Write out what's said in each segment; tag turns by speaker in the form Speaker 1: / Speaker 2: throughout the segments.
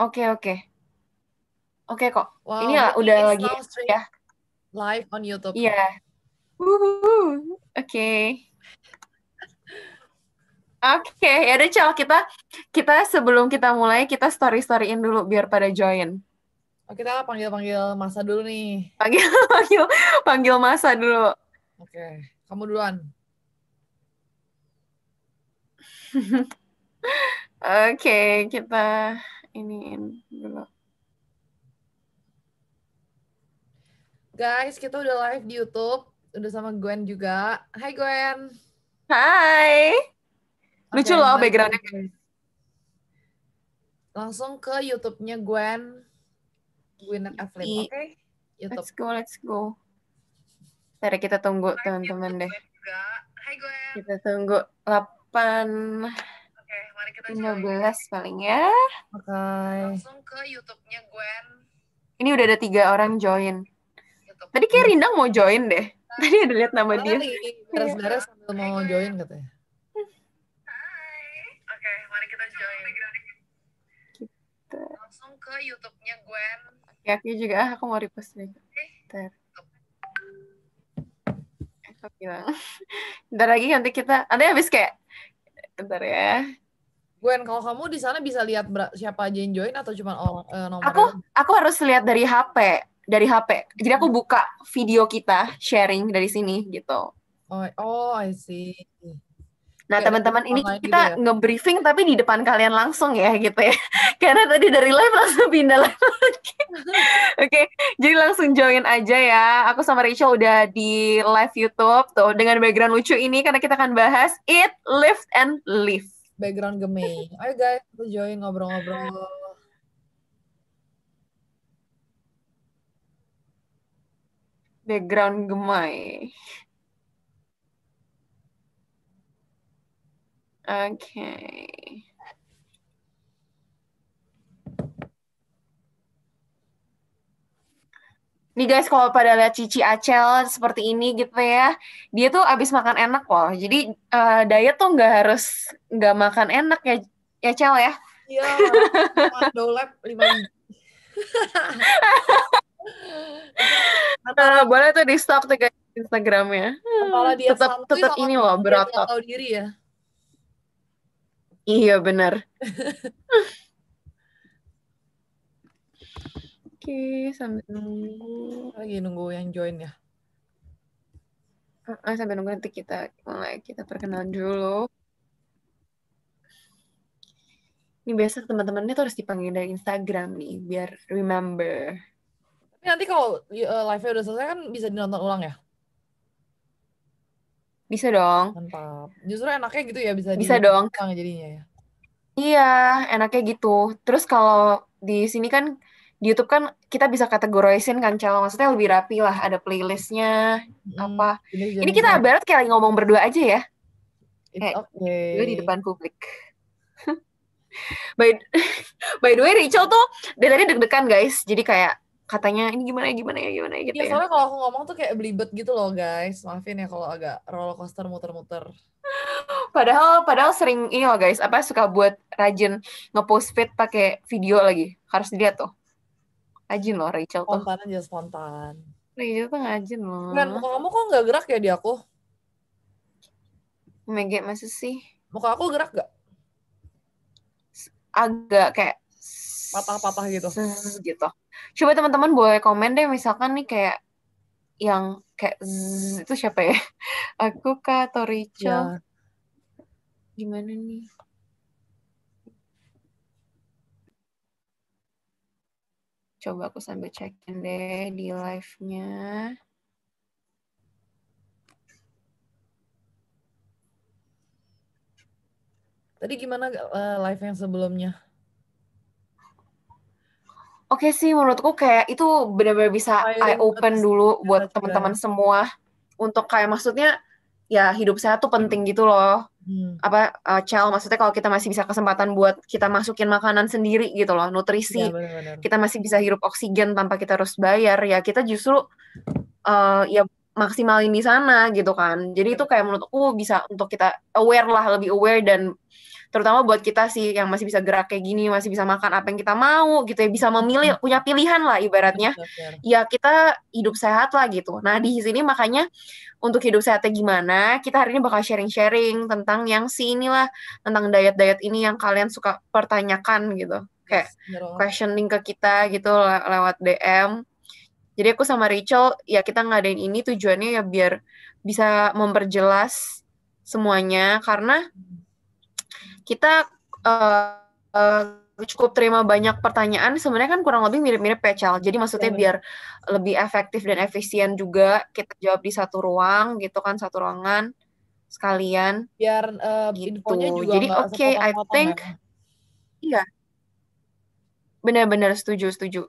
Speaker 1: Oke, okay, oke. Okay. Oke okay, kok. Wow, ini ya udah lagi
Speaker 2: ya. Live on YouTube. Iya. Yeah.
Speaker 1: Oke. Oke, okay, ya udah cel kita kita sebelum kita mulai kita story-storyin dulu biar pada join.
Speaker 2: Oh, kita panggil-panggil masa dulu nih.
Speaker 1: Panggil panggil panggil masa dulu. Oke, okay. kamu duluan. Oke, okay, kita iniin dulu. Gitu.
Speaker 2: Guys, kita udah live di YouTube. Udah sama Gwen juga. Hai Gwen. Hai. Lucu loh backgroundnya. Langsung ke YouTube-nya Gwen. Gwen Affleck, oke? Okay?
Speaker 1: Let's go, let's go. Ntar kita tunggu teman-teman deh. Hai Gwen. Kita tunggu 8 kita 15 coba. paling ya. Oke. Okay. Langsung ke YouTube-nya Gwen. Ini udah ada tiga orang join. YouTube. Tadi kayak Rindang mau join deh. Nah, Tadi ada lihat nama oh, dia. Beres-beres sambil iya. mau join katanya. Hai.
Speaker 2: Oke, okay, mari kita join.
Speaker 1: Kita.
Speaker 2: Langsung ke YouTube-nya Gwen. Oke,
Speaker 1: okay, aku juga. Ah, aku mau repost deh. Okay. Bentar aku bilang. Bentar lagi nanti kita, nanti habis kayak, bentar ya.
Speaker 2: Gwen, kalau kamu di sana bisa lihat siapa aja yang join atau cuma orang uh, eh, nomor? Aku aja?
Speaker 1: aku harus lihat dari HP, dari HP. Jadi aku hmm. buka video kita sharing dari sini gitu. Oh, oh I see. Nah, teman-teman ini kita gitu ya? ngebriefing ya? nge tapi di depan kalian langsung ya gitu ya. Karena tadi dari live langsung pindah lagi. Oke, okay. jadi langsung join aja ya. Aku sama Rachel udah di live YouTube tuh dengan background lucu ini karena kita akan bahas eat, lift and live background Gemei.
Speaker 2: Ayo guys, kita join ngobrol-ngobrol.
Speaker 1: Background Gemai. Oke. Okay. Nih guys kalau pada lihat Cici Acel seperti ini gitu ya, dia tuh abis makan enak loh. Jadi uh, diet tuh nggak harus nggak makan enak ya, ya Cel ya. Iya. Dolap lima. Atau, eh, boleh tuh di stok tuh guys Instagramnya. dia tetap tetap ini loh berotot. Tahu diri ya. Iya benar.
Speaker 2: Oke, sambil nunggu lagi nunggu yang join ya. Uh, sambil nunggu nanti kita
Speaker 1: mulai kita perkenalan dulu. Ini biasa teman-temannya tuh harus dipanggil dari Instagram nih biar remember.
Speaker 2: Tapi nanti kalau uh, live-nya udah selesai kan bisa dinonton ulang ya? Bisa dong. Mantap. Justru enaknya gitu ya bisa Bisa dong. Jadinya ya.
Speaker 1: Iya, enaknya gitu. Terus kalau di sini kan di YouTube kan kita bisa kategorisin kan cel maksudnya lebih rapi lah ada playlistnya hmm, apa ini, ini kita berat kayak ngomong berdua aja ya kayak okay. di depan publik by by the way Rachel tuh dari tadi deg-degan guys jadi kayak katanya ini gimana ya gimana ya gimana ya gitu ya, ya. soalnya
Speaker 2: kalau aku ngomong tuh kayak belibet gitu loh guys maafin ya kalau agak roller coaster muter-muter
Speaker 1: padahal padahal sering ini loh guys apa suka buat rajin ngepost feed pakai video lagi harus dilihat tuh ajin loh Rachel tuh. Spontan aja spontan.
Speaker 2: Rachel tuh ngajin loh. Dan muka kamu kok nggak gerak ya di aku?
Speaker 1: Mege masih sih?
Speaker 2: Muka aku gerak gak?
Speaker 1: Agak kayak patah-patah gitu. gitu. Coba teman-teman boleh komen deh misalkan nih kayak yang kayak itu siapa ya? Aku kak atau Rachel? Ya. Gimana nih? Coba aku sambil cekin deh di live-nya.
Speaker 2: Tadi gimana uh, live yang sebelumnya?
Speaker 1: Oke okay sih, menurutku kayak itu benar-benar bisa oh, eye open dulu buat teman-teman semua untuk kayak maksudnya ya hidup sehat tuh penting gitu loh hmm. apa uh, eh, cel maksudnya kalau kita masih bisa kesempatan buat kita masukin makanan sendiri gitu loh nutrisi ya, bener -bener. kita masih bisa hirup oksigen tanpa kita harus bayar ya kita justru uh, ya maksimalin di sana gitu kan jadi itu kayak menurutku bisa untuk kita aware lah lebih aware dan terutama buat kita sih yang masih bisa gerak kayak gini masih bisa makan apa yang kita mau gitu ya bisa memilih punya pilihan lah ibaratnya ya kita hidup sehat lah gitu nah di sini makanya untuk hidup sehatnya gimana kita hari ini bakal sharing-sharing tentang yang si inilah tentang diet-diet ini yang kalian suka pertanyakan gitu kayak questioning ke kita gitu le lewat DM jadi aku sama Rachel ya kita ngadain ini tujuannya ya biar bisa memperjelas semuanya karena hmm kita uh, uh, cukup terima banyak pertanyaan sebenarnya kan kurang lebih mirip-mirip pecel. Ya, jadi maksudnya ya, biar lebih efektif dan efisien juga kita jawab di satu ruang gitu kan satu ruangan sekalian
Speaker 2: biar uh, gitu juga jadi oke okay, I ya, think
Speaker 1: iya benar-benar setuju setuju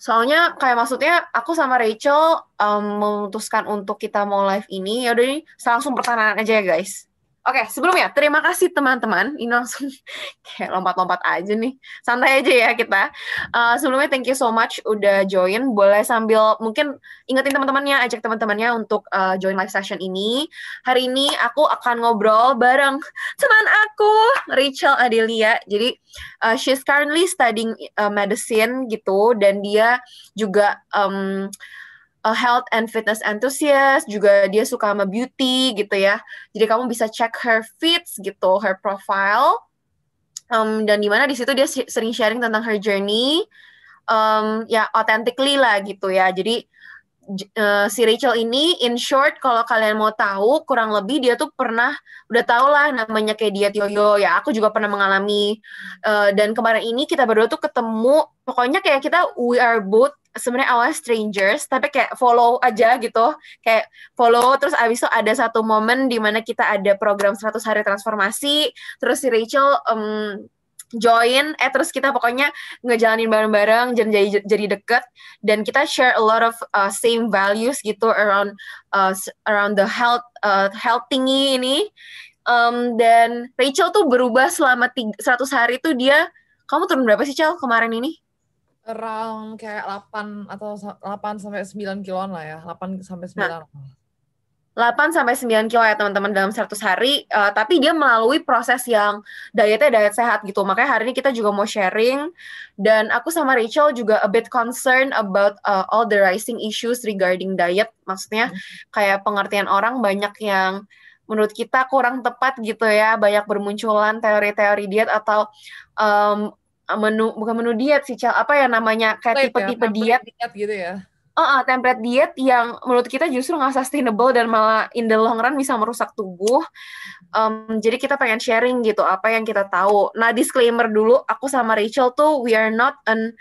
Speaker 1: soalnya kayak maksudnya aku sama Rachel um, memutuskan untuk kita mau live ini Yaudah udah nih langsung pertanyaan aja ya guys Oke, okay, sebelumnya terima kasih teman-teman. Ini langsung kayak lompat-lompat aja nih. Santai aja ya kita. Uh, sebelumnya thank you so much udah join. Boleh sambil mungkin ingetin teman-temannya, ajak teman-temannya untuk uh, join live session ini. Hari ini aku akan ngobrol bareng teman aku, Rachel Adelia. Jadi uh, she's currently studying uh, medicine gitu dan dia juga um, uh, health and fitness enthusiast, juga dia suka sama beauty gitu ya. Jadi kamu bisa cek her fits gitu, her profile. Um, dan mana di situ dia sering sharing tentang her journey, um, ya authentically lah gitu ya. Jadi uh, si Rachel ini, in short, kalau kalian mau tahu, kurang lebih dia tuh pernah udah tau lah namanya kayak diet yoyo ya. Aku juga pernah mengalami. Uh, dan kemarin ini kita berdua tuh ketemu, pokoknya kayak kita we are both sebenarnya awal strangers tapi kayak follow aja gitu kayak follow terus abis itu ada satu momen di mana kita ada program 100 hari transformasi terus si Rachel um, join eh terus kita pokoknya ngejalanin bareng-bareng jadi jadi deket dan kita share a lot of uh, same values gitu around uh, around the health uh, health thingy ini um, dan Rachel tuh berubah selama 100 hari tuh dia kamu turun berapa sih Cel kemarin ini
Speaker 2: Around kayak 8 atau 8 sampai 9 kiloan lah ya, 8 sampai 9. Nah,
Speaker 1: 8 sampai 9 kilo ya teman-teman dalam 100 hari, uh, tapi dia melalui proses yang dietnya diet sehat gitu. Makanya hari ini kita juga mau sharing dan aku sama Rachel juga a bit concern about uh, all the rising issues regarding diet. Maksudnya hmm. kayak pengertian orang banyak yang menurut kita kurang tepat gitu ya, banyak bermunculan teori-teori diet atau um, Ah, menu bukan menu diet sih Cal apa ya namanya kayak oh, iya, tipe-tipe ya, diet. diet gitu ya uh, uh, template diet yang menurut kita justru nggak sustainable dan malah in the long run bisa merusak tubuh. Um, jadi kita pengen sharing gitu apa yang kita tahu. Nah disclaimer dulu, aku sama Rachel tuh we are not an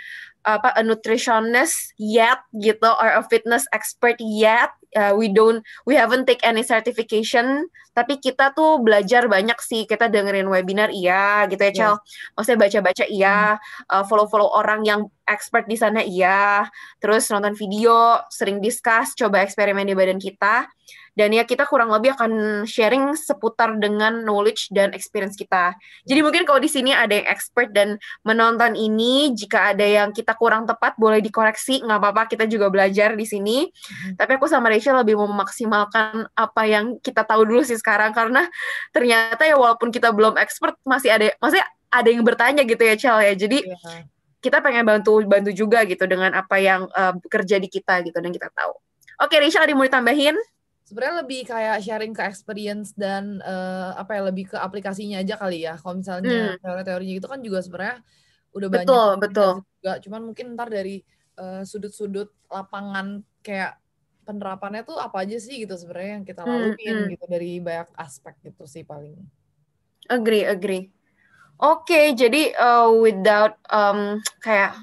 Speaker 1: apa a nutritionist yet gitu or a fitness expert yet uh, we don't we haven't take any certification tapi kita tuh belajar banyak sih kita dengerin webinar iya gitu ya yes. Cel maksudnya baca-baca iya hmm. uh, follow-follow orang yang expert di sana iya terus nonton video sering discuss coba eksperimen di badan kita dan ya kita kurang lebih akan sharing seputar dengan knowledge dan experience kita. Jadi mungkin kalau di sini ada yang expert dan menonton ini, jika ada yang kita kurang tepat boleh dikoreksi, nggak apa-apa kita juga belajar di sini. Mm-hmm. Tapi aku sama Rachel lebih mau memaksimalkan apa yang kita tahu dulu sih sekarang karena ternyata ya walaupun kita belum expert masih ada masih ada yang bertanya gitu ya Chel ya. Jadi iya. kita pengen bantu bantu juga gitu dengan apa yang uh, kerja di kita gitu dan kita tahu. Oke, Rachel ada yang mau ditambahin?
Speaker 2: sebenarnya lebih kayak sharing ke experience dan uh, apa ya lebih ke aplikasinya aja kali ya kalau misalnya hmm. teori-teorinya itu kan juga sebenarnya udah betul, banyak betul juga cuman mungkin ntar dari eh, sudut-sudut uh, lapangan kayak penerapannya tuh apa aja sih gitu sebenarnya yang kita lalui hmm, hmm. gitu
Speaker 1: dari banyak aspek gitu sih paling agree agree oke okay, jadi uh, without um, kayak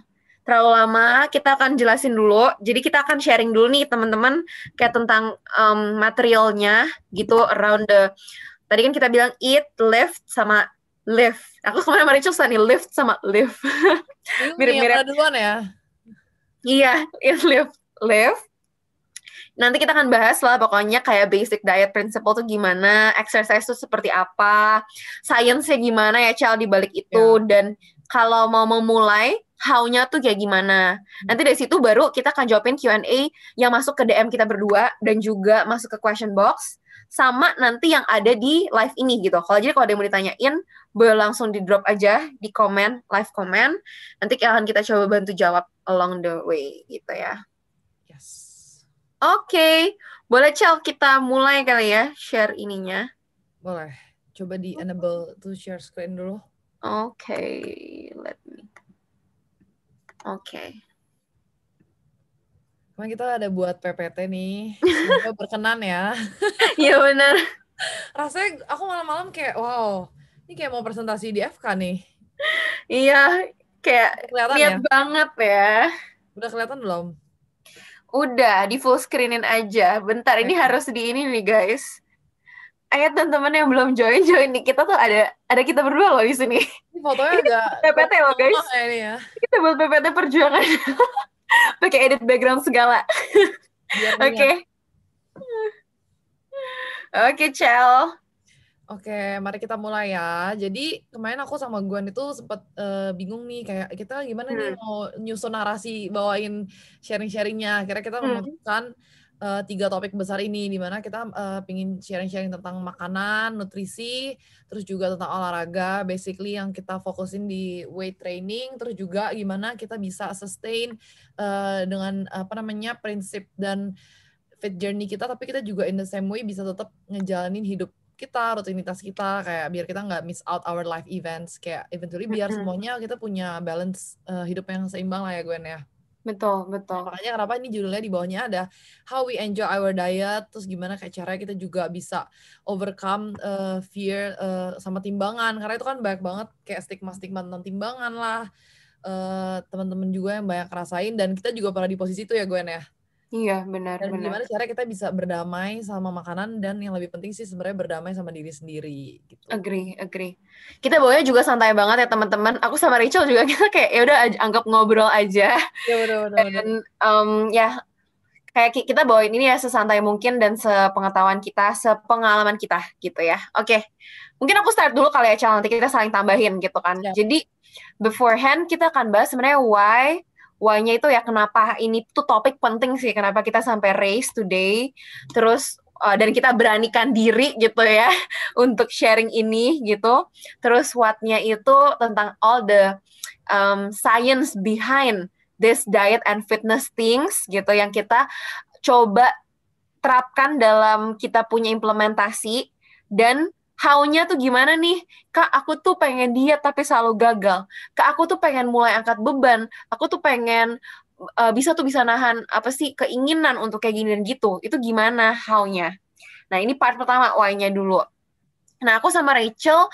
Speaker 1: terlalu lama, kita akan jelasin dulu. Jadi kita akan sharing dulu nih teman-teman kayak tentang um, materialnya gitu around the tadi kan kita bilang eat, lift sama lift. Aku kemarin kemarin susah nih lift sama lift. Mirip-mirip duluan ya. Iya, eat, lift, lift. Nanti kita akan bahas lah pokoknya kayak basic diet principle tuh gimana, exercise tuh seperti apa, science-nya gimana ya Cal di balik itu yeah. dan kalau mau memulai how-nya tuh kayak gimana. Hmm. Nanti dari situ baru kita akan jawabin Q&A yang masuk ke DM kita berdua dan juga masuk ke question box sama nanti yang ada di live ini gitu. Kalau jadi kalau ada yang mau ditanyain, boleh langsung di drop aja di komen, live komen. Nanti akan kita coba bantu jawab along the way gitu ya. Yes. Oke, okay. boleh Cel kita mulai kali ya share ininya. Boleh. Coba di enable to share screen dulu. Okay, let me. Oke.
Speaker 2: Okay. kita ada buat PPT nih. Semoga berkenan ya. Iya benar. Rasanya aku malam-malam kayak wow, ini kayak mau presentasi di FK nih.
Speaker 1: Iya, kayak kelihatan niat ya? banget ya.
Speaker 2: Udah kelihatan belum?
Speaker 1: Udah, di full screenin aja. Bentar, ini harus di ini nih guys ayo teman-teman yang belum join join nih kita tuh ada ada kita berdua loh di sini fotonya ada PPT loh guys ya ini ya. kita buat PPT perjuangan pakai edit background segala
Speaker 2: oke
Speaker 1: oke okay.
Speaker 2: Cel Oke, mari kita mulai ya. Jadi kemarin aku sama Guan itu sempat uh, eh, bingung nih kayak kita gimana hmm. nih mau nyusun narasi bawain sharing-sharingnya. Akhirnya kita hmm. memutuskan uh, tiga topik besar ini di mana kita uh, pingin sharing-sharing tentang makanan, nutrisi, terus juga tentang olahraga, basically yang kita fokusin di weight training, terus juga gimana kita bisa sustain uh, dengan apa namanya prinsip dan fit journey kita, tapi kita juga in the same way bisa tetap ngejalanin hidup kita, rutinitas kita, kayak biar kita nggak miss out our life events, kayak eventually biar semuanya kita punya balance uh, hidup yang seimbang lah ya Gwen ya. Betul, nah, betul. makanya kenapa ini judulnya di bawahnya ada How We Enjoy Our Diet, terus gimana kayak cara kita juga bisa overcome uh, fear uh, sama timbangan, karena itu kan banyak banget kayak stigma-stigma tentang timbangan lah, uh, teman-teman juga yang banyak rasain, dan kita juga pernah di posisi itu ya
Speaker 1: Gwen ya? Iya, benar dan benar. Gimana
Speaker 2: cara kita bisa berdamai sama makanan dan yang lebih penting sih sebenarnya berdamai sama diri sendiri gitu. Agree, agree.
Speaker 1: Kita bawanya juga santai banget ya teman-teman. Aku sama Rachel juga kita kayak ya udah anggap ngobrol aja. Iya, benar benar. Dan um, ya kayak kita bawain ini ya sesantai mungkin dan sepengetahuan kita, sepengalaman kita gitu ya. Oke. Okay. Mungkin aku start dulu kali ya, Cal. Nanti kita saling tambahin gitu kan. Ya. Jadi beforehand kita akan bahas sebenarnya why why-nya itu ya kenapa ini tuh topik penting sih kenapa kita sampai race today terus uh, dan kita beranikan diri gitu ya untuk sharing ini gitu. Terus what-nya itu tentang all the um, science behind this diet and fitness things gitu yang kita coba terapkan dalam kita punya implementasi dan how tuh gimana nih? Kak, aku tuh pengen diet tapi selalu gagal. Kak, aku tuh pengen mulai angkat beban. Aku tuh pengen uh, bisa tuh bisa nahan apa sih keinginan untuk kayak gini dan gitu. Itu gimana how Nah, ini part pertama why-nya dulu. Nah, aku sama Rachel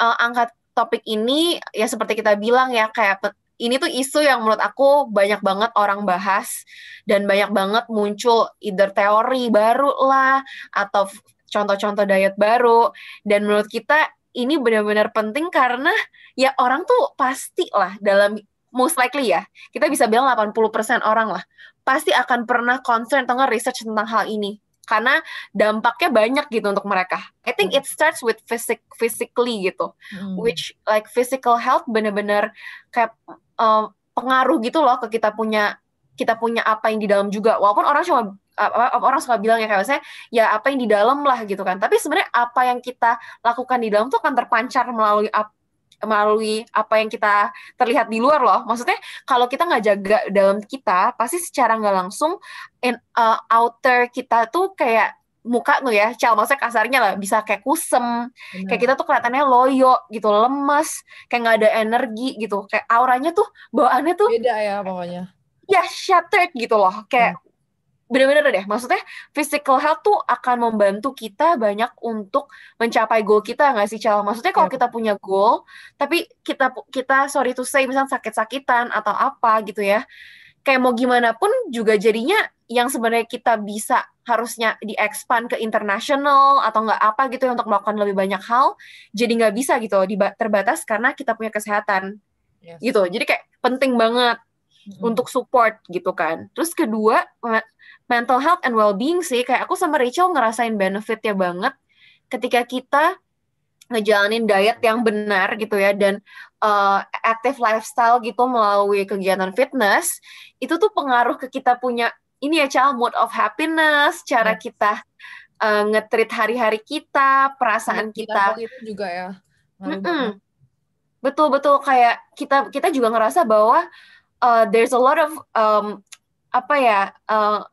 Speaker 1: uh, angkat topik ini ya seperti kita bilang ya kayak ini tuh isu yang menurut aku banyak banget orang bahas dan banyak banget muncul either teori baru lah atau contoh-contoh diet baru dan menurut kita ini benar-benar penting karena ya orang tuh pasti lah dalam most likely ya, kita bisa bilang 80% orang lah, pasti akan pernah concern atau research tentang hal ini. Karena dampaknya banyak gitu untuk mereka. I think it starts with physic physically gitu, hmm. which like physical health benar-benar kayak uh, pengaruh gitu loh ke kita punya kita punya apa yang di dalam juga walaupun orang cuma orang suka bilang ya kayak saya ya apa yang di dalam lah gitu kan tapi sebenarnya apa yang kita lakukan di dalam tuh akan terpancar melalui apa melalui apa yang kita terlihat di luar loh. Maksudnya kalau kita nggak jaga dalam kita, pasti secara nggak langsung in, uh, outer kita tuh kayak muka tuh ya, cal maksudnya kasarnya lah bisa kayak kusem, Bener. kayak kita tuh kelihatannya loyo gitu, lemes, kayak nggak ada energi gitu, kayak auranya tuh bawaannya tuh beda ya pokoknya ya shattered gitu loh kayak hmm. bener-bener deh maksudnya physical health tuh akan membantu kita banyak untuk mencapai goal kita nggak sih cal maksudnya kalau yeah. kita punya goal tapi kita kita sorry to say misalnya sakit-sakitan atau apa gitu ya kayak mau gimana pun juga jadinya yang sebenarnya kita bisa harusnya di-expand ke internasional atau nggak apa gitu ya untuk melakukan lebih banyak hal jadi nggak bisa gitu terbatas karena kita punya kesehatan yes. gitu jadi kayak penting banget untuk support gitu kan. Terus kedua mental health and well-being sih kayak aku sama Rachel ngerasain benefitnya banget ketika kita ngejalanin diet yang benar gitu ya dan uh, active lifestyle gitu melalui kegiatan fitness itu tuh pengaruh ke kita punya ini ya cal mood of happiness cara hmm. kita uh, eh, ngetrit hari-hari kita perasaan kita, kita juga ya betul betul kayak kita kita juga ngerasa bahwa uh, there's a lot of um, apa ya uh,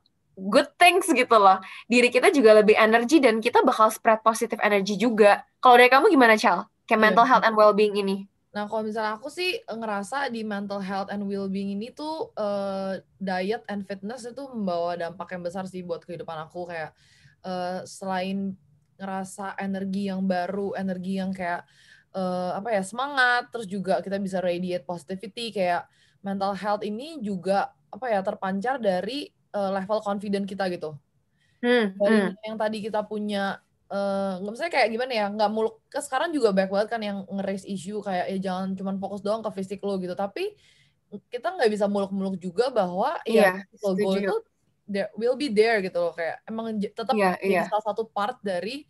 Speaker 1: good things gitu loh. Diri kita juga lebih energi dan kita bakal spread positive energy juga. Kalau dari kamu gimana, Cal? Kayak yeah. mental health and well-being ini. Nah, kalau misalnya aku
Speaker 2: sih ngerasa di mental health and well-being ini tuh uh, diet and fitness itu membawa dampak yang besar sih buat kehidupan aku kayak uh, selain ngerasa energi yang baru, energi yang kayak uh, apa ya semangat, terus juga kita bisa radiate positivity kayak mental health ini juga apa ya terpancar dari uh, level confident kita gitu. Hmm, dari hmm. yang tadi kita punya eh, nggak uh, misalnya kayak gimana ya nggak muluk ke sekarang juga banyak banget kan yang ngeris issue kayak ya jangan cuma fokus doang ke fisik lo gitu tapi kita nggak bisa muluk-muluk juga bahwa ya physical iya, goal itu there will be there gitu loh kayak emang tetap yeah, yeah. salah satu part dari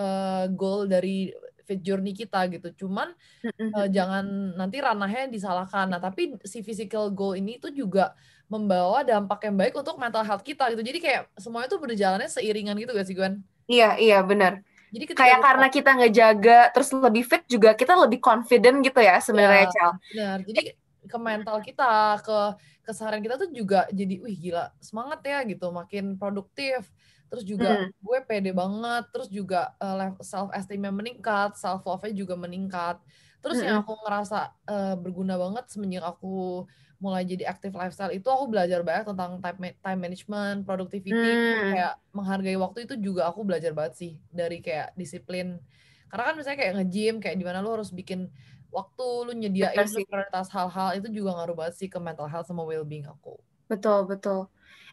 Speaker 2: uh, goal dari fit journey kita gitu. Cuman uh, jangan nanti ranahnya disalahkan. Nah, tapi si physical goal ini tuh juga membawa dampak yang baik untuk mental health kita gitu. Jadi kayak semuanya tuh berjalannya seiringan gitu gak sih, Gwen?
Speaker 1: Iya, iya, benar. Jadi kayak kita... karena kita ngejaga terus lebih fit juga kita lebih confident gitu ya sebenarnya, ya, Cel.
Speaker 2: Benar. Jadi eh ke mental kita, ke keseharian kita tuh juga jadi wih gila, semangat ya gitu, makin produktif terus juga hmm. gue pede banget terus juga uh, eh, self esteemnya meningkat self love nya juga meningkat terus hmm. yang aku ngerasa uh, berguna banget semenjak aku mulai jadi active lifestyle itu aku belajar banyak tentang time time management productivity hmm. kayak menghargai waktu itu juga aku belajar banget sih dari kayak disiplin karena kan misalnya kayak nge-gym kayak dimana lu harus bikin waktu lu nyediain prioritas hal-hal itu juga ngaruh banget sih ke mental health sama well-being aku
Speaker 1: betul betul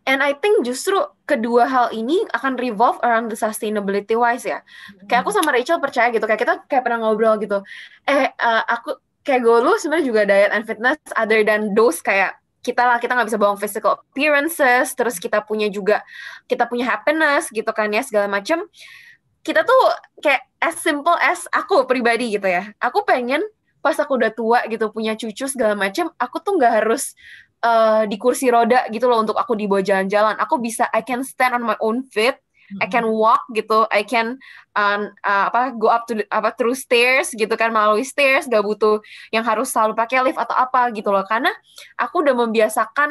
Speaker 1: And I think justru kedua hal ini akan revolve around the sustainability wise ya. mm Kayak aku hmm. sama Rachel percaya gitu, kayak kita kayak pernah ngobrol gitu. Eh uh, aku kayak gue lu sebenarnya juga diet and fitness other than those kayak kita lah kita nggak bisa bohong physical appearances terus kita punya juga kita punya happiness gitu kan ya segala macam kita tuh kayak as simple as aku pribadi gitu ya aku pengen pas aku udah tua gitu punya cucu segala macam aku tuh nggak harus uh, di kursi roda gitu loh untuk aku dibawa jalan-jalan. Aku bisa I can stand on my own feet, I can walk gitu, I can um, uh, apa go up to apa through stairs gitu kan melalui stairs, gak butuh yang harus selalu pakai lift atau apa gitu loh. Karena aku udah membiasakan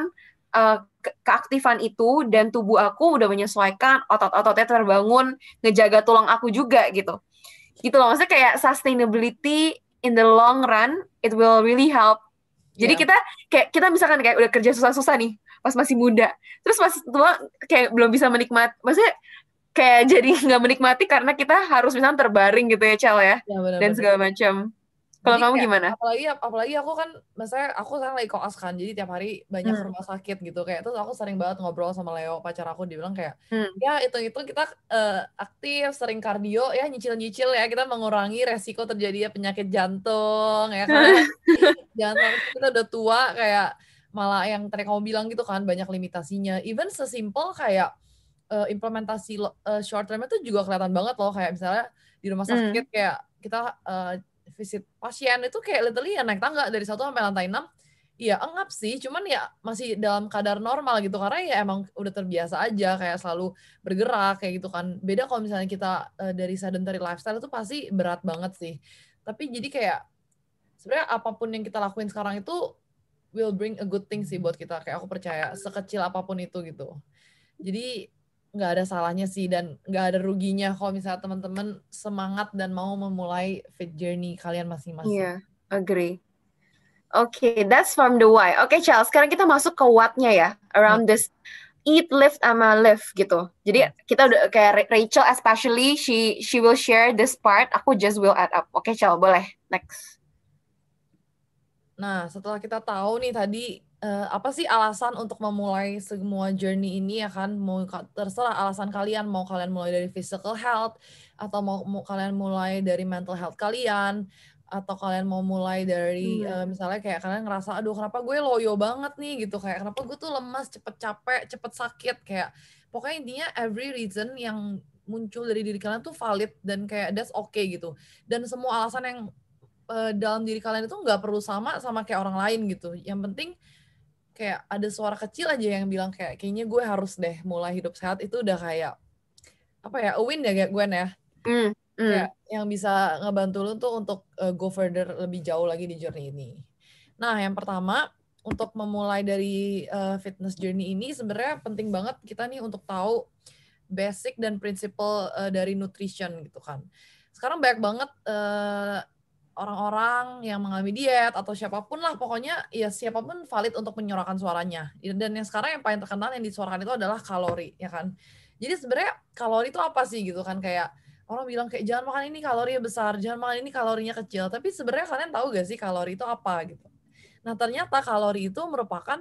Speaker 1: uh, ke keaktifan itu dan tubuh aku udah menyesuaikan otot-ototnya terbangun, ngejaga tulang aku juga gitu. Gitu loh, maksudnya kayak sustainability in the long run it will really help jadi yeah. kita kayak kita misalkan kayak udah kerja susah-susah nih pas masih muda, terus pas tua kayak belum bisa menikmati, maksudnya kayak jadi nggak menikmati karena kita harus misalnya terbaring gitu ya Cel ya, ya bener -bener. dan segala macam. Kalau kamu kayak, gimana?
Speaker 2: Apalagi apalagi aku kan misalnya aku sekarang lagi koas kan jadi tiap hari banyak hmm. rumah sakit gitu kayak terus aku sering banget ngobrol sama Leo pacar aku dibilang kayak hmm. ya itu itu kita uh, aktif sering kardio ya nyicil-nyicil ya kita mengurangi resiko terjadinya penyakit jantung ya karena jantung kita udah tua kayak malah yang tadi kamu bilang gitu kan banyak limitasinya even sesimpel kayak uh, implementasi uh, short term itu juga kelihatan banget loh kayak misalnya di rumah hmm. sakit hmm. kayak kita uh, visit pasien itu kayak literally ya naik tangga dari satu sampai lantai enam, Iya engap sih, cuman ya masih dalam kadar normal gitu karena ya emang udah terbiasa aja kayak selalu bergerak kayak gitu kan. Beda kalau misalnya kita uh, dari sedentary lifestyle itu pasti berat banget sih. Tapi jadi kayak sebenarnya apapun yang kita lakuin sekarang itu will bring a good thing sih buat kita. Kayak aku percaya sekecil apapun itu gitu. Jadi nggak ada salahnya sih dan nggak ada ruginya kalau misalnya teman-teman semangat dan mau memulai fit journey kalian masing-masing. Iya, yeah,
Speaker 1: agree. Oke, okay, that's from the why. Oke, okay, Charles, sekarang kita masuk ke what-nya ya, around this eat, lift, ama lift gitu. Jadi iya. kita udah kayak Rachel especially she she will share this part. Aku just will add up. Oke, okay, Charles, boleh next.
Speaker 2: Nah, setelah kita tahu nih tadi uh, apa sih alasan untuk memulai semua journey ini ya kan mau terserah alasan kalian mau kalian mulai dari physical health atau mau, mau kalian mulai dari mental health kalian atau kalian mau mulai dari hmm. uh, misalnya kayak kalian ngerasa aduh kenapa gue loyo banget nih gitu kayak kenapa gue tuh lemas cepet capek cepet sakit kayak pokoknya intinya every reason yang muncul dari diri kalian tuh valid dan kayak that's okay gitu dan semua alasan yang uh, dalam diri kalian itu nggak perlu sama sama kayak orang lain gitu yang penting kayak ada suara kecil aja yang bilang kayak kayaknya gue harus deh mulai hidup sehat itu udah kayak apa ya a win ya kayak gue ya mm, mm. Kayak yang bisa ngebantu lu tuh untuk uh, go further lebih jauh lagi di journey ini nah yang pertama untuk memulai dari uh, fitness journey ini sebenarnya penting banget kita nih untuk tahu basic dan prinsipal uh, dari nutrition gitu kan. Sekarang banyak banget orang-orang yang mengalami diet atau siapapun lah pokoknya ya siapapun valid untuk menyuarakan suaranya dan yang sekarang yang paling terkenal yang disuarakan itu adalah kalori ya kan jadi sebenarnya kalori itu apa sih gitu kan kayak orang bilang kayak jangan makan ini kalori besar jangan makan ini kalorinya kecil tapi sebenarnya kalian tahu gak sih kalori itu apa gitu nah ternyata kalori itu merupakan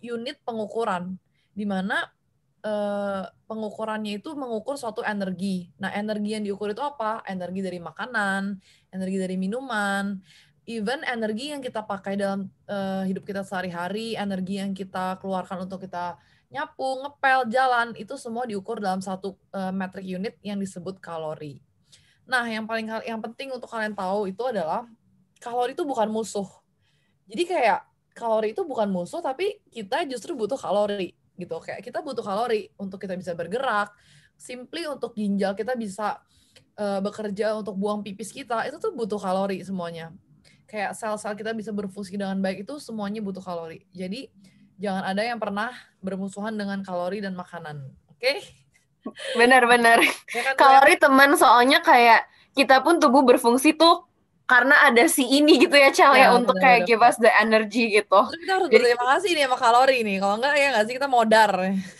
Speaker 2: unit pengukuran di mana Eh, pengukurannya itu mengukur suatu energi. Nah, energi yang diukur itu apa? Energi dari makanan, energi dari minuman, even energi yang kita pakai dalam uh, hidup kita sehari-hari, energi yang kita keluarkan untuk kita nyapu, ngepel, jalan, itu semua diukur dalam satu uh, metric unit yang disebut kalori. Nah, yang paling yang penting untuk kalian tahu itu adalah kalori itu bukan musuh. Jadi kayak kalori itu bukan musuh, tapi kita justru butuh kalori gitu kayak kita butuh kalori untuk kita bisa bergerak simply untuk ginjal kita bisa uh, bekerja untuk buang pipis kita itu tuh butuh kalori semuanya kayak sel-sel kita bisa berfungsi dengan baik itu semuanya butuh kalori jadi jangan ada yang pernah bermusuhan dengan kalori dan makanan
Speaker 1: oke okay? benar-benar ya kan, kalori teman soalnya kayak kita pun tubuh berfungsi tuh karena ada si ini gitu ya Cal ya, ya untuk bener, kayak bener. give us the energy gitu. Kita harus Jadi, berterima kasih nih sama kalori nih. Kalau enggak ya enggak sih kita modar.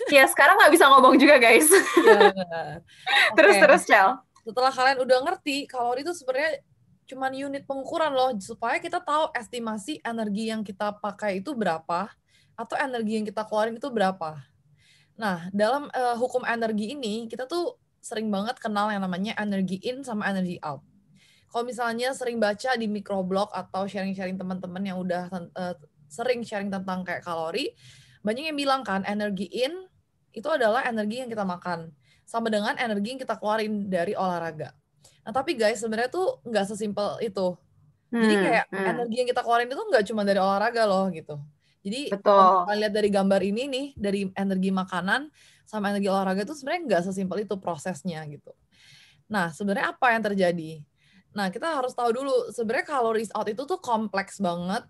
Speaker 1: ya sekarang nggak bisa ngomong juga guys. Iya. terus terus okay. terus Cal.
Speaker 2: Setelah kalian udah ngerti kalori itu sebenarnya cuman unit pengukuran loh supaya kita tahu estimasi energi yang kita pakai itu berapa atau energi yang kita keluarin itu berapa. Nah, dalam uh, hukum energi ini kita tuh sering banget kenal yang namanya energi in sama energi out kalau misalnya sering baca di microblog atau sharing-sharing teman-teman yang udah uh, sering sharing tentang kayak kalori, banyak yang bilang kan energi in itu adalah energi yang kita makan sama dengan energi yang kita keluarin dari olahraga. Nah tapi guys sebenarnya tuh nggak sesimpel itu.
Speaker 1: Jadi hmm, kayak hmm. energi
Speaker 2: yang kita keluarin itu nggak cuma dari olahraga loh gitu. Jadi Betul. kalian lihat dari gambar ini nih dari energi makanan sama energi olahraga itu sebenarnya nggak sesimpel itu prosesnya gitu. Nah sebenarnya apa yang terjadi? Nah, kita harus tahu dulu sebenarnya calories out itu tuh kompleks banget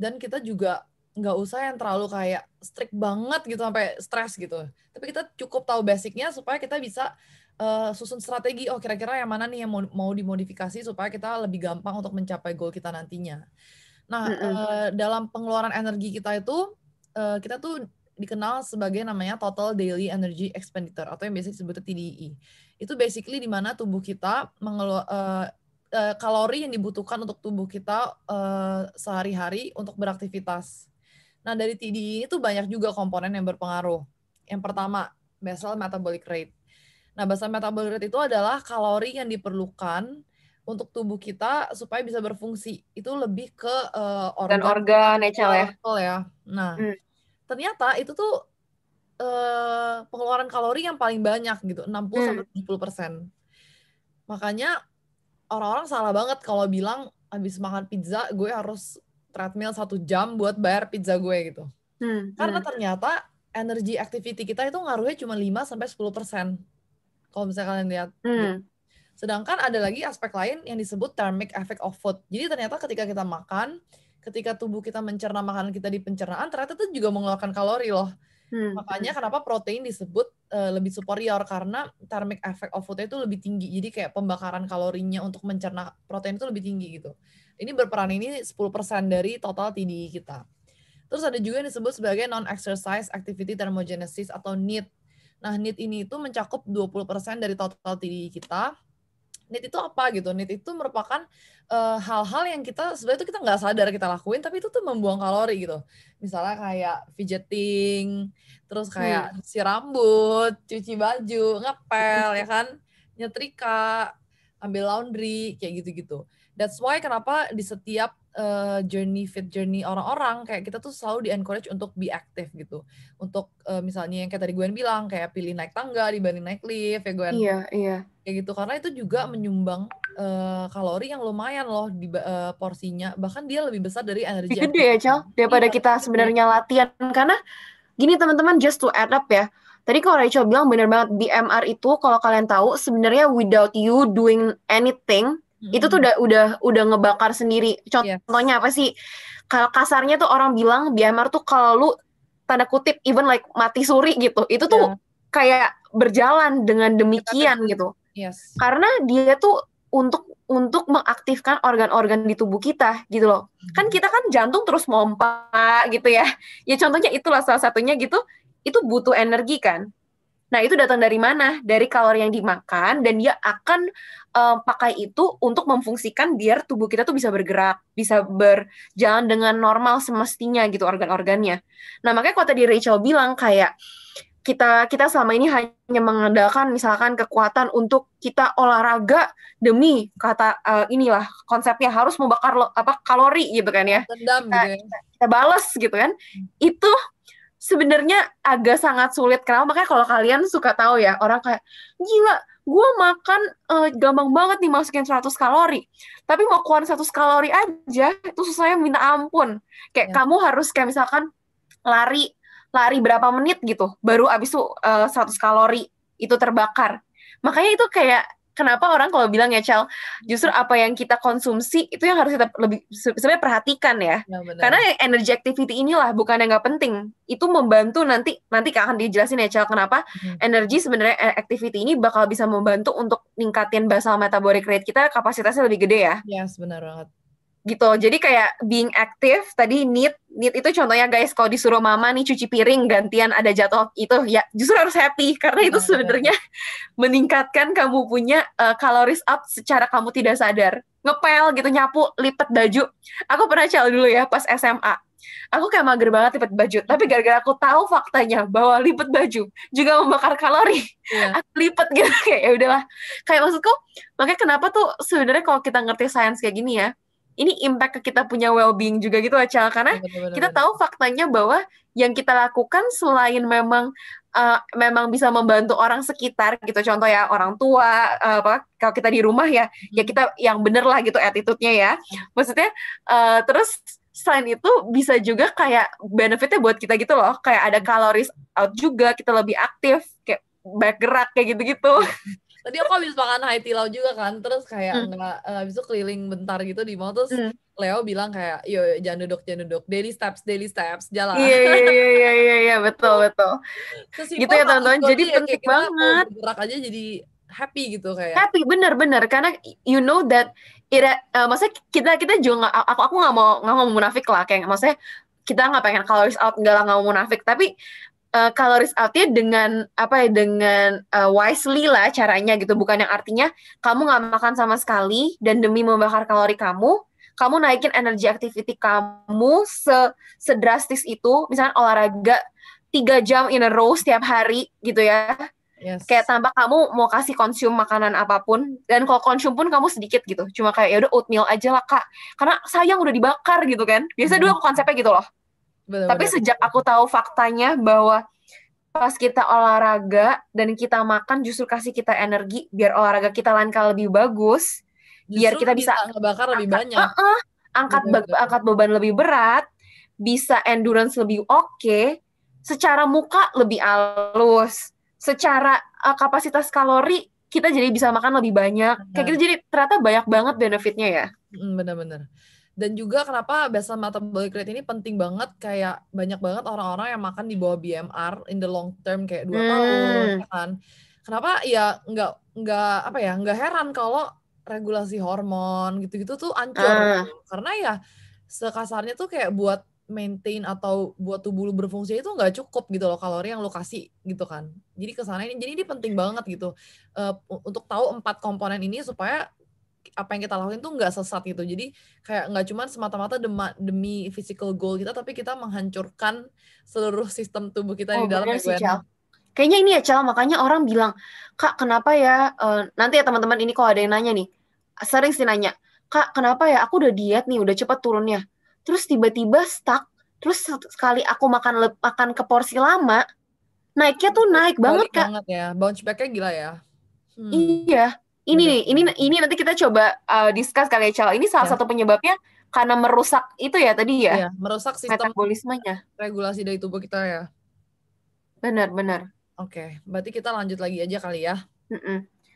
Speaker 2: dan kita juga nggak usah yang terlalu kayak strict banget gitu sampai stres gitu. Tapi kita cukup tahu basicnya supaya kita bisa uh, susun strategi. Oh, kira-kira yang mana nih yang mau, mau dimodifikasi supaya kita lebih gampang untuk mencapai goal kita nantinya. Nah, uh, dalam pengeluaran energi kita itu uh, kita tuh dikenal sebagai namanya total daily energy expenditure atau yang biasa disebut TDE. Itu basically di mana tubuh kita mengelola uh, Eh, kalori yang dibutuhkan untuk tubuh kita uh, sehari-hari untuk beraktivitas. Nah, dari TDI ini tuh banyak juga komponen yang berpengaruh. Yang pertama, basal metabolic rate. Nah, basal metabolic rate itu adalah kalori yang diperlukan untuk tubuh kita supaya bisa berfungsi. Itu lebih ke uh, eh, organ. Dan organ, ya. Ya? ya. Nah, hmm. ternyata itu tuh uh, pengeluaran kalori yang paling banyak gitu, 60 70 hmm. persen. Hmm. Makanya orang-orang salah banget kalau bilang habis makan pizza gue harus treadmill satu jam buat bayar pizza gue gitu.
Speaker 1: Hmm, Karena hmm.
Speaker 2: ternyata energi activity kita itu ngaruhnya cuma 5 sampai 10 persen. Kalau misalnya kalian lihat. Hmm. Gitu. Sedangkan ada lagi aspek lain yang disebut thermic effect of food. Jadi ternyata ketika kita makan, ketika tubuh kita mencerna makanan kita di pencernaan, ternyata itu juga mengeluarkan kalori loh. Hmm. Makanya kenapa protein disebut uh, lebih superior karena thermic effect of food itu lebih tinggi. Jadi kayak pembakaran kalorinya untuk mencerna protein itu lebih tinggi gitu. Ini berperan ini 10% dari total TDI e kita. Terus ada juga yang disebut sebagai non-exercise activity thermogenesis atau NEAT. Nah, NEAT ini itu mencakup 20% dari total TDI e kita NIT itu apa gitu. NIT itu merupakan eh, hal-hal uh, yang kita sebenarnya itu kita nggak sadar kita lakuin, tapi itu tuh membuang kalori gitu. Misalnya kayak fidgeting, terus kayak hmm. si rambut, cuci baju, ngepel ya kan, nyetrika, ambil laundry, kayak gitu-gitu. That's why kenapa di setiap uh, journey fit journey orang-orang kayak kita tuh selalu di encourage untuk be aktif gitu untuk uh, misalnya yang kayak tadi gue bilang kayak pilih naik tangga dibanding naik lift ya gue iya iya kayak gitu karena itu juga menyumbang uh, kalori yang lumayan loh di uh, porsinya bahkan dia lebih besar dari energi gede ya cel
Speaker 1: daripada iya, kita sebenarnya latihan karena gini teman-teman just to add up ya Tadi kalau Rachel bilang bener banget BMR itu kalau kalian tahu sebenarnya without you doing anything hmm. itu tuh hmm. udah udah udah ngebakar sendiri iya. contohnya yeah. apa sih kasarnya tuh orang bilang Biamar tuh kalau lu tanda kutip even like mati suri gitu itu tuh yeah. kayak berjalan dengan demikian gitu yes. karena dia tuh untuk untuk mengaktifkan organ-organ di tubuh kita gitu loh hmm. kan kita kan jantung terus mompa gitu ya ya contohnya itulah salah satunya gitu itu butuh energi kan Nah, itu datang dari mana? Dari kalori yang dimakan dan dia akan um, pakai itu untuk memfungsikan biar tubuh kita tuh bisa bergerak, bisa berjalan dengan normal semestinya gitu organ-organnya. Nah, makanya kalau tadi Rachel bilang kayak kita kita selama ini hanya mengandalkan misalkan kekuatan untuk kita olahraga demi kata uh, inilah konsepnya harus membakar lo, apa kalori gitu kan ya. Dendam kita, gitu. Ya. kita balas gitu kan. Hmm. Itu sebenarnya agak sangat sulit kenapa makanya kalau kalian suka tahu ya orang kayak gila gue makan uh, gampang banget nih masukin 100 kalori tapi mau keluar 100 kalori aja itu susahnya minta ampun kayak ya. kamu harus kayak misalkan lari lari berapa menit gitu baru abis itu uh, eh, 100 kalori itu terbakar makanya itu kayak kenapa orang kalau bilang ya Cel, justru hmm. apa yang kita konsumsi itu yang harus kita lebih sebenarnya perhatikan ya. ya Karena energy activity inilah bukan yang nggak penting. Itu membantu nanti nanti akan dijelasin ya Cel kenapa hmm. energi sebenarnya e, activity ini bakal bisa membantu untuk ningkatin basal metabolic rate kita kapasitasnya lebih gede ya. Ya sebenarnya gitu. Jadi kayak being active tadi need need itu contohnya guys kalau disuruh mama nih cuci piring gantian ada jatuh itu ya justru harus happy karena itu sebenarnya meningkatkan kamu punya uh, calories up secara kamu tidak sadar. Ngepel gitu nyapu, lipat baju. Aku pernah cel dulu ya pas SMA. Aku kayak mager banget lipat baju, tapi gara-gara aku tahu faktanya bahwa lipat baju juga membakar kalori. Yeah. Aku lipat gitu kayak ya udahlah. Kayak maksudku, makanya kenapa tuh sebenarnya kalau kita ngerti sains kayak gini ya, ini impact ke kita punya well-being juga gitu loh Cal karena iya, bener, bener, kita tahu faktanya bahwa yang kita lakukan selain memang uh, memang bisa membantu orang sekitar gitu contoh ya orang tua uh, apa kalau kita di rumah ya ya hmm. kita yang bener lah gitu attitude-nya ya iya. maksudnya uh, terus selain itu bisa juga kayak benefitnya buat kita gitu loh kayak ada kaloris hmm. out juga kita lebih aktif kayak banyak gerak kayak gitu-gitu iya
Speaker 2: tadi aku habis makan tea Lau juga kan terus kayak hmm. nggak eh, habis itu keliling bentar gitu di mall terus hmm. Leo bilang kayak yo jangan duduk jangan duduk daily steps daily steps jalan iya iya iya
Speaker 1: iya iya, iya betul betul Sesimpel gitu ya teman-teman jadi ya, penting banget
Speaker 2: gerak aja jadi happy gitu kayak happy
Speaker 1: bener-bener karena you know that it, uh, eh, maksudnya kita kita juga gak, aku aku nggak mau nggak mau munafik lah kayak maksudnya kita nggak pengen calories out nggak lah nggak mau munafik tapi uh, calories outnya dengan apa ya dengan uh, wisely lah caranya gitu bukan yang artinya kamu nggak makan sama sekali dan demi membakar kalori kamu kamu naikin energi activity kamu se sedrastis itu misalnya olahraga tiga jam in a row setiap hari gitu ya yes. kayak tanpa kamu mau kasih konsum makanan apapun dan kalau konsum pun kamu sedikit gitu cuma kayak ya udah oatmeal aja lah kak karena sayang udah dibakar gitu kan biasa mm -hmm. dulu mm-hmm. aku konsepnya gitu loh Bener-bener. Tapi sejak aku tahu faktanya bahwa pas kita olahraga dan kita makan justru kasih kita energi biar olahraga kita lain kali lebih bagus, justru biar kita bisa ngebakar lebih banyak. Uh -uh, angkat be- angkat beban lebih berat, bisa endurance lebih oke, okay, secara muka lebih halus, secara uh, kapasitas kalori kita jadi bisa makan lebih banyak. kita Kayak gitu jadi ternyata banyak banget benefitnya ya. Mm, Benar-benar dan juga kenapa basal metabolic
Speaker 2: rate ini penting banget kayak banyak banget orang-orang yang makan di bawah BMR in the long term kayak dua hmm. tahun ya kan kenapa ya nggak nggak apa ya nggak heran kalau regulasi hormon gitu-gitu tuh ancur uh. Ah. karena ya sekasarnya tuh kayak buat maintain atau buat tubuh lu berfungsi itu nggak cukup gitu loh kalori yang lu kasih gitu kan jadi kesana ini jadi ini penting banget gitu uh, untuk tahu empat komponen ini supaya apa yang kita lakuin tuh nggak sesat gitu jadi kayak nggak cuma semata-mata demi physical goal kita tapi kita menghancurkan seluruh sistem tubuh kita oh, di dalam sih, Cal.
Speaker 1: kayaknya ini ya Cal makanya orang bilang kak kenapa ya uh, nanti ya teman-teman ini kalau ada yang nanya nih sering sih nanya kak kenapa ya aku udah diet nih udah cepat turunnya terus tiba-tiba stuck terus sekali aku makan makan ke porsi lama naiknya tuh naik Balik banget kak banget ya bounce backnya gila ya hmm. iya ini nih ini ini nanti kita coba uh, discuss kali ya Cal. Ini salah ya. satu penyebabnya karena merusak itu ya tadi ya. Iya, merusak sistem metabolismenya. Regulasi dari tubuh kita ya. Benar, benar.
Speaker 2: Oke, okay. berarti kita lanjut lagi aja kali ya.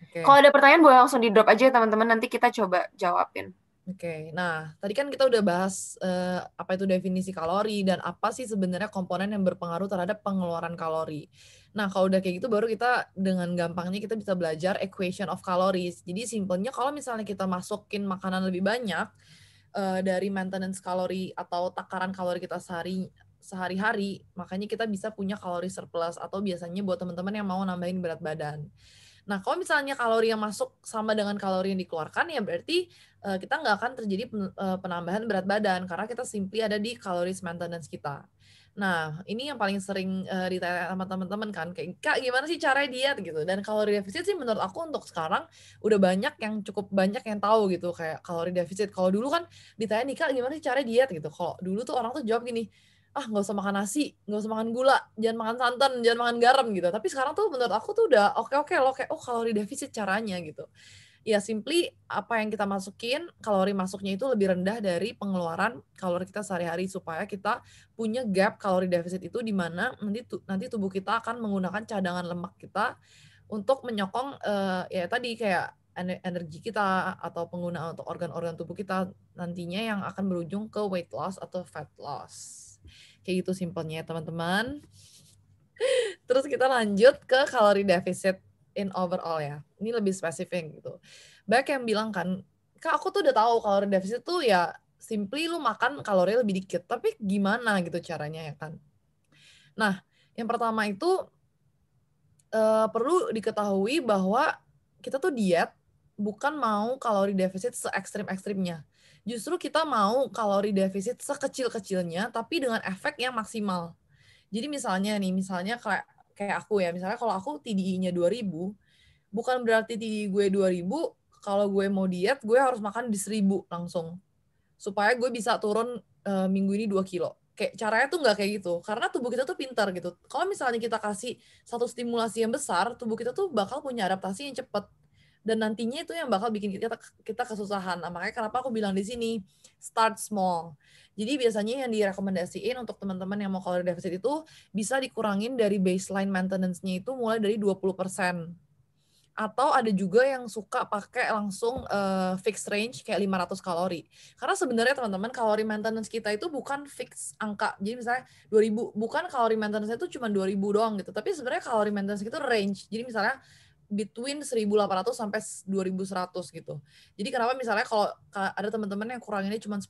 Speaker 2: Okay. Kalau
Speaker 1: ada pertanyaan boleh langsung di drop aja ya, teman-teman.
Speaker 2: Nanti kita coba jawabin. Oke, okay. nah tadi kan kita udah bahas uh, apa itu definisi kalori dan apa sih sebenarnya komponen yang berpengaruh terhadap pengeluaran kalori. Nah, kalau udah kayak gitu baru kita dengan gampangnya kita bisa belajar equation of calories. Jadi simpelnya kalau misalnya kita masukin makanan lebih banyak uh, dari maintenance kalori atau takaran kalori kita sehari sehari-hari, makanya kita bisa punya kalori surplus atau biasanya buat teman-teman yang mau nambahin berat badan. Nah, kalau misalnya kalori yang masuk sama dengan kalori yang dikeluarkan, ya berarti uh, kita nggak akan terjadi eh, penambahan berat badan karena kita simply ada di calories maintenance kita. Nah, ini yang paling sering uh, ditanya sama teman-teman kan, kayak kak gimana sih cara diet gitu. Dan kalori defisit sih menurut aku untuk sekarang udah banyak yang cukup banyak yang tahu gitu kayak kalori defisit. Kalau dulu kan ditanya nih kak gimana sih cara diet gitu. Kalau dulu tuh orang tuh jawab gini, ah nggak usah makan nasi, nggak usah makan gula, jangan makan santan, jangan makan garam gitu. Tapi sekarang tuh menurut aku tuh udah oke-oke loh kayak oh kalori defisit caranya gitu ya simply apa yang kita masukin kalori masuknya itu lebih rendah dari pengeluaran kalori kita sehari-hari supaya kita punya gap kalori defisit itu di mana nanti nanti tubuh kita akan menggunakan cadangan lemak kita untuk menyokong uh, ya tadi kayak energi kita atau penggunaan untuk organ-organ tubuh kita nantinya yang akan berujung ke weight loss atau fat loss. Kayak gitu simpelnya teman-teman. Terus kita lanjut ke kalori deficit in overall ya ini lebih spesifik gitu. Banyak yang bilang kan, kak aku tuh udah tahu kalori defisit tuh ya simply lu makan kalori lebih dikit, tapi gimana gitu caranya ya kan. Nah, yang pertama itu uh, perlu diketahui bahwa kita tuh diet bukan mau kalori defisit se ekstrim ekstrimnya. Justru kita mau kalori defisit sekecil-kecilnya, tapi dengan efek yang maksimal. Jadi misalnya nih, misalnya kayak kayak aku ya, misalnya kalau aku TDI-nya 2000, bukan berarti di gue 2000 kalau gue mau diet gue harus makan di 1000 langsung supaya gue bisa turun uh, minggu ini 2 kilo kayak caranya tuh nggak kayak gitu karena tubuh kita tuh pintar gitu kalau misalnya kita kasih satu stimulasi yang besar tubuh kita tuh bakal punya adaptasi yang cepat dan nantinya itu yang bakal bikin kita kita kesusahan nah, makanya kenapa aku bilang di sini start small jadi biasanya yang direkomendasiin untuk teman-teman yang mau kalori deficit itu bisa dikurangin dari baseline maintenance-nya itu mulai dari 20% atau ada juga yang suka pakai langsung uh, fixed range kayak 500 kalori. Karena sebenarnya teman-teman kalori maintenance kita itu bukan fix angka. Jadi misalnya 2000 bukan kalori maintenance itu cuma 2000 doang gitu, tapi sebenarnya kalori maintenance itu range. Jadi misalnya between 1800 sampai 2100 gitu. Jadi kenapa misalnya kalau ada teman-teman yang kurang ini cuma 10%,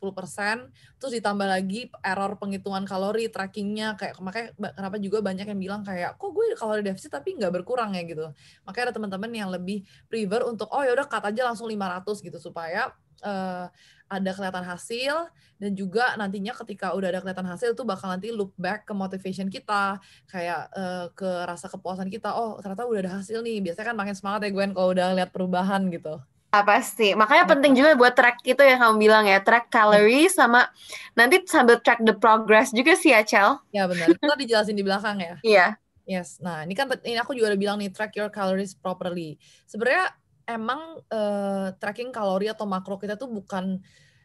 Speaker 2: terus ditambah lagi error penghitungan kalori, trackingnya, kayak makanya kenapa juga banyak yang bilang kayak, kok gue kalori defisit tapi nggak berkurang ya gitu. Makanya ada teman-teman yang lebih prefer untuk, oh ya udah aja langsung 500 gitu, supaya uh, ada kelihatan hasil dan juga nantinya ketika udah ada kelihatan hasil itu bakal nanti look back ke motivation kita kayak uh, ke rasa kepuasan kita oh ternyata udah ada hasil nih biasanya kan makin semangat ya Gwen kalau udah lihat perubahan gitu
Speaker 1: Ah, pasti. Makanya ya. penting juga buat track itu yang kamu bilang ya, track calorie sama nanti sambil track the progress juga sih ya, Cel. Ya benar.
Speaker 2: Kita dijelasin di belakang ya.
Speaker 1: Iya. Yes. Nah, ini
Speaker 2: kan ini aku juga udah bilang nih track your calories properly. Sebenarnya emang uh, tracking kalori atau makro kita tuh bukan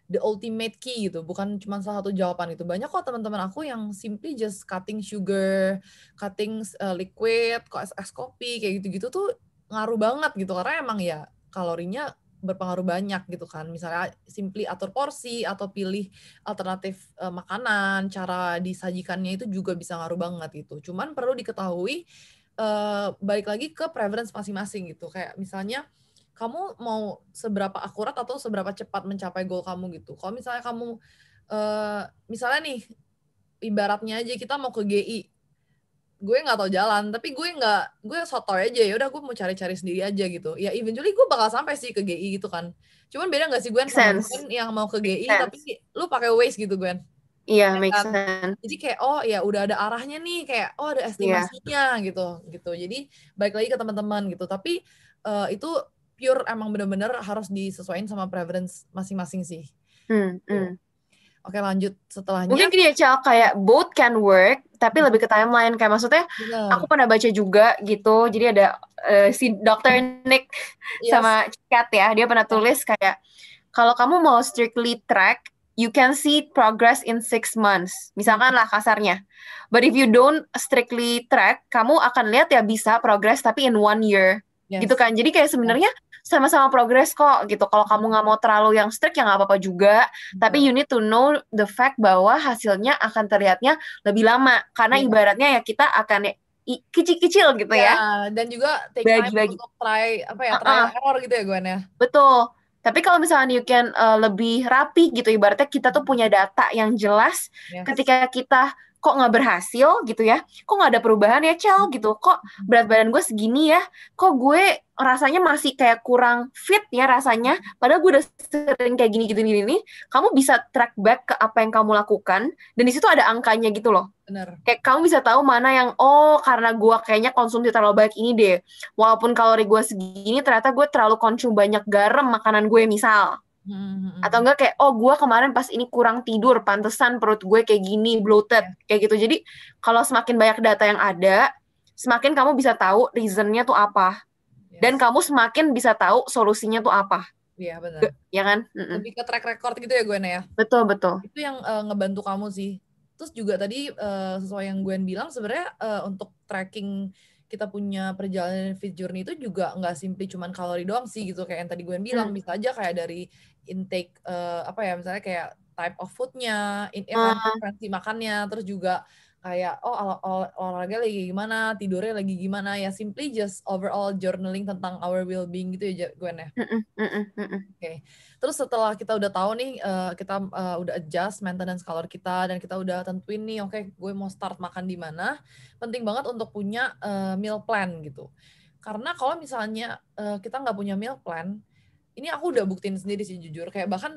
Speaker 2: the ultimate key gitu, bukan cuma salah satu jawaban itu. Banyak kok teman-teman aku yang simply just cutting sugar, cutting uh, liquid, kok es, es kopi kayak gitu-gitu tuh ngaruh banget gitu karena emang ya kalorinya berpengaruh banyak gitu kan. Misalnya simply atur porsi atau pilih alternatif uh, makanan, cara disajikannya itu juga bisa ngaruh banget gitu. Cuman perlu diketahui uh, balik lagi ke preference masing-masing gitu. Kayak misalnya kamu mau seberapa akurat atau seberapa cepat mencapai goal kamu gitu. Kalau misalnya kamu uh, misalnya nih ibaratnya aja kita mau ke GI gue nggak tau jalan tapi gue nggak gue soto aja ya udah gue mau cari-cari sendiri aja gitu ya eventually gue bakal sampai sih ke GI gitu kan cuman beda nggak sih Gwen sama yang mau ke GI tapi lu pakai waste gitu Gwen
Speaker 1: Iya, yeah, make kan? sense.
Speaker 2: Jadi kayak oh ya udah ada arahnya nih, kayak oh ada iya. estimasinya yeah. gitu, gitu. Jadi baik lagi ke teman-teman gitu. Tapi uh, itu pure emang bener-bener harus disesuaikan sama preference masing-masing sih. Hmm, hmm. Gitu. Oke lanjut setelahnya. Mungkin gini
Speaker 1: ya kayak both can work, tapi hmm. lebih ke timeline. Kayak maksudnya yeah. aku pernah baca juga gitu, jadi ada uh, si Dr. Nick yes. sama Cat ya, dia pernah iya. tulis kayak, kalau kamu mau strictly track, you can see progress in six months. Misalkan lah kasarnya. But if you don't strictly track, kamu akan lihat ya bisa progress tapi in one year yes. gitu kan jadi kayak sebenarnya sama-sama progres kok gitu kalau kamu nggak mau terlalu yang strict ya nggak apa-apa juga hmm. tapi you need to know the fact bahwa hasilnya akan terlihatnya lebih lama karena hmm. ibaratnya ya kita akan ya kecil-kecil gitu ya, ya.
Speaker 2: dan juga take bagi, time bagi. untuk try apa ya try uh -uh. error gitu ya gue ya
Speaker 1: betul tapi kalau misalnya you can uh, lebih rapi gitu, ibaratnya kita tuh punya data yang jelas yes. ketika kita kok nggak berhasil gitu ya kok nggak ada perubahan ya cel gitu kok berat badan gue segini ya kok gue rasanya masih kayak kurang fit ya rasanya padahal gue udah sering kayak gini gitu gini, gini kamu bisa track back ke apa yang kamu lakukan dan di situ ada angkanya gitu loh Bener. kayak kamu bisa tahu mana yang oh karena gue kayaknya konsumsi terlalu banyak ini deh walaupun kalori gue segini ternyata gue terlalu konsum banyak garam makanan gue misal Hmm, atau hmm, enggak kayak oh gue kemarin pas ini kurang tidur pantesan perut gue kayak gini bloated kayak gitu jadi kalau semakin banyak data yang ada semakin kamu bisa tahu reasonnya tuh apa hmm. yes. dan kamu semakin bisa tahu solusinya tuh apa Iya benar. Iya kan? Lebih
Speaker 2: ke track record gitu
Speaker 1: ya gue ya. Betul betul. Itu
Speaker 2: yang uh, ngebantu kamu sih. Terus juga tadi uh, sesuai yang gue bilang sebenarnya uh, untuk tracking kita punya perjalanan fit journey itu juga nggak simply cuman kalori doang sih gitu kayak yang tadi gue bilang hmm. bisa aja kayak dari intake uh, apa ya misalnya kayak type of foodnya, in uh. Ah. preferensi makannya, terus juga kayak oh ol ol olahraga lagi gimana, tidurnya lagi gimana ya simply just overall journaling tentang our well being gitu ya gue ya. Oke. Okay. Terus setelah kita udah tahu nih uh, kita uh, udah adjust maintenance color kita dan kita udah tentuin nih oke okay, gue mau start makan di mana. Penting banget untuk punya uh, meal plan gitu. Karena kalau misalnya uh, kita nggak punya meal plan, ini aku udah buktiin sendiri sih jujur kayak bahkan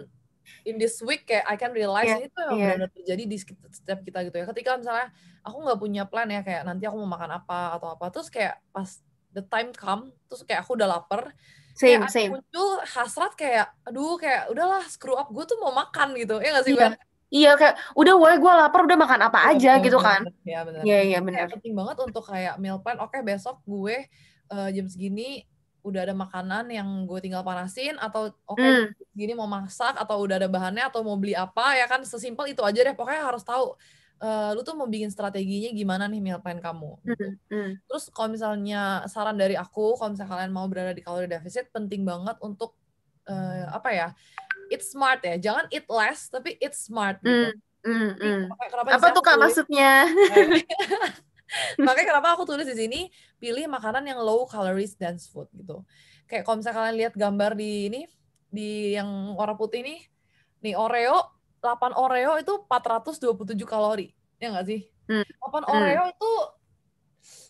Speaker 2: in this week kayak I can realize yeah, ini tuh memang yeah. benar-benar terjadi di setiap kita gitu ya ketika misalnya aku nggak punya plan ya kayak nanti aku mau makan apa atau apa terus kayak pas the time come terus kayak aku udah lapar same, kayak same. muncul hasrat kayak aduh kayak udahlah screw up gue tuh mau makan gitu ya nggak sih yeah. Gue?
Speaker 1: Iya kayak udah woi gue lapar udah makan apa iya, aja bener, gitu kan. Iya benar. Iya iya benar.
Speaker 2: Penting banget untuk kayak meal plan. Oke okay, besok gue uh, jam segini udah ada makanan yang gue tinggal panasin atau oke okay, mm. gini mau masak atau udah ada bahannya atau mau beli apa ya kan sesimpel itu aja deh pokoknya harus tahu uh, lu tuh mau bikin strateginya gimana nih meal plan kamu hmm, gitu. mm. terus kalau misalnya saran dari aku kalau misalnya kalian mau berada di kalori deficit penting banget untuk uh, apa ya eat smart ya jangan eat less tapi eat smart gitu.
Speaker 1: Mm. Mm, mm. Kenapa, kenapa apa tuh kak
Speaker 2: maksudnya? Makanya kenapa aku tulis di sini pilih makanan yang low calories dense food gitu. Kayak kalau misalnya kalian lihat gambar di ini di yang warna putih ini, nih Oreo, 8 Oreo itu 427 kalori. Ya nggak sih? Hmm. 8 hmm. Oreo itu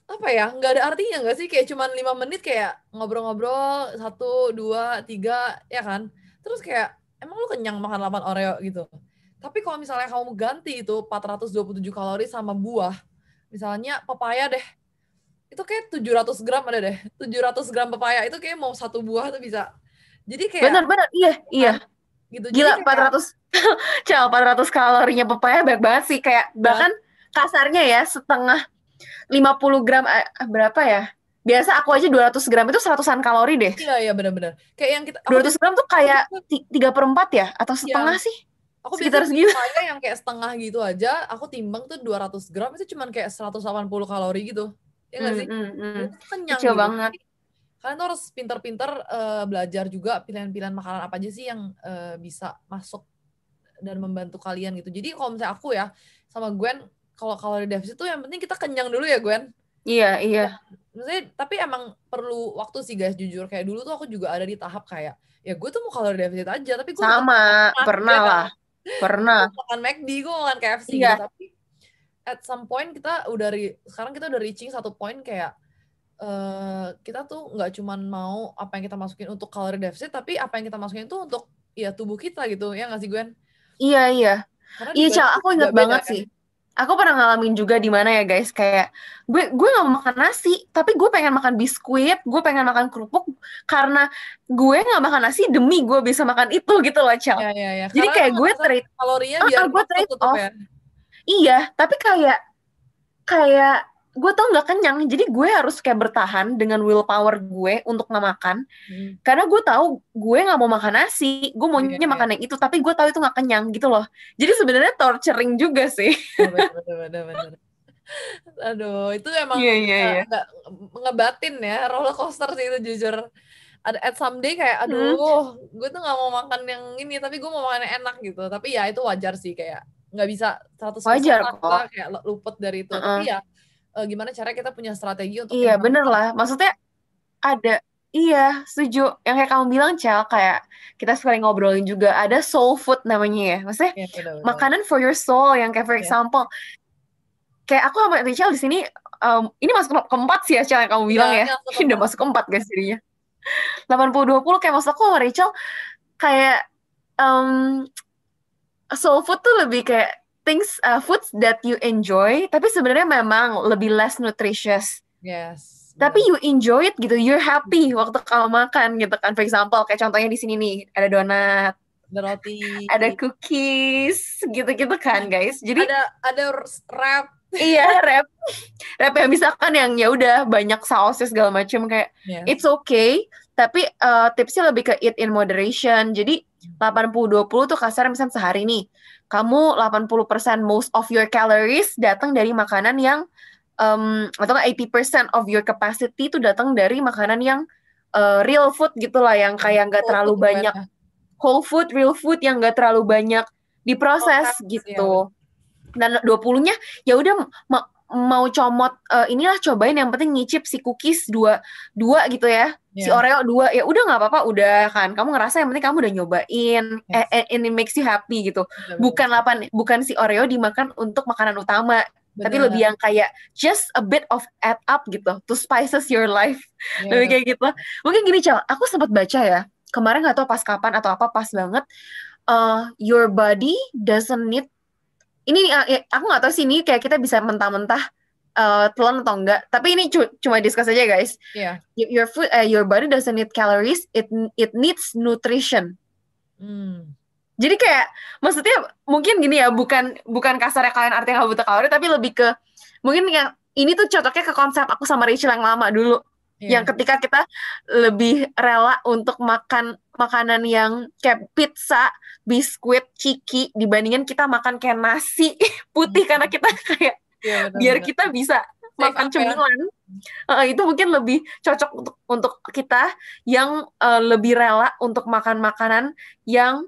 Speaker 2: apa ya nggak ada artinya nggak sih kayak cuman lima menit kayak ngobrol-ngobrol satu dua tiga ya kan terus kayak emang lu kenyang makan 8 Oreo gitu tapi kalau misalnya kamu ganti itu 427 kalori sama buah misalnya pepaya deh itu kayak 700 gram ada deh 700 gram pepaya itu kayak mau satu buah tuh bisa jadi kayak benar-benar
Speaker 1: iya nah, iya gitu gila jadi 400 empat 400 kalorinya pepaya banyak banget sih kayak iya. bahkan kasarnya ya setengah 50 gram eh, eh, berapa ya biasa aku aja 200 gram itu seratusan kalori deh iya iya benar-benar kayak yang kita 200 gram tuh kayak tiga perempat ya atau setengah ya. sih Aku sekitar segitu. Saya
Speaker 2: yang kayak setengah gitu aja, aku timbang tuh 200 gram itu cuman kayak 180 kalori gitu. Ya nggak hmm, sih? Mm, mm. kenyang banget. Kalian tuh harus pinter-pinter uh, belajar juga pilihan-pilihan makanan apa aja sih yang uh, bisa masuk dan membantu kalian gitu. Jadi kalau misalnya aku ya sama Gwen kalau kalori deficit tuh yang penting kita kenyang dulu ya Gwen.
Speaker 1: Iya, iya, iya.
Speaker 2: Maksudnya, tapi emang perlu waktu sih guys jujur kayak dulu tuh aku juga ada di tahap kayak ya gue tuh mau kalori
Speaker 1: deficit aja tapi gue sama pernah, pernah ya kan? lah. Kan? Pernah. Gue
Speaker 2: makan McD, gue makan KFC. Iya. Gitu. Tapi at some point kita udah sekarang kita udah reaching satu point kayak Uh, kita tuh nggak cuman mau apa yang kita masukin untuk kalori deficit tapi apa yang kita masukin itu untuk ya tubuh kita gitu ya nggak sih Gwen? Iya iya. Karena iya Cal, aku ingat banget kan? sih.
Speaker 1: Kan? aku pernah ngalamin juga di mana ya guys kayak gue gue nggak makan nasi tapi gue pengen makan biskuit gue pengen makan kerupuk karena gue nggak makan nasi demi gue bisa makan itu gitu loh cel ya, ya, ya. jadi kayak gue trade kalorinya ah, biar ah, gue trade off ya? iya tapi kayak kayak gue tau nggak kenyang jadi gue harus kayak bertahan dengan willpower gue untuk nggak makan hmm. karena gue tau gue nggak mau makan nasi gue maunya yeah, iya. makan yeah. yang itu tapi gue tau itu nggak kenyang gitu loh jadi sebenarnya torturing juga sih bener, bener, aduh itu emang yeah, yeah, yeah. Iya. Gak,
Speaker 2: ngebatin ya roller coaster sih itu jujur ada at some day kayak aduh hmm. gue tuh nggak mau makan yang ini tapi gue mau makan yang enak gitu tapi ya itu wajar sih kayak nggak bisa satu wajar kok. kayak luput dari itu uh -uh. tapi ya uh, gimana cara kita punya strategi untuk iya bener lah
Speaker 1: maksudnya ada Iya, setuju. Yang kayak kamu bilang, Cel, kayak kita suka ngobrolin juga, ada soul food namanya ya. Maksudnya, yeah, iya, makanan for your soul, yang kayak for yeah. example, kayak aku sama Rachel di sini, um, ini masuk keempat sih ya, Cel, yang kamu iya, bilang ya. Iya, ini udah masuk keempat, guys, dirinya 80-20, kayak maksud aku sama Rachel, kayak um, soul food tuh lebih kayak things uh, foods that you enjoy tapi sebenarnya memang lebih less nutritious. Yes tapi you enjoy it gitu you're happy waktu kamu makan gitu kan for example kayak contohnya di sini nih ada donat ada roti ada cookies gitu-gitu kan guys jadi ada ada wrap iya wrap wrap yang misalkan yang ya udah banyak sausnya segala macam kayak yeah. it's okay tapi uh, tipsnya lebih ke eat in moderation jadi 80-20 tuh kasar misalnya sehari nih. Kamu 80% most of your calories datang dari makanan yang um, atau 80% of your capacity itu datang dari makanan yang uh, real food gitulah yang kayak nggak terlalu food banyak gimana? whole food, real food yang enggak terlalu banyak diproses oh, gitu. Ya. Dan 20-nya ya udah mau comot uh, inilah cobain yang penting nyicip si cookies dua dua gitu ya yeah. si ya. Oreo dua ya udah nggak apa-apa udah kan kamu ngerasa yang penting kamu udah nyobain yes. and, and it makes you happy gitu Betul. bukan lapan bukan si Oreo dimakan untuk makanan utama Betul. tapi lebih yang kayak just a bit of add up gitu to spices your life yeah. lebih kayak gitu mungkin gini cel aku sempat baca ya kemarin nggak tahu pas kapan atau apa pas banget uh, your body doesn't need ini eh, ya, aku nggak tahu sih ini kayak kita bisa mentah-mentah uh, eh, telan atau enggak. Tapi ini cu cuma diskus aja guys. Yeah. Your food, uh, your body doesn't need calories, it it needs nutrition. Hmm. Jadi kayak maksudnya mungkin gini ya, bukan bukan kasarnya kalian artinya nggak butuh kalori, tapi lebih ke mungkin yang ini tuh cocoknya ke konsep aku sama Rachel yang lama dulu. Yeah. Yang ketika kita lebih rela untuk makan makanan yang kayak pizza, biskuit, ciki dibandingkan kita makan kayak nasi putih hmm. karena kita kayak ya, biar kita bisa ya. makan cemilan uh, itu mungkin lebih cocok untuk untuk kita yang uh, lebih rela untuk makan makanan yang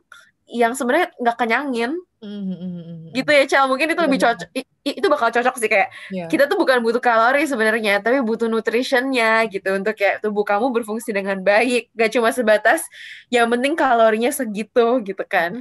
Speaker 1: yang sebenarnya nggak kenyangin
Speaker 2: mm-hmm.
Speaker 1: gitu ya cel mungkin itu iya, lebih cocok I- itu bakal cocok sih kayak yeah. kita tuh bukan butuh kalori sebenarnya tapi butuh nutritionnya gitu untuk kayak tubuh kamu berfungsi dengan baik gak cuma sebatas yang penting kalorinya segitu gitu kan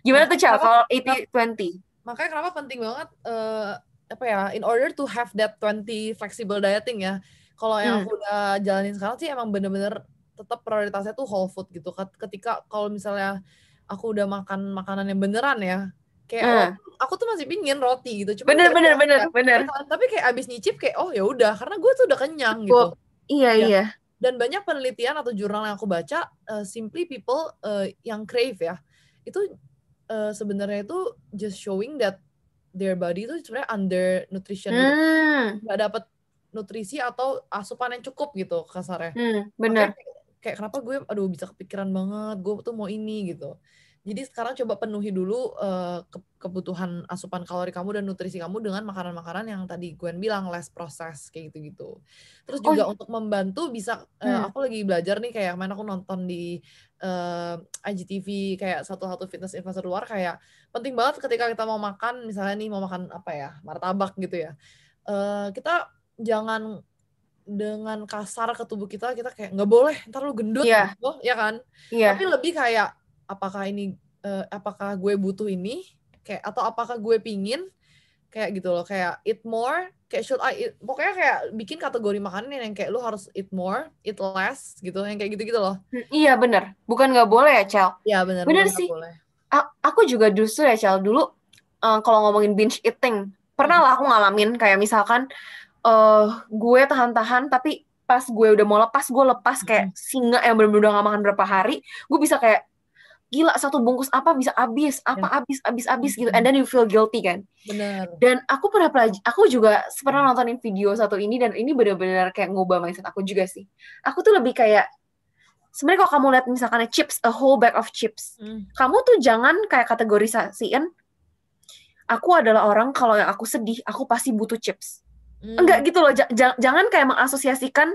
Speaker 1: gimana nah, tuh cel kalau 80 twenty
Speaker 2: makanya kenapa penting banget uh, apa ya in order to have that 20 flexible dieting ya kalau yang hmm. aku udah jalanin sekarang sih emang bener-bener tetap prioritasnya tuh whole food gitu ketika kalau misalnya aku udah makan makanan yang beneran ya kayak uh. oh, aku tuh masih pingin roti gitu cuma bener bener bener kayak, bener tapi kayak abis nyicip kayak oh ya udah karena gue tuh udah kenyang oh, gitu iya ya. iya dan banyak penelitian atau jurnal yang aku baca uh, simply people uh, yang crave ya itu uh, sebenarnya itu just showing that their body itu sebenarnya under nutrition gitu. hmm. gitu. nggak dapat nutrisi atau asupan yang cukup gitu kasarnya hmm, benar Makanya kayak kenapa gue aduh bisa kepikiran banget gue tuh mau ini gitu jadi sekarang coba penuhi dulu uh, ke kebutuhan asupan kalori kamu dan nutrisi kamu dengan makanan-makanan yang tadi gue bilang less proses kayak gitu-gitu. Terus oh juga oh. untuk membantu bisa uh, hmm. aku lagi belajar nih kayak main aku nonton di uh, IGTV kayak satu-satu fitness influencer luar kayak penting banget ketika kita mau makan misalnya nih mau makan apa ya martabak gitu ya. Uh, kita jangan dengan kasar ke tubuh kita kita kayak nggak boleh ntar lu gendut yeah. gitu ya kan yeah. tapi lebih kayak apakah ini uh, apakah gue butuh ini kayak atau apakah gue pingin kayak gitu loh kayak eat more kayak should I eat pokoknya kayak bikin kategori makanan yang kayak lu harus eat more eat less gitu yang kayak
Speaker 1: gitu gitu loh hmm, iya bener bukan nggak boleh ya cel iya bener bener sih boleh. A aku juga justru ya cel dulu uh, kalau ngomongin binge eating pernah lah aku ngalamin kayak misalkan uh, gue tahan-tahan tapi pas gue udah mau lepas gue lepas kayak singa yang bener-bener udah gak makan berapa hari gue bisa kayak gila satu bungkus apa bisa habis apa ya. habis habis habis gitu and then you feel guilty kan benar dan aku pernah pelajari aku juga pernah mm. nontonin video satu ini dan ini benar-benar kayak ngubah mindset aku juga sih aku tuh lebih kayak sebenarnya kalau kamu lihat misalkan chips a whole bag of chips hmm. kamu tuh jangan kayak kategorisasiin aku adalah orang kalau yang aku sedih aku pasti butuh chips Hmm. Enggak gitu loh, jangan kayak mengasosiasikan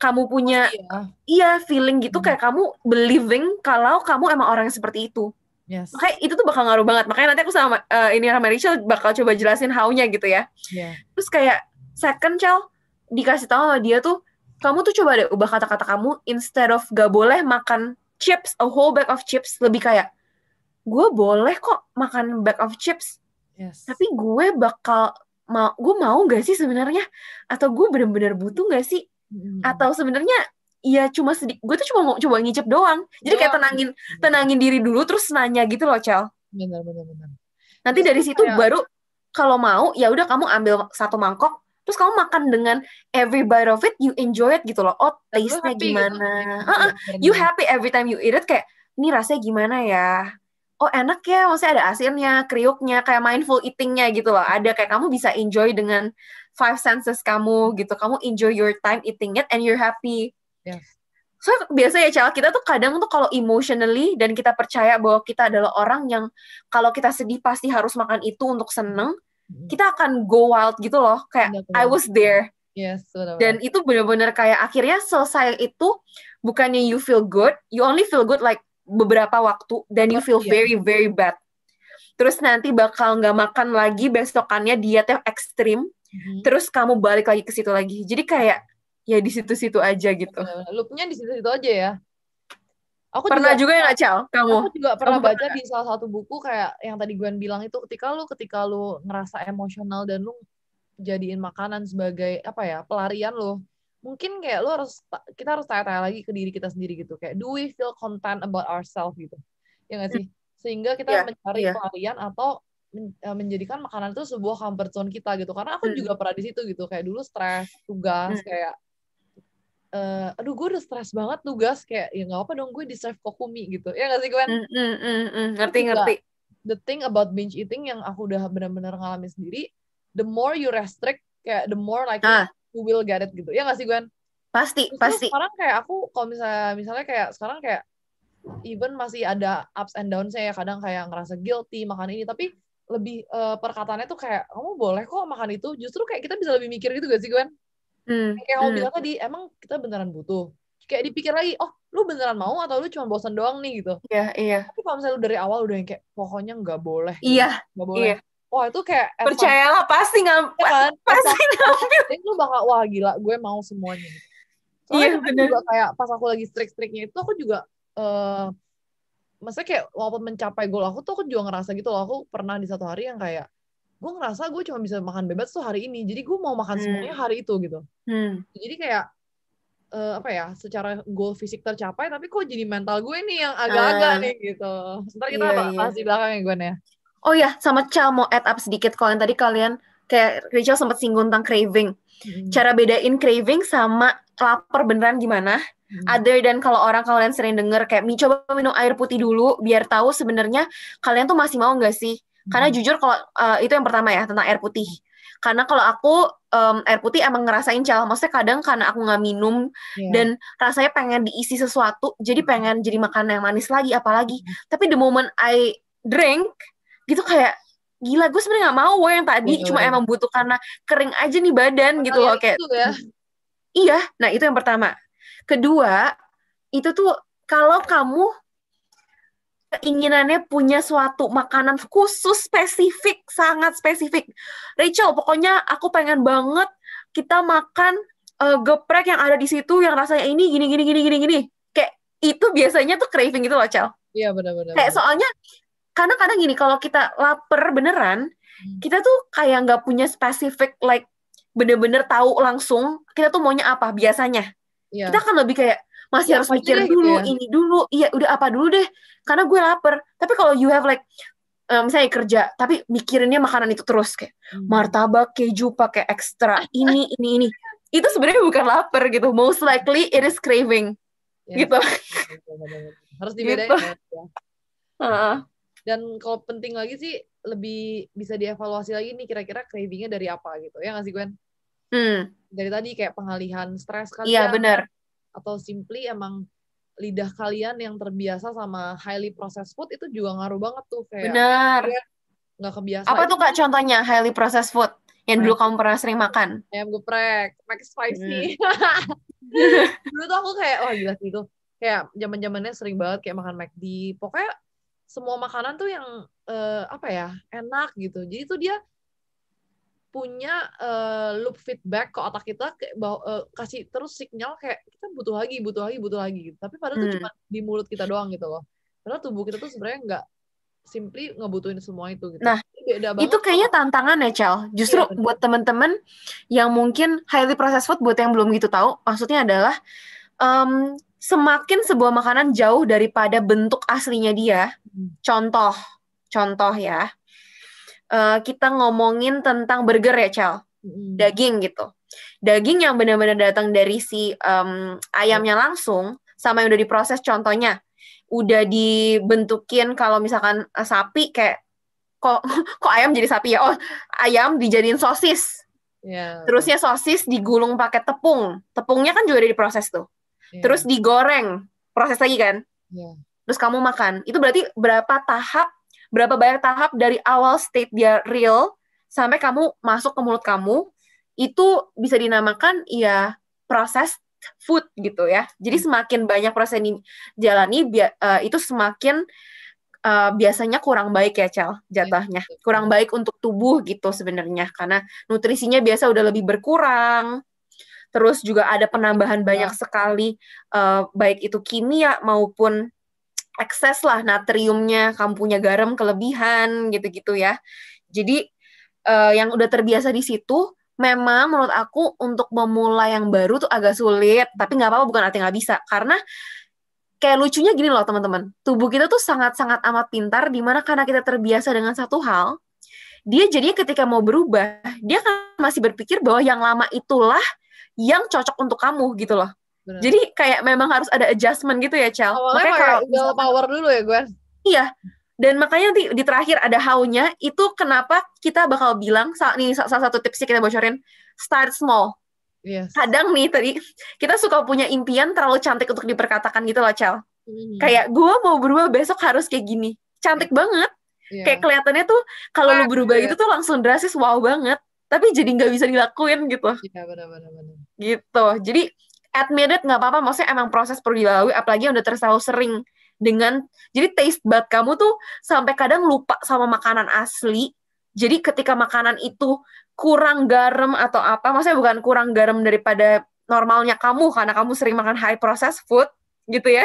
Speaker 1: kamu punya oh, iya. iya feeling gitu hmm. kayak kamu believing kalau kamu emang orang yang seperti itu. Yes. Makanya itu tuh bakal ngaruh banget. Makanya nanti aku sama uh, ini sama Rachel bakal coba jelasin how gitu ya. Yeah. Terus kayak second child dikasih tahu sama dia tuh kamu tuh coba deh ubah kata-kata kamu instead of gak boleh makan chips a whole bag of chips lebih kayak gue boleh kok makan bag of chips yes. tapi gue bakal mau gue mau gak sih sebenarnya atau gue bener-bener butuh gak sih hmm. atau sebenarnya ya cuma sedikit gue tuh cuma mau coba ngicip doang jadi kayak iya. tenangin tenangin diri dulu terus nanya gitu loh cel benar benar benar nanti iya, dari situ ya. baru kalau mau ya udah kamu ambil satu mangkok terus kamu makan dengan every bite of it you enjoy it gitu loh oh taste-nya gitu. gimana gitu. uh -uh, you happy every time you eat it kayak ini rasanya gimana ya oh enak ya maksudnya ada asinnya kriuknya kayak mindful eatingnya gitu loh ada kayak kamu bisa enjoy dengan five senses kamu gitu kamu enjoy your time eating it and you're happy yes. so biasa ya cewek kita tuh kadang tuh kalau emotionally dan kita percaya bahwa kita adalah orang yang kalau kita sedih pasti harus makan itu untuk seneng mm-hmm. kita akan go wild gitu loh kayak benar I was there Yes, benar-benar. Dan itu benar-benar kayak akhirnya selesai itu bukannya you feel good, you only feel good like beberapa waktu dan you oh, feel iya. very very bad. Terus nanti bakal nggak makan lagi besokannya dietnya ekstrim. Mm-hmm. Terus kamu balik lagi ke situ lagi. Jadi kayak ya di situ-situ aja gitu.
Speaker 2: Loopnya di situ-situ aja ya.
Speaker 1: Aku pernah juga, juga ya Cal, kamu. Aku juga pernah kamu baca
Speaker 2: di salah satu buku kayak yang tadi gue bilang itu ketika lu ketika lu ngerasa emosional dan lu jadiin makanan sebagai apa ya pelarian lo mungkin kayak lo harus kita harus tanya-tanya lagi ke diri kita sendiri gitu kayak do we feel content about ourselves gitu ya nggak sih hmm. sehingga kita yeah, mencari yeah. pelarian atau men e, menjadikan makanan itu sebuah comfort zone kita gitu karena aku mm. juga pernah di situ gitu kayak dulu stres tugas mm. kayak uh, aduh gue udah stres banget tugas kayak ya nggak apa dong gue deserve serve kokumi gitu ya nggak sih gue hmm, hmm, ngerti ngerti the thing about binge eating yang aku udah benar-benar ngalami sendiri the more you restrict kayak the more like ah. You will get it gitu ya gak sih Gwen pasti Terus pasti sekarang kayak aku kalau misalnya misalnya kayak sekarang kayak even masih ada ups and downs saya ya, kadang kayak ngerasa guilty makan ini tapi lebih uh, perkataannya tuh kayak kamu boleh kok makan itu justru kayak kita bisa lebih mikir gitu gak sih Gwen hmm. kayak kamu hmm. bilang tadi emang kita beneran butuh kayak dipikir lagi oh lu beneran mau atau lu cuma bosan doang nih gitu iya yeah, iya yeah. tapi kalau misalnya lu dari awal udah yang kayak pokoknya nggak boleh iya yeah, gitu, nggak boleh yeah wah itu kayak percayalah advanced. pasti nggak ya kan? pasti ngambil jadi lu bakal wah gila gue mau semuanya soalnya yeah, kan bener. juga kayak pas aku lagi strik-striknya itu aku juga uh, maksudnya kayak walaupun mencapai goal aku tuh aku juga ngerasa gitu loh aku pernah di satu hari yang kayak gue ngerasa gue cuma bisa makan bebas tuh hari ini jadi gue mau makan hmm. semuanya hari itu gitu hmm. jadi kayak uh, apa ya secara goal fisik tercapai tapi kok jadi mental gue nih yang agak-agak uh, nih gitu
Speaker 1: sebentar kita iya, bahas iya. di belakang ya gue nih ya. Oh ya, sama Cal mau add up sedikit kalian tadi kalian kayak Rachel sempat singgung tentang craving. Hmm. Cara bedain craving sama lapar beneran gimana? Hmm. Other dan kalau orang kalian sering denger kayak coba minum air putih dulu biar tahu sebenarnya kalian tuh masih mau nggak sih? Hmm. Karena mm-hmm. jujur kalau uh, itu yang pertama ya tentang air putih. Karena kalau aku um, air putih emang ngerasain cal, maksudnya kadang karena aku nggak minum yeah. dan rasanya pengen diisi sesuatu, jadi mm-hmm. pengen jadi makanan yang manis lagi apalagi. Hmm. Tapi the moment I drink, gitu kayak gila gue sebenarnya nggak mau yang tadi cuma emang butuh karena kering aja nih badan gitu loh kayak gitu ya? Mm. iya nah itu yang pertama kedua itu tuh kalau kamu keinginannya punya suatu makanan khusus spesifik sangat spesifik Rachel pokoknya aku pengen banget kita makan uh, geprek yang ada di situ yang rasanya ini gini gini gini gini gini kayak itu biasanya tuh craving gitu loh Cel iya benar-benar kayak soalnya karena kadang gini kalau kita lapar beneran hmm. kita tuh kayak nggak punya spesifik like bener-bener tahu langsung kita tuh maunya apa biasanya ya. kita kan lebih kayak masih ya, harus mikir deh, dulu ya. ini dulu iya udah apa dulu deh karena gue lapar tapi kalau you have like um, misalnya kerja tapi mikirinnya makanan itu terus kayak hmm. martabak keju pakai ekstra ini ini ini itu sebenarnya bukan lapar gitu most likely it is craving
Speaker 2: iya. gitu harus dibedain gitu. ya. Uh -uh. Dan kalau penting lagi sih lebih bisa dievaluasi lagi nih kira-kira cravingnya dari apa gitu ya nggak sih Gwen? Hmm. Dari tadi kayak pengalihan stres kalian. Iya ya, benar. Atau simply emang lidah kalian yang terbiasa sama highly processed food itu juga ngaruh banget tuh kayak. Benar. Nggak kebiasaan. Apa tuh
Speaker 1: kak contohnya highly processed food yang dulu kamu pernah sering makan?
Speaker 2: Ayam geprek, max spicy. Hmm. dulu tuh aku kayak oh, gila sih itu kayak zaman zamannya sering banget kayak makan McD. Pokoknya semua makanan tuh yang uh, apa ya enak gitu jadi tuh dia punya uh, loop feedback ke otak kita kayak bawa, uh, eh, kasih terus sinyal kayak kita butuh lagi butuh lagi butuh lagi gitu tapi padahal hmm. tuh cuma di mulut kita doang gitu loh karena tubuh kita tuh sebenarnya nggak simply ngebutuhin semua itu gitu. Nah, Beda itu
Speaker 1: kayaknya tantangan ya, Cel. Justru iya, buat temen-temen yang mungkin highly processed food buat yang belum gitu tahu, maksudnya adalah um, semakin sebuah makanan jauh daripada bentuk aslinya dia. Hmm. Contoh, contoh ya, uh, kita ngomongin tentang burger ya, Cel, hmm. daging gitu. Daging yang benar-benar datang dari si um, ayamnya langsung sama yang udah diproses. Contohnya, udah dibentukin kalau misalkan uh, sapi kayak kok kok ayam jadi sapi ya? Oh, ayam dijadiin sosis. Yeah. Terusnya sosis digulung pakai tepung. Tepungnya kan juga udah diproses tuh Iya. terus digoreng, proses lagi kan? Yeah. Terus kamu makan. Itu berarti berapa tahap, berapa banyak tahap dari awal state dia real sampai kamu masuk ke mulut kamu itu bisa dinamakan ya proses food gitu ya. Jadi hmm. semakin banyak proses ini jalani uh, eh, itu semakin uh, biasanya kurang baik ya Cel iya, jatahnya. Kurang baik untuk tubuh gitu sebenarnya karena nutrisinya biasa udah lebih berkurang terus juga ada penambahan iya. banyak ya. sekali uh, baik itu kimia maupun ekses lah natriumnya, kamu punya garam kelebihan gitu-gitu ya. Jadi uh, yang udah terbiasa di situ memang menurut aku untuk memulai yang baru tuh agak sulit, tapi nggak apa-apa bukan artinya nggak bisa karena kayak lucunya gini loh teman-teman. Tubuh kita tuh sangat-sangat amat pintar dimana karena kita terbiasa dengan satu hal, dia jadinya ketika mau berubah, dia kan masih berpikir bahwa yang lama itulah yang cocok untuk kamu gitu loh. Bener. Jadi kayak memang harus ada adjustment gitu ya, Cel. Awalnya makanya kalau misalkan, power dulu ya, gue. Iya. Dan makanya nanti di terakhir ada how-nya, itu kenapa kita bakal bilang, saat ini salah satu tipsnya kita bocorin, start small. Yes. Kadang nih tadi, kita suka punya impian terlalu cantik untuk diperkatakan gitu loh, Cel. Hmm. Kayak, gue mau berubah besok harus kayak gini. Cantik yeah. banget. Yeah. Kayak iya. kelihatannya tuh, kalau lo lu berubah yeah. gitu tuh langsung drastis, wow banget tapi jadi nggak bisa dilakuin gitu. Iya benar-benar. Gitu. Jadi admitted nggak apa-apa, maksudnya emang proses perlu dilalui, apalagi yang udah terlalu sering dengan jadi taste bud kamu tuh sampai kadang lupa sama makanan asli. Jadi ketika makanan itu kurang garam atau apa, maksudnya bukan kurang garam daripada normalnya kamu karena kamu sering makan high processed food gitu ya.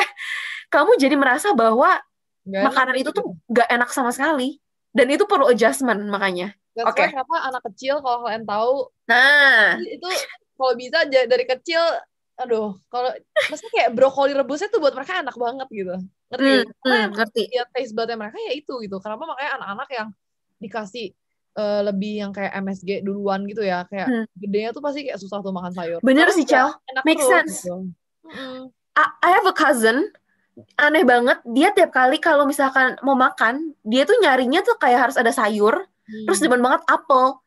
Speaker 1: Kamu jadi merasa bahwa gak makanan enak. itu gitu. tuh gak enak sama sekali dan itu perlu adjustment makanya Gak okay. suka siapa anak
Speaker 2: kecil kalau kalian tahu. Nah. Itu kalau bisa dari kecil aduh kalau maksudnya kayak brokoli rebusnya tuh buat mereka enak banget gitu ngerti hmm, karena hmm, ngerti ya taste buatnya mereka ya itu gitu kenapa makanya anak-anak yang dikasih uh, lebih yang kayak MSG duluan gitu ya kayak hmm. gedenya tuh pasti kayak susah tuh makan sayur bener karena sih cel make terus, sense gitu.
Speaker 1: hmm. I, I have a cousin aneh banget dia tiap kali kalau misalkan mau makan dia tuh nyarinya tuh kayak harus ada sayur hmm. terus demen banget apel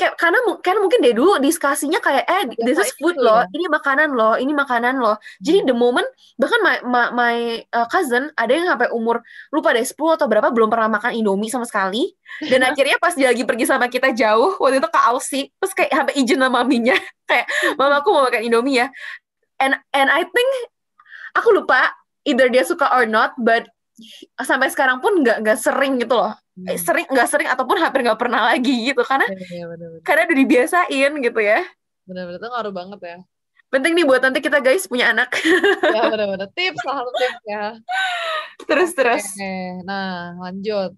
Speaker 1: kayak karena karena mungkin deh dulu diskusinya kayak eh iya, this is food gitu loh ya. ini makanan loh ini makanan loh jadi hmm. the moment bahkan my my, my uh, cousin ada yang sampai umur lupa deh 10 atau berapa belum pernah makan indomie sama sekali dan akhirnya pas dia lagi pergi sama kita jauh waktu itu ke Aussie terus kayak sampai izin sama maminya kayak mama aku mau makan indomie ya and and I think aku lupa either dia suka or not but sampai sekarang pun nggak nggak sering gitu loh hmm. Eh, sering nggak sering ataupun hampir nggak pernah lagi gitu karena ya, bener -bener. karena udah dibiasain gitu ya
Speaker 2: benar-benar tuh ngaruh banget ya
Speaker 1: penting nih buat nanti kita guys punya anak ya benar-benar
Speaker 2: tips salah satu tips ya terus terus Oke. nah lanjut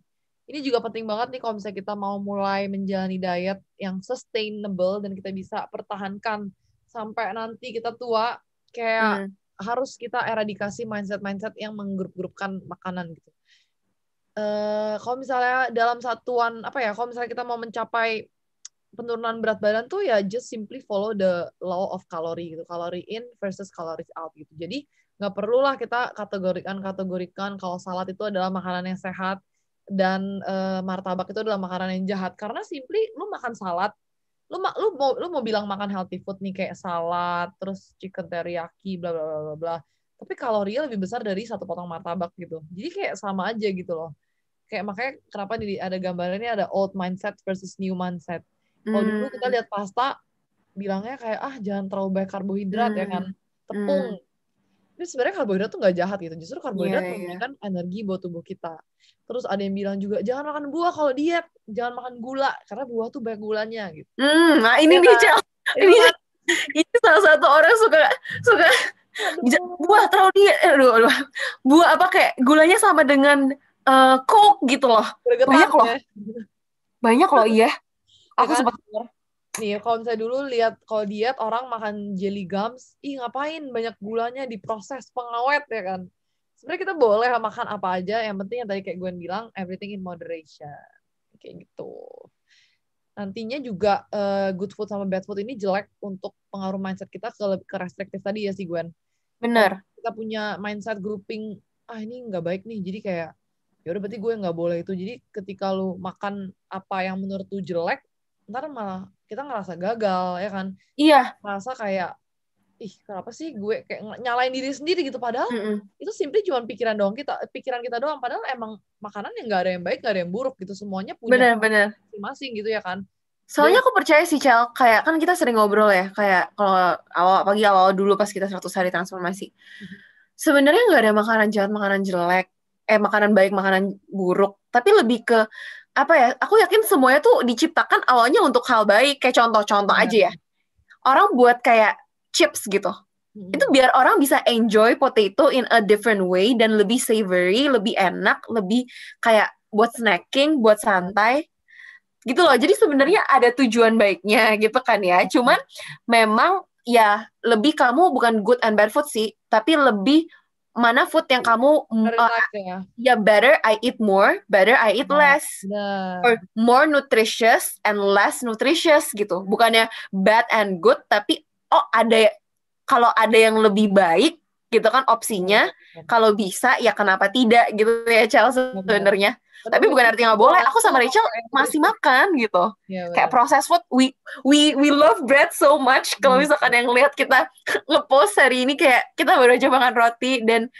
Speaker 2: ini juga penting banget nih kalau misalnya kita mau mulai menjalani diet yang sustainable dan kita bisa pertahankan sampai nanti kita tua kayak hmm harus kita eradikasi mindset-mindset yang menggrup-grupkan makanan gitu. Uh, kalau misalnya dalam satuan apa ya, kalau misalnya kita mau mencapai penurunan berat badan tuh ya just simply follow the law of calorie gitu calorie in versus calories out gitu jadi nggak perlulah kita kategorikan kategorikan kalau salad itu adalah makanan yang sehat dan uh, martabak itu adalah makanan yang jahat karena simply lu makan salad lu lu mau lu mau bilang makan healthy food nih kayak salad terus chicken teriyaki bla bla bla bla bla tapi kalorinya lebih besar dari satu potong martabak gitu jadi kayak sama aja gitu loh kayak makanya kenapa di ada gambarnya ada old mindset versus new mindset kalau hmm. dulu kita lihat pasta bilangnya kayak ah jangan terlalu banyak karbohidrat mm. ya kan hmm. tepung mm tapi sebenarnya karbohidrat tuh nggak jahat gitu justru karbohidrat yeah, iya. memberikan yeah. energi buat tubuh kita terus ada yang bilang juga jangan makan buah kalau diet jangan makan gula karena buah tuh banyak gulanya gitu
Speaker 1: mm, nah ini iya nih kan? cel iya ini kan? ini salah satu orang suka suka aduh. buah terlalu diet eh, aduh, aduh buah apa kayak gulanya sama dengan uh, coke gitu loh Bergetan, banyak loh ya. banyak loh iya ya aku ya kan?
Speaker 2: sempat nih iya, kalau misalnya dulu lihat kalau diet orang makan jelly gums ih ngapain banyak gulanya diproses pengawet ya kan sebenarnya kita boleh makan apa aja yang penting yang tadi kayak gue bilang everything in moderation kayak gitu nantinya juga uh, good food sama bad food ini jelek untuk pengaruh mindset kita ke ke restriktif tadi ya si Gwen benar kita punya mindset grouping ah ini nggak baik nih jadi kayak ya udah berarti gue nggak boleh itu jadi ketika lu makan apa yang menurut lu jelek ntar malah kita ngerasa gagal ya kan iya ngerasa kayak ih kenapa sih gue kayak nyalain diri sendiri gitu padahal mm -mm. itu simply cuma pikiran doang kita pikiran kita doang padahal emang makanan yang gak ada yang baik gak ada yang buruk gitu semuanya punya masing-masing gitu ya kan
Speaker 1: soalnya Jadi, aku percaya sih Cel kayak kan kita sering ngobrol ya kayak kalau awal pagi awal dulu pas kita 100 hari transformasi mm -hmm. sebenarnya nggak ada makanan jahat makanan jelek eh makanan baik makanan buruk tapi lebih ke apa ya aku yakin semuanya tuh diciptakan awalnya untuk hal baik kayak contoh-contoh hmm. aja ya orang buat kayak chips gitu hmm. itu biar orang bisa enjoy potato in a different way dan lebih savory lebih enak lebih kayak buat snacking buat santai gitu loh jadi sebenarnya ada tujuan baiknya gitu kan ya cuman memang ya lebih kamu bukan good and bad food sih tapi lebih mana food yang kamu mm, uh, ya. ya better I eat more, better I eat nah, less, or more nutritious and less nutritious gitu. Bukannya bad and good, tapi oh ada kalau ada yang lebih baik, gitu kan opsinya iya, iya. kalau bisa ya kenapa tidak gitu ya Chel sebenarnya tapi bukan artinya nggak boleh aku sama Rachel iya, masih makan gitu ya, kayak proses food we we we love bread so much kalau hmm. misalkan yang lihat kita ngepost hari ini kayak kita baru aja makan roti dan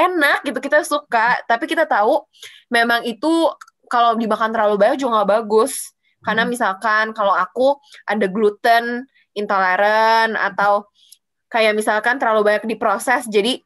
Speaker 1: enak gitu kita suka tapi kita tahu memang itu kalau dimakan terlalu banyak juga nggak bagus karena hmm. misalkan kalau aku ada gluten intoleran atau kayak misalkan terlalu banyak diproses jadi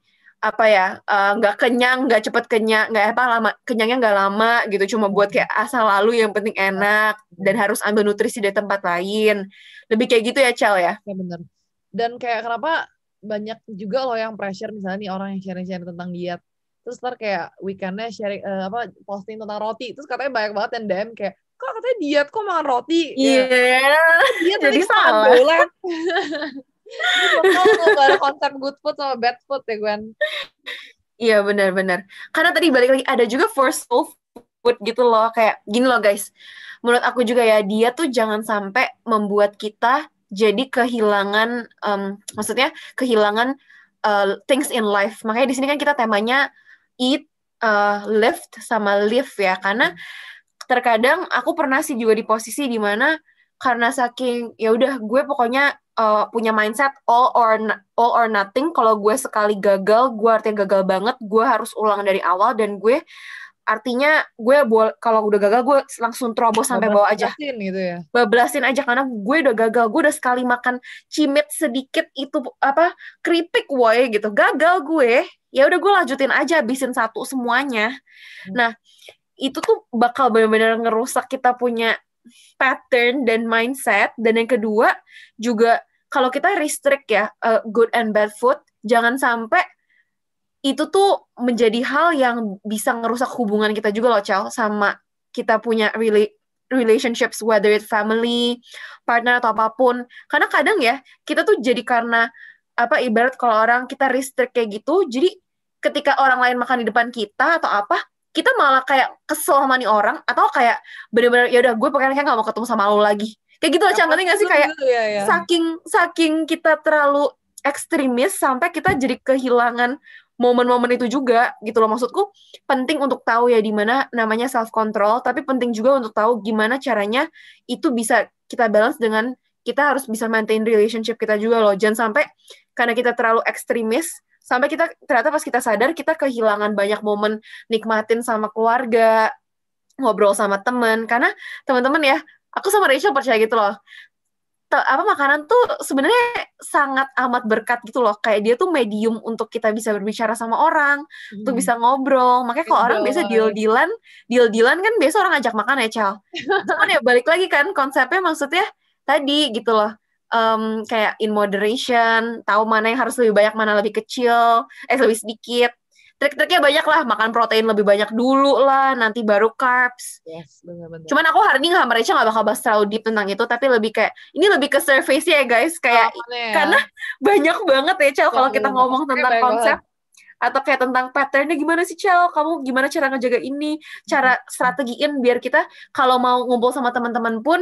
Speaker 1: apa ya eh, nggak uh, kenyang nggak cepet kenyang nggak apa lama kenyangnya nggak lama gitu cuma buat kayak asal lalu yang penting enak dan harus ambil nutrisi dari tempat lain lebih kayak gitu ya Cel ya ya bener
Speaker 2: dan kayak kenapa banyak juga loh yang pressure misalnya nih orang yang sharing-sharing tentang diet terus ntar kayak weekendnya sharing uh, apa posting tentang roti terus katanya banyak banget yang DM kayak kok katanya diet kok makan roti iya yeah. Ya. diet jadi salah
Speaker 1: baru konsep good food sama bad food ya Gwen iya benar-benar karena tadi balik lagi ada juga for soul food gitu loh kayak gini loh guys menurut aku juga ya dia tuh jangan sampai membuat kita jadi kehilangan um, maksudnya kehilangan uh, things in life makanya di sini kan kita temanya eat uh, lift sama live ya karena terkadang aku pernah sih juga di posisi dimana karena saking ya udah gue pokoknya uh, punya mindset all or all or nothing. Kalau gue sekali gagal, gue artinya gagal banget. Gue harus ulang dari awal dan gue artinya gue kalau udah gagal gue langsung terobos sampai bawah aja. Bablasin gitu ya. Bablasin aja karena gue udah gagal, gue udah sekali makan cimit sedikit itu apa keripik woi gitu. Gagal gue, ya udah gue lanjutin aja bisin satu semuanya. Hmm. Nah, itu tuh bakal benar-benar ngerusak kita punya pattern dan mindset dan yang kedua juga kalau kita restrict ya uh, good and bad food, jangan sampai itu tuh menjadi hal yang bisa ngerusak hubungan kita juga loh, Cel, sama kita punya really relationships whether it family, partner atau apapun. Karena kadang ya kita tuh jadi karena apa ibarat kalau orang kita restrict kayak gitu, jadi ketika orang lain makan di depan kita atau apa, kita malah kayak kesel sama nih orang atau kayak bener-bener ya udah gue pokoknya kayak gak mau ketemu sama lo lagi kayak gitu lah ngerti gak sih kayak gitu, ya, ya. saking saking kita terlalu ekstremis sampai kita jadi kehilangan momen-momen itu juga gitu loh maksudku penting untuk tahu ya di mana namanya self control tapi penting juga untuk tahu gimana caranya itu bisa kita balance dengan kita harus bisa maintain relationship kita juga loh jangan sampai karena kita terlalu ekstremis sampai kita ternyata pas kita sadar kita kehilangan banyak momen nikmatin sama keluarga ngobrol sama temen karena teman-teman ya aku sama Rachel percaya gitu loh T- apa makanan tuh sebenarnya sangat amat berkat gitu loh kayak dia tuh medium untuk kita bisa berbicara sama orang hmm. tuh bisa ngobrol makanya kalau orang biasa deal dealan deal dealan kan biasa orang ajak makan ya Cel cuman ya balik lagi kan konsepnya maksudnya tadi gitu loh um, kayak in moderation tahu mana yang harus lebih banyak mana lebih kecil eh lebih sedikit trik-triknya banyak lah makan protein lebih banyak dulu lah nanti baru carbs yes benar-benar cuman aku hari ini nggak Rachel nggak bakal bahas terlalu deep tentang itu tapi lebih kayak ini lebih ke surface ya guys kayak oh, ya. karena banyak banget ya cel kalau kita ngomong tentang konsep atau kayak tentang patternnya gimana sih Cel kamu gimana cara ngejaga ini cara hmm. strategiin biar kita kalau mau ngumpul sama teman-teman pun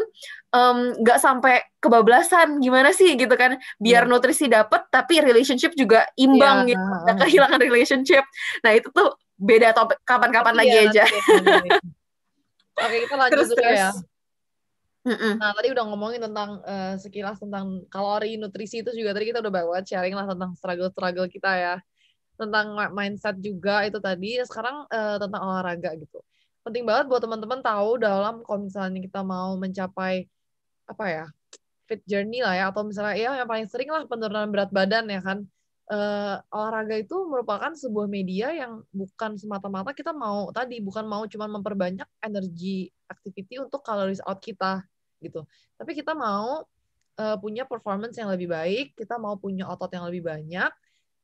Speaker 1: nggak um, sampai kebablasan gimana sih gitu kan biar yeah. Hmm. nutrisi dapet tapi relationship juga imbang yeah. gitu nggak kehilangan relationship nah itu tuh beda topik kapan-kapan lagi iya, aja ya.
Speaker 2: oke kita lanjut terus, ya. terus. ya Nah, tadi udah ngomongin tentang uh, sekilas tentang kalori, nutrisi itu juga tadi kita udah bawa sharing lah tentang struggle-struggle kita ya tentang mindset juga itu tadi ya sekarang uh, tentang olahraga gitu penting banget buat teman-teman tahu dalam kalau misalnya kita mau mencapai apa ya fit journey lah ya atau misalnya ya yang paling sering lah penurunan berat badan ya kan uh, olahraga itu merupakan sebuah media yang bukan semata-mata kita mau tadi bukan mau cuma memperbanyak energi activity untuk calories out kita gitu tapi kita mau uh, punya performance yang lebih baik kita mau punya otot yang lebih banyak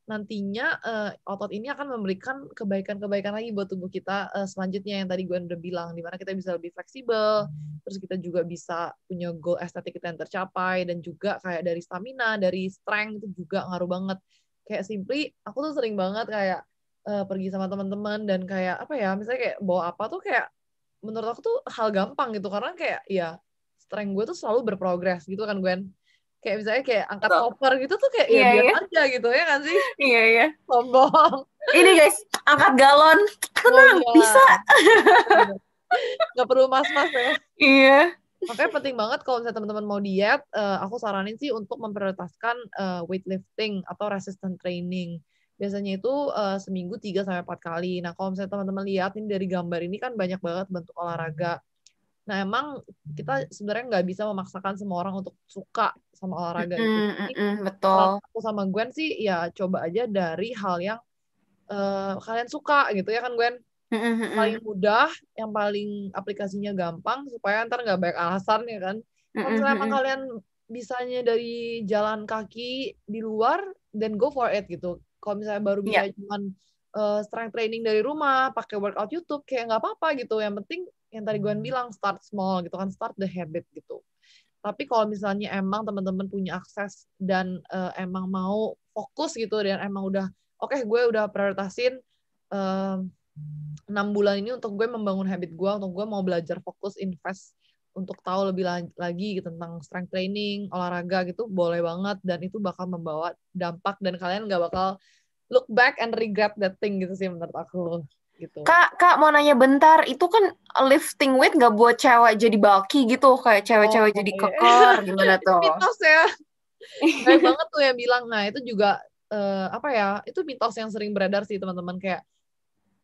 Speaker 2: nantinya uh, otot ini akan memberikan kebaikan-kebaikan lagi buat tubuh kita uh, selanjutnya yang tadi gue udah bilang dimana kita bisa lebih fleksibel hmm. terus kita juga bisa punya goal estetik kita yang tercapai dan juga kayak dari stamina dari strength itu juga ngaruh banget kayak simply aku tuh sering banget kayak uh, pergi sama teman-teman dan kayak apa ya misalnya kayak bawa apa tuh kayak menurut aku tuh hal gampang gitu karena kayak ya strength gue tuh selalu berprogres gitu kan gue kayak misalnya kayak angkat Betul. koper gitu tuh kayak ya iya, ya iya. aja gitu
Speaker 1: ya kan sih iya iya sombong ini guys angkat galon tenang oh, bisa nggak perlu mas-mas ya
Speaker 2: iya makanya penting banget kalau misalnya teman-teman mau diet uh, aku saranin sih untuk memprioritaskan uh, weightlifting atau resistance training biasanya itu uh, seminggu 3 sampai 4 kali. Nah, kalau misalnya teman-teman lihat ini dari gambar ini kan banyak banget bentuk olahraga. Nah emang kita sebenarnya nggak bisa memaksakan semua orang untuk suka sama olahraga mm, itu. Mm, mm, betul. Aku sama Gwen sih ya coba aja dari hal yang uh, kalian suka gitu ya kan Gwen. Mm, paling mudah, yang paling aplikasinya gampang supaya ntar nggak banyak alasan ya kan. Kalau misalnya kalian bisanya dari jalan kaki di luar, dan go for it gitu. Kalau misalnya baru iya. bisa yeah. cuman uh, strength training dari rumah, pakai workout YouTube, kayak nggak apa-apa gitu. Yang penting yang tadi gue hmm. bilang start small gitu kan start the habit gitu tapi kalau misalnya emang teman-teman punya akses dan uh, emang mau fokus gitu dan emang udah oke okay, gue udah prioritasin eh, enam uh, bulan ini untuk gue membangun habit gue untuk gue mau belajar fokus invest untuk tahu lebih lagi gitu tentang strength training olahraga gitu boleh banget dan itu bakal membawa dampak dan kalian nggak bakal look back and regret that thing gitu sih menurut aku gitu.
Speaker 1: Kak, kak mau nanya bentar, itu kan lifting weight nggak buat cewek jadi bulky gitu, kayak cewek-cewek oh, jadi iya. kekar gimana tuh? mitos
Speaker 2: ya. Kayak banget tuh yang bilang, nah itu juga uh, apa ya, itu mitos yang sering beredar sih teman-teman kayak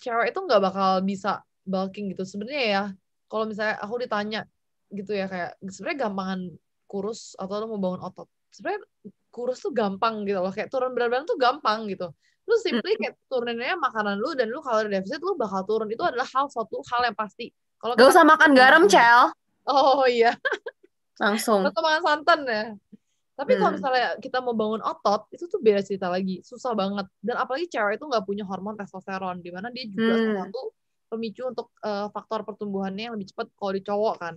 Speaker 2: cewek itu nggak bakal bisa bulking gitu. Sebenarnya ya, kalau misalnya aku ditanya gitu ya kayak sebenarnya gampangan kurus atau lo mau bangun otot. Sebenarnya kurus tuh gampang gitu loh, kayak turun berat badan tuh gampang gitu lu simply kayak aja makanan lu dan lu kalori defisit lu bakal turun itu adalah hal satu hal yang pasti kalau gak usah makan garam
Speaker 1: cel oh iya langsung atau
Speaker 2: makan santan ya tapi kalau misalnya kita mau bangun otot itu tuh beda cerita lagi susah banget dan apalagi cewek itu nggak punya hormon testosteron di mana dia juga hmm. satu pemicu untuk uh, faktor pertumbuhannya yang lebih cepat kalau di cowok kan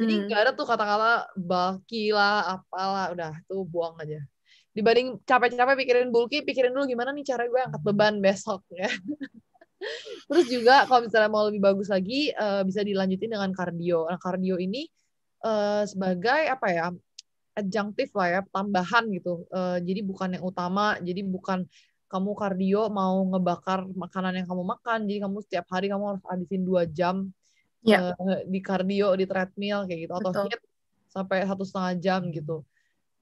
Speaker 2: jadi nggak gak mm. ada tuh kata-kata bulky lah apalah udah tuh buang aja dibanding capek-capek pikirin bulky pikirin dulu gimana nih cara gue angkat beban besok ya terus juga kalau misalnya mau lebih bagus lagi uh, bisa dilanjutin dengan kardio nah kardio ini uh, sebagai apa ya adjunctive lah ya tambahan gitu uh, jadi bukan yang utama jadi bukan kamu kardio mau ngebakar makanan yang kamu makan jadi kamu setiap hari kamu harus habisin dua jam yeah. Ya. uh, di kardio di treadmill kayak gitu atau sampai satu setengah jam gitu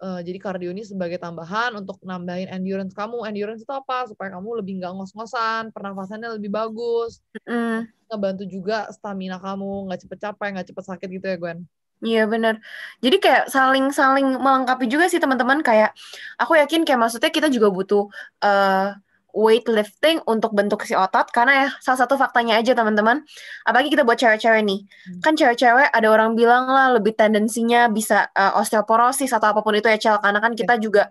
Speaker 2: Uh, jadi kardio ini sebagai tambahan untuk nambahin endurance kamu. Endurance itu apa? Supaya kamu lebih nggak ngos-ngosan, pernafasannya lebih bagus. Mm. Ngebantu juga stamina kamu, nggak cepet capek, nggak cepet sakit gitu ya Gwen.
Speaker 1: Iya benar. Jadi kayak saling-saling melengkapi juga sih teman-teman kayak aku yakin kayak maksudnya kita juga butuh uh, weightlifting untuk bentuk si otot karena ya salah satu faktanya aja teman-teman apalagi kita buat cewek-cewek nih hmm. kan cewek-cewek ada orang bilang lah lebih tendensinya bisa uh, osteoporosis atau apapun itu ya cel karena kan kita ya. juga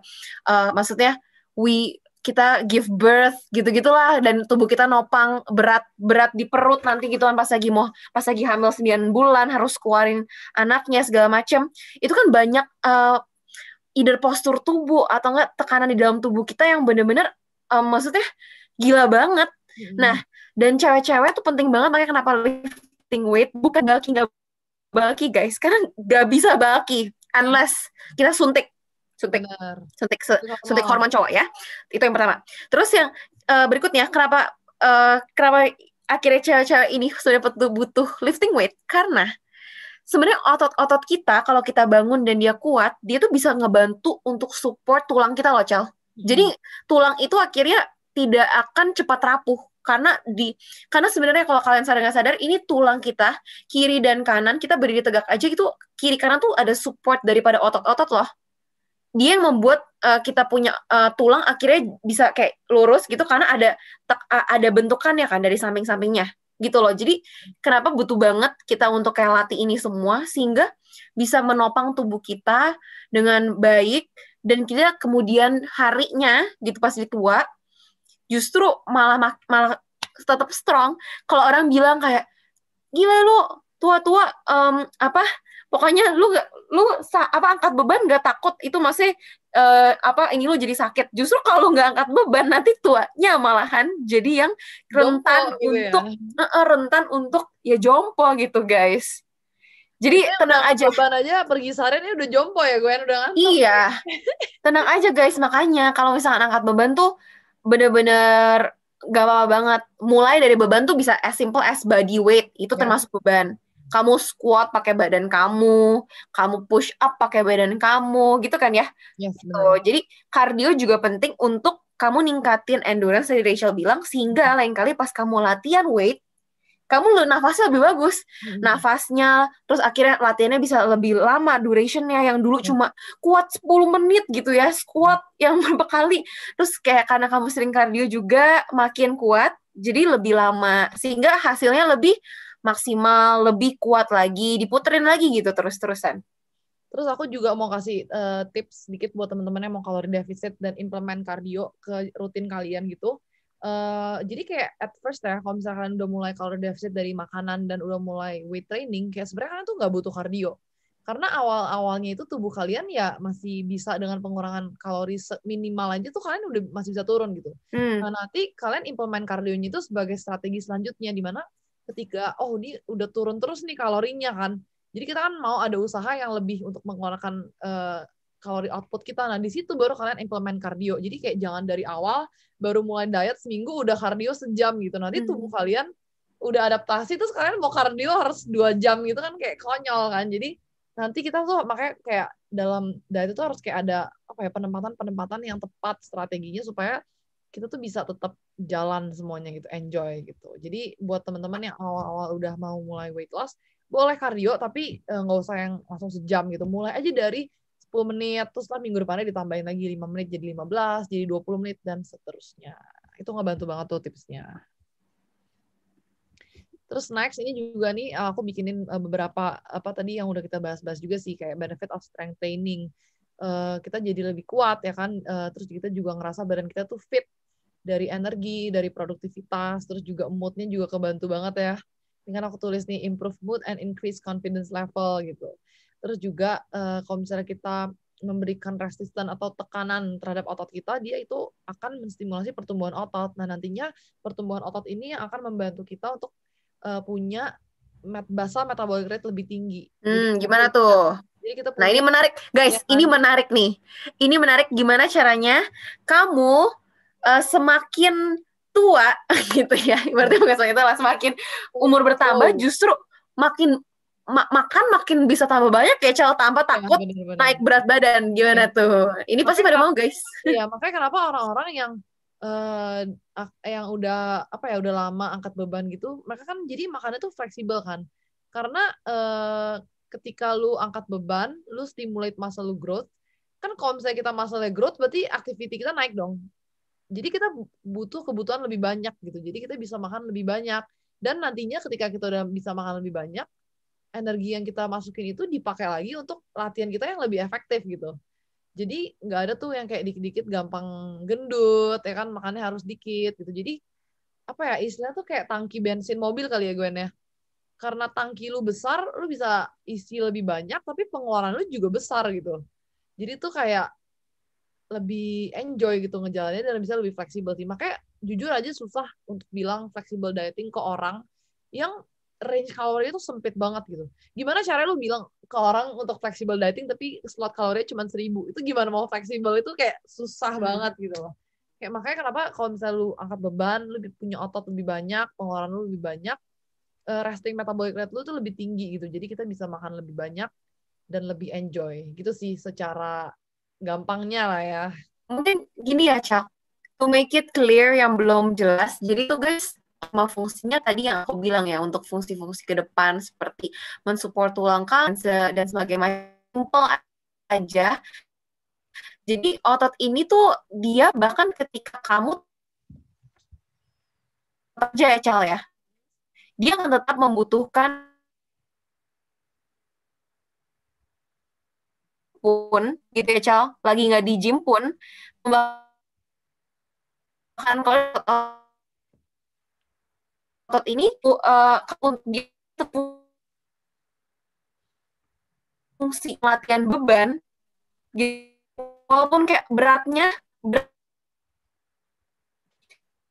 Speaker 1: uh, maksudnya we kita give birth gitu gitulah dan tubuh kita nopang berat berat di perut nanti gitu kan pas lagi mau pas lagi hamil 9 bulan harus keluarin anaknya segala macem itu kan banyak uh, either postur tubuh atau enggak tekanan di dalam tubuh kita yang bener-bener um, maksudnya gila banget hmm. nah dan cewek-cewek tuh penting banget makanya kenapa lifting weight bukan bulky nggak bulky guys karena nggak bisa bulky unless kita suntik suntik suntik suntik hormon cowok ya itu yang pertama terus yang uh, berikutnya kenapa uh, kenapa akhirnya cewek-cewek ini sudah butuh, butuh lifting weight karena sebenarnya otot-otot kita kalau kita bangun dan dia kuat dia tuh bisa ngebantu untuk support tulang kita loh cel jadi hmm. tulang itu akhirnya tidak akan cepat rapuh karena di karena sebenarnya kalau kalian sadar nggak sadar ini tulang kita kiri dan kanan kita berdiri tegak aja gitu kiri kanan tuh ada support daripada otot-otot loh dia yang membuat uh, kita punya uh, tulang akhirnya bisa kayak lurus gitu karena ada tek, ada bentukannya kan dari samping-sampingnya gitu loh jadi kenapa butuh banget kita untuk kayak latih ini semua sehingga bisa menopang tubuh kita dengan baik dan kita kemudian harinya gitu pas di tua justru malah malah tetap strong kalau orang bilang kayak gila lu tua-tua um, apa pokoknya lu gak, lu apa angkat beban gak takut itu masih eh, uh, apa ini lu jadi sakit justru kalau nggak angkat beban nanti tuanya malahan jadi yang rentan Jompo, gitu ya. untuk ya. rentan untuk ya jompo gitu guys jadi ya, tenang aja. Kapan aja pergi sore ini udah jompo ya gue udah ngantuk. Iya. tenang aja guys makanya kalau misalnya angkat beban tuh bener-bener gak apa-apa banget. Mulai dari beban tuh bisa as simple as body weight itu ya. termasuk beban. Kamu squat pakai badan kamu, kamu push up pakai badan kamu, gitu kan ya? Yes, Gitu. Jadi kardio juga penting untuk kamu ningkatin endurance tadi Rachel bilang sehingga lain kali pas kamu latihan weight kamu lu nafasnya lebih bagus hmm. nafasnya terus akhirnya latihannya bisa lebih lama durationnya yang dulu hmm. cuma kuat 10 menit gitu ya squat yang berapa kali terus kayak karena kamu sering kardio juga makin kuat jadi lebih lama sehingga hasilnya lebih maksimal lebih kuat lagi diputerin lagi gitu terus-terusan
Speaker 2: Terus aku juga mau kasih uh, tips sedikit buat teman-teman yang mau kalori deficit dan implement kardio ke rutin kalian gitu. Uh, jadi kayak at first ya kalau misalkan udah mulai kalori deficit dari makanan dan udah mulai weight training kayak sebenarnya kalian tuh nggak butuh kardio karena awal awalnya itu tubuh kalian ya masih bisa dengan pengurangan kalori minimal aja tuh kalian udah masih bisa turun gitu hmm. nah nanti kalian implement kardionya itu sebagai strategi selanjutnya di mana ketika oh ini udah turun terus nih kalorinya kan jadi kita kan mau ada usaha yang lebih untuk mengeluarkan uh, kalori output kita. Nah, di situ baru kalian implement kardio. Jadi kayak jangan dari awal baru mulai diet seminggu udah kardio sejam gitu. Nanti hmm. tubuh kalian udah adaptasi terus kalian mau kardio harus dua jam gitu kan kayak konyol kan. Jadi nanti kita tuh makanya kayak dalam diet itu harus kayak ada apa ya penempatan-penempatan yang tepat strateginya supaya kita tuh bisa tetap jalan semuanya gitu, enjoy gitu. Jadi buat teman-teman yang awal-awal udah mau mulai weight loss, boleh kardio tapi eh, nggak e, usah yang langsung sejam gitu. Mulai aja dari 10 menit, terus lah minggu depannya ditambahin lagi 5 menit jadi 15, jadi 20 menit, dan seterusnya. Itu nggak bantu banget tuh tipsnya. Terus next ini juga nih eh, aku bikinin eh, beberapa apa tadi yang udah kita bahas-bahas juga sih kayak benefit of strength training. Eh, kita jadi lebih kuat ya kan. terus kita juga ngerasa badan kita tuh fit dari energi, dari produktivitas, terus juga moodnya juga kebantu banget ya. Ini kan aku tulis nih improve mood and increase confidence level gitu. Terus juga uh, kalau misalnya kita memberikan resisten atau tekanan terhadap otot kita, dia itu akan menstimulasi pertumbuhan otot. Nah, nantinya pertumbuhan otot ini akan membantu kita untuk eh, punya met basa metabolic rate lebih tinggi. Hmm, jadi, gimana kita, tuh? Jadi kita nah, ini menarik,
Speaker 1: guys. Ya, ini kan? menarik nih. Ini menarik gimana caranya kamu uh, semakin tua gitu ya. Berarti bukan semakin tua, semakin umur bertambah justru makin ma makan makin bisa tambah banyak ya cel tanpa iya, takut ya, bener -bener. naik berat badan gimana ya. tuh ini makanya pasti pada mau guys iya
Speaker 2: makanya kenapa orang-orang yang uh, yang udah apa ya udah lama angkat beban gitu mereka kan jadi makannya tuh fleksibel kan karena uh, ketika lu angkat beban lu stimulate masa lu growth kan kalau misalnya kita masalah growth berarti activity kita naik dong jadi kita butuh kebutuhan lebih banyak gitu jadi kita bisa makan lebih banyak dan nantinya ketika kita udah bisa makan lebih banyak energi yang kita masukin itu dipakai lagi untuk latihan kita yang lebih efektif gitu. Jadi nggak ada tuh yang kayak dikit-dikit gampang gendut, ya kan makannya harus dikit gitu. Jadi apa ya istilah tuh kayak tangki bensin mobil kali ya gue ya. Karena tangki lu besar, lu bisa isi lebih banyak, tapi pengeluaran lu juga besar gitu. Jadi tuh kayak lebih enjoy gitu ngejalannya dan bisa lebih fleksibel sih. Makanya jujur aja susah untuk bilang fleksibel dieting ke orang yang range kalori itu sempit banget gitu. Gimana caranya lu bilang ke orang untuk fleksibel dieting tapi slot kalorinya cuma seribu itu gimana mau fleksibel itu kayak susah hmm. banget gitu loh. Kayak makanya kenapa kalau misalnya lu angkat beban, lu punya otot lebih banyak, pengeluaran lu lebih banyak, eh, resting metabolic rate lu tuh lebih tinggi gitu. Jadi kita bisa makan lebih banyak dan lebih enjoy gitu sih secara gampangnya lah ya.
Speaker 1: Mungkin gini ya, Cak. To make it clear yang belum jelas. Jadi tuh guys, sama fungsinya tadi yang aku bilang ya untuk fungsi-fungsi ke depan seperti mensupport tulang kanker dan sebagainya simpel aja jadi otot ini tuh dia bahkan ketika kamu kerja ya Cal ya dia akan tetap membutuhkan pun gitu ya Cal lagi nggak di gym pun bahkan kalau otot ini uh, eh, fungsi latihan beban gitu, walaupun kayak beratnya berat,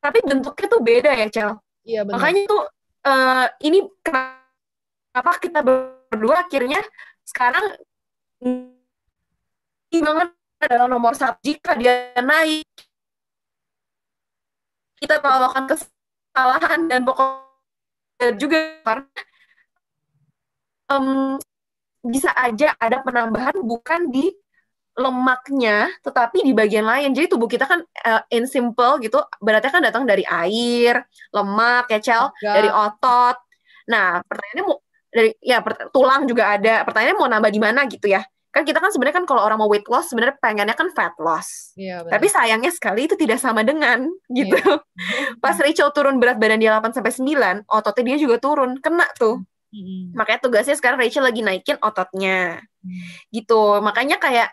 Speaker 1: tapi bentuknya tuh beda ya cel iya, bener. makanya tuh uh, ini kenapa kita berdua akhirnya sekarang ini banget adalah nomor satu jika dia naik kita melakukan kes kesalahan dan pokoknya juga karena um, bisa aja ada penambahan bukan di lemaknya tetapi di bagian lain jadi tubuh kita kan uh, in simple gitu berarti kan datang dari air lemak ya cel dari otot nah pertanyaannya mau dari ya tulang juga ada pertanyaannya mau nambah di mana gitu ya kan kita kan sebenarnya kan kalau orang mau weight loss sebenarnya pengennya kan fat loss. Iya, Tapi sayangnya sekali itu tidak sama dengan iya. gitu. Iya. Pas Rachel turun berat badan dia 8 sampai 9, ototnya dia juga turun, kena tuh. hmm Makanya tugasnya sekarang Rachel lagi naikin ototnya. Mm. Gitu. Makanya kayak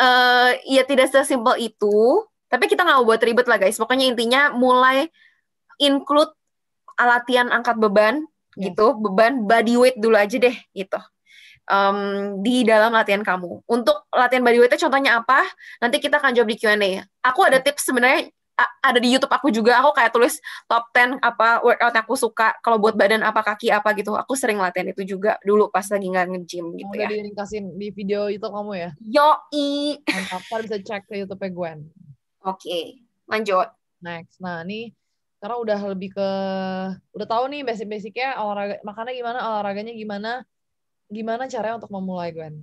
Speaker 1: uh, ya tidak sesimpel itu, tapi kita nggak mau buat ribet lah guys. Pokoknya intinya mulai include latihan angkat beban yes. Iya. gitu, beban body weight dulu aja deh gitu um, di dalam latihan kamu. Untuk latihan body weight contohnya apa? Nanti kita akan jawab di Q&A. Aku ada tips sebenarnya ada di YouTube aku juga aku kayak tulis top 10 apa workout yang aku suka kalau buat badan apa kaki apa gitu aku sering latihan itu juga dulu pas lagi nggak nge-gym gitu Udah ya. Udah
Speaker 2: dilingkasin di video YouTube kamu ya? Yoi. Mantap, bisa cek ke YouTube-nya Gwen. Oke, okay. lanjut. Next. Nah, ini karena udah lebih ke udah tahu nih basic-basicnya olahraga makannya gimana olahraganya gimana gimana caranya untuk memulai Gwen?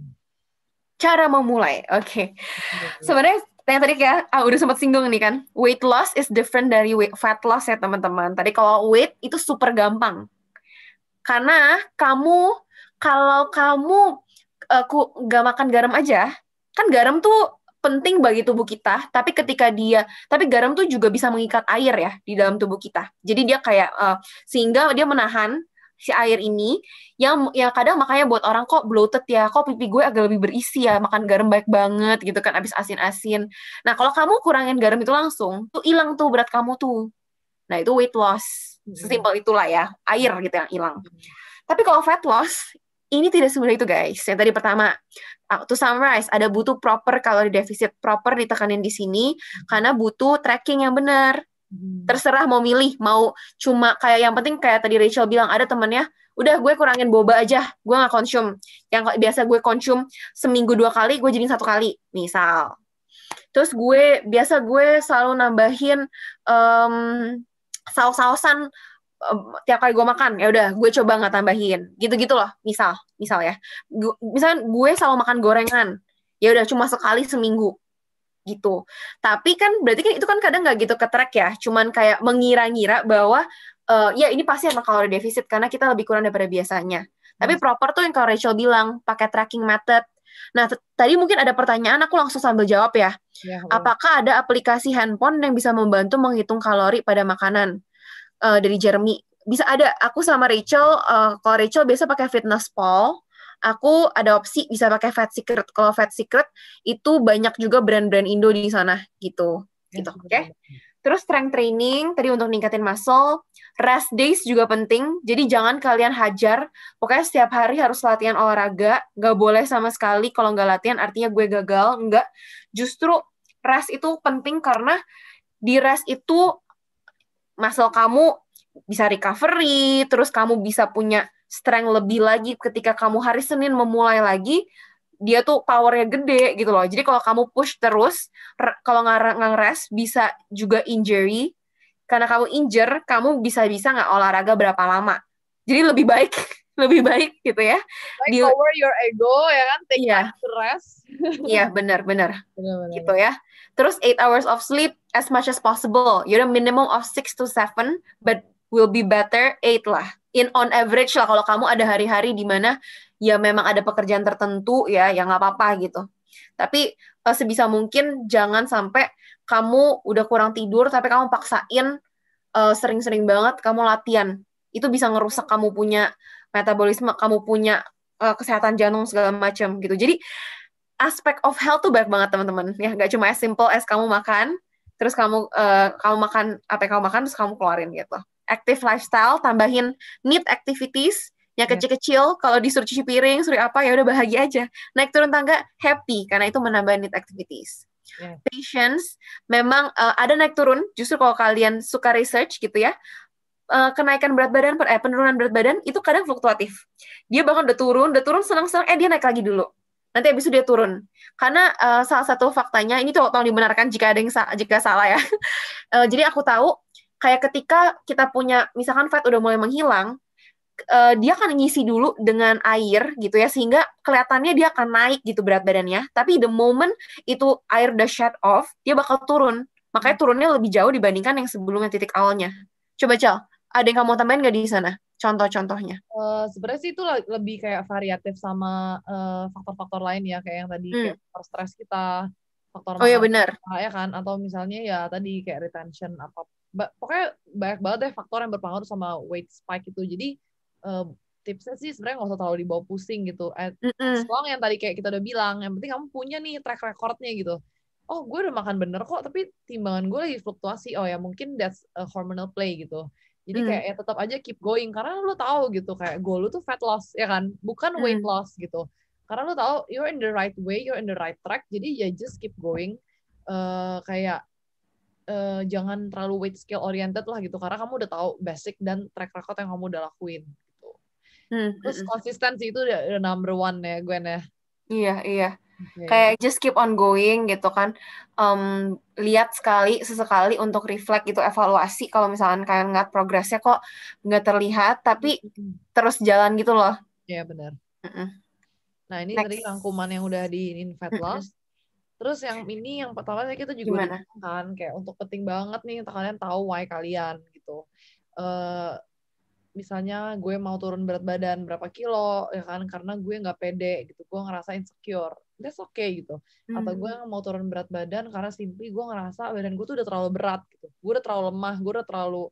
Speaker 1: Cara memulai, oke. Okay. Sebenarnya yang tadi ya ah, udah sempat singgung nih kan, weight loss is different dari weight, fat loss ya teman-teman. Tadi kalau weight itu super gampang, karena kamu kalau kamu uh, nggak gak makan garam aja, kan garam tuh penting bagi tubuh kita, tapi ketika dia, tapi garam tuh juga bisa mengikat air ya di dalam tubuh kita. Jadi dia kayak uh, sehingga dia menahan si air ini yang ya kadang makanya buat orang kok bloated ya kok pipi gue agak lebih berisi ya makan garam baik banget gitu kan abis asin-asin nah kalau kamu kurangin garam itu langsung tuh hilang tuh berat kamu tuh nah itu weight loss hmm. sesimpel itulah ya air gitu yang hilang hmm. tapi kalau fat loss ini tidak semudah itu guys. Yang tadi pertama, uh, to summarize, ada butuh proper kalau di deficit proper ditekanin di sini hmm. karena butuh tracking yang benar. Hmm. terserah mau milih mau cuma kayak yang penting kayak tadi Rachel bilang ada temennya udah gue kurangin boba aja gue nggak konsum yang biasa gue konsum seminggu dua kali gue jadi satu kali misal terus gue biasa gue selalu nambahin um, saus-sausan um, tiap kali gue makan ya udah gue coba nggak tambahin gitu-gitu loh misal misal ya gue, misalnya gue selalu makan gorengan ya udah cuma sekali seminggu gitu. Tapi kan berarti kan itu kan kadang nggak gitu ketrek ya, cuman kayak mengira-ngira bahwa uh, ya ini pasti emang kalori defisit karena kita lebih kurang daripada biasanya. Tapi hmm. proper tuh yang kalau Rachel bilang pakai tracking method. Nah, tadi mungkin ada pertanyaan aku langsung sambil jawab ya. ya Apakah ada aplikasi handphone yang bisa membantu menghitung kalori pada makanan uh, dari Jeremy? Bisa ada. Aku sama Rachel, uh, kalau Rachel biasa pakai Fitness Pal aku ada opsi bisa pakai Fat Secret. Kalau Fat Secret itu banyak juga brand-brand Indo di sana gitu. Gitu, oke. Okay? Terus strength training tadi untuk ningkatin muscle, rest days juga penting. Jadi jangan kalian hajar. Pokoknya setiap hari harus latihan olahraga. Gak boleh sama sekali kalau nggak latihan artinya gue gagal. Enggak. Justru rest itu penting karena di rest itu muscle kamu bisa recovery, terus kamu bisa punya strength lebih lagi ketika kamu hari Senin memulai lagi dia tuh powernya gede gitu loh jadi kalau kamu push terus kalau nggak ngeres bisa juga injury karena kamu injer kamu bisa-bisa nggak olahraga berapa lama jadi lebih baik lebih baik gitu ya like Di, your ego ya kan take yeah. Iya. rest iya yeah, benar benar gitu ya terus eight hours of sleep as much as possible you know minimum of six to seven but will be better 8 lah. In on average lah kalau kamu ada hari-hari di mana ya memang ada pekerjaan tertentu ya yang nggak apa-apa gitu. Tapi uh, sebisa mungkin jangan sampai kamu udah kurang tidur tapi kamu paksain sering eh, sering-sering banget kamu latihan. Itu bisa ngerusak kamu punya metabolisme, kamu punya uh, kesehatan jantung segala macam gitu. Jadi aspek of health tuh banyak banget teman-teman ya nggak cuma as simple as kamu makan terus kamu uh, kamu makan apa yang kamu makan terus kamu keluarin gitu active lifestyle, tambahin need activities yang iya. kecil-kecil kalau disuruh cuci piring, suruh apa ya udah bahagia aja. Naik turun tangga happy karena itu menambah need activities. Yeah. Patience memang uh, ada naik turun. Justru kalau kalian suka research gitu ya, eh, kenaikan berat badan eh, penurunan berat badan itu kadang fluktuatif. Dia bahkan udah turun, udah turun senang-senang, eh dia naik lagi dulu. Nanti habis itu dia turun. Karena uh, salah satu faktanya ini tuh tolong dibenarkan jika ada yang sa jika salah ya. uh, jadi aku tahu kayak ketika kita punya misalkan fat udah mulai menghilang uh, dia akan ngisi dulu dengan air gitu ya sehingga kelihatannya dia akan naik gitu berat badannya tapi the moment itu air udah shut off dia bakal turun makanya turunnya lebih jauh dibandingkan yang sebelumnya titik awalnya coba cel ada yang kamu tambahin nggak di sana contoh-contohnya?
Speaker 2: Uh, Sebenarnya sih itu lebih kayak variatif sama eh, faktor-faktor uh, lain ya kayak yang tadi hmm. kayak stress stres kita, faktor oh ya benar ya kan atau misalnya ya tadi kayak retention apa pokoknya banyak banget deh faktor yang berpengaruh sama weight spike itu jadi um, tipsnya sih sebenarnya nggak usah terlalu dibawa pusing gitu as long yang tadi kayak kita udah bilang yang penting kamu punya nih track recordnya gitu oh gue udah makan bener kok tapi timbangan gue lagi fluktuasi oh ya mungkin that's a hormonal play gitu jadi mm. kayak mm. ya tetap aja keep going karena lo tahu gitu kayak goal lo tuh fat loss ya kan bukan mm. weight loss gitu karena lo tahu you're in the right way you're in the right track jadi ya just keep going uh, kayak uh, jangan terlalu weight scale oriented lah gitu karena kamu udah tahu basic dan track record yang kamu udah lakuin gitu. Hmm. Terus hmm, hmm. konsistensi itu udah number one ya gue ya.
Speaker 1: Iya, iya. Okay. Kayak just keep on going gitu kan. Um, lihat sekali sesekali untuk reflect gitu evaluasi kalau misalkan kalian nggak progresnya kok nggak terlihat tapi terus jalan gitu loh.
Speaker 2: Iya, yeah, benar. Mm -mm.
Speaker 1: Nah, ini Next. tadi rangkuman
Speaker 2: yang udah di fat Loss. Terus yang ini yang pertama kita juga kan kayak untuk penting banget nih untuk kalian tahu why kalian gitu. Uh, misalnya gue mau turun berat badan berapa kilo ya kan karena gue nggak pede gitu gue ngerasa insecure that's okay gitu hmm. atau gue hmm. mau turun berat badan karena simply gue ngerasa badan gue tuh udah terlalu berat gitu gue udah terlalu lemah gue udah terlalu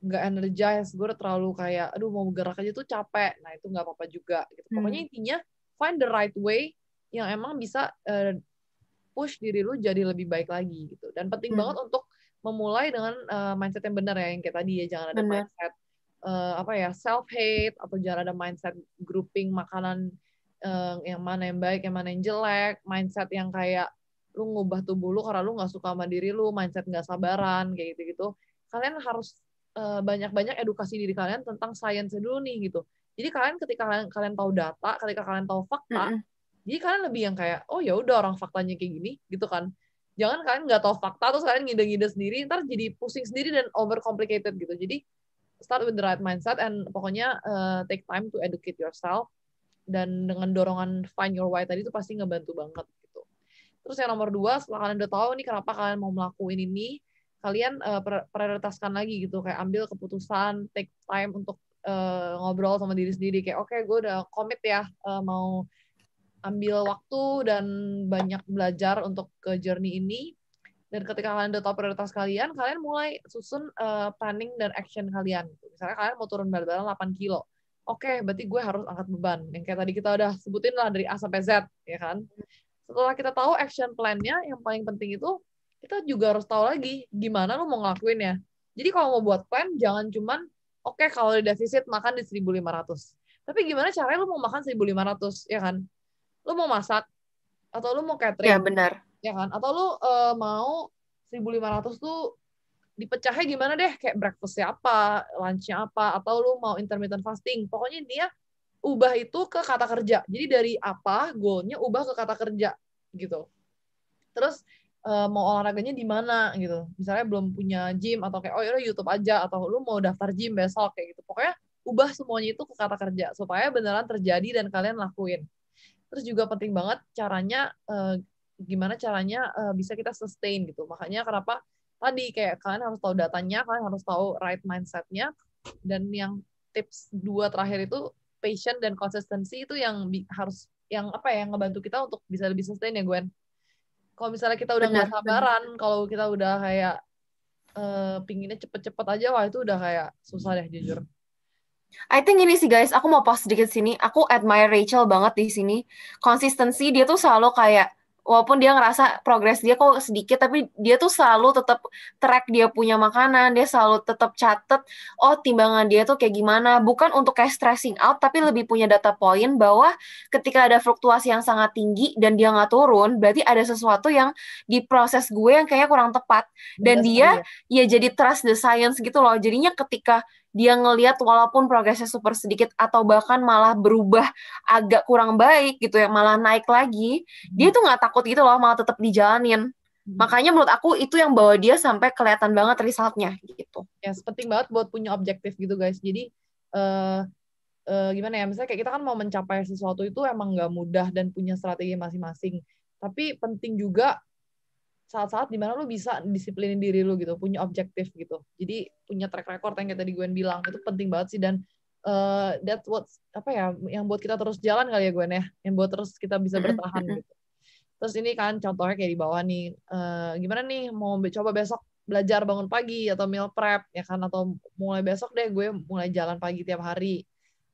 Speaker 2: nggak energis gue udah terlalu kayak aduh mau gerak aja tuh capek nah itu nggak apa-apa juga gitu pokoknya hmm. intinya find the right way yang emang bisa uh, push diri lu jadi lebih baik lagi gitu. Dan penting hmm. banget untuk memulai dengan uh, mindset yang benar ya yang kayak tadi ya jangan ada bener. mindset uh, apa ya self hate atau jangan ada mindset grouping makanan uh, yang mana yang baik yang mana yang jelek mindset yang kayak lu ngubah tubuh lu karena lu nggak suka sama diri lu mindset nggak sabaran kayak gitu gitu kalian harus uh, banyak-banyak edukasi diri kalian tentang sains dulu nih gitu jadi kalian ketika kalian kalian tahu data ketika kalian tahu fakta mm -hmm. Jadi kalian lebih yang kayak, oh ya udah orang faktanya kayak gini gitu kan. Jangan kalian nggak tahu fakta terus kalian ngide-ngide sendiri, ntar jadi pusing sendiri dan over complicated gitu. Jadi start with the right mindset and pokoknya uh, take time to educate yourself dan dengan dorongan find your why tadi itu pasti ngebantu banget gitu. Terus yang nomor dua, setelah kalian udah tahu nih kenapa kalian mau melakukan ini, kalian uh, prioritaskan lagi gitu, kayak ambil keputusan, take time untuk uh, ngobrol sama diri sendiri, kayak oke okay, gue udah komit ya uh, mau ambil waktu dan banyak belajar untuk ke journey ini. Dan ketika kalian udah tahu prioritas kalian, kalian mulai susun uh, planning dan action kalian. Misalnya kalian mau turun berat badan 8 kilo. Oke, okay, berarti gue harus angkat beban. Yang kayak tadi kita udah sebutin lah dari A sampai Z, ya kan? Setelah kita tahu action plan-nya, yang paling penting itu kita juga harus tahu lagi gimana lo mau ngelakuin ya. Jadi kalau mau buat plan, jangan cuman oke okay, kalau di defisit makan di 1500. Tapi gimana caranya lo mau makan 1500, ya kan? lu mau masak atau lu mau catering ya benar ya kan atau lu uh, mau 1500 tuh dipecahnya gimana deh kayak breakfastnya apa lunchnya apa atau lu mau intermittent fasting pokoknya dia ubah itu ke kata kerja jadi dari apa goalnya ubah ke kata kerja gitu terus eh, mau olahraganya di mana gitu misalnya belum punya gym atau kayak oh yaudah YouTube aja atau lu mau daftar gym besok kayak gitu pokoknya ubah semuanya itu ke kata kerja supaya beneran terjadi dan kalian lakuin terus juga penting banget caranya uh, gimana caranya uh, bisa kita sustain gitu makanya kenapa tadi kayak kalian harus tahu datanya kalian harus tahu right mindsetnya dan yang tips dua terakhir itu passion dan konsistensi itu yang harus yang apa ya yang ngebantu kita untuk bisa lebih sustain ya Gwen kalau misalnya kita udah nggak sabaran kalau kita udah kayak uh, pinginnya cepet-cepet aja wah itu udah kayak susah deh jujur
Speaker 1: I think ini sih guys, aku mau pause sedikit sini. Aku admire Rachel banget di sini. Konsistensi dia tuh selalu kayak walaupun dia ngerasa progres dia kok sedikit tapi dia tuh selalu tetap track dia punya makanan dia selalu tetap catet oh timbangan dia tuh kayak gimana bukan untuk kayak stressing out tapi lebih punya data point bahwa ketika ada fluktuasi yang sangat tinggi dan dia nggak turun berarti ada sesuatu yang di proses gue yang kayaknya kurang tepat dan yes, dia yeah. Iya. ya jadi trust the science gitu loh jadinya ketika dia ngeliat walaupun progresnya super sedikit atau bahkan malah berubah agak kurang baik gitu ya malah naik lagi dia hmm. tuh nggak takut gitu loh malah tetap dijalanin hmm. makanya menurut aku itu yang bawa dia sampai kelihatan banget resultnya gitu
Speaker 2: ya yes, penting banget buat punya objektif gitu guys jadi uh, uh, gimana ya misalnya kayak kita kan mau mencapai sesuatu itu emang nggak mudah dan punya strategi masing-masing tapi penting juga saat-saat dimana lu bisa disiplinin diri lu gitu punya objektif gitu jadi punya track record yang kayak tadi gue bilang itu penting banget sih dan uh, that's what apa ya yang buat kita terus jalan kali ya gue ya yang buat terus kita bisa bertahan gitu terus ini kan contohnya kayak di bawah nih uh, gimana nih mau coba besok belajar bangun pagi atau meal prep ya kan atau mulai besok deh gue mulai jalan pagi tiap hari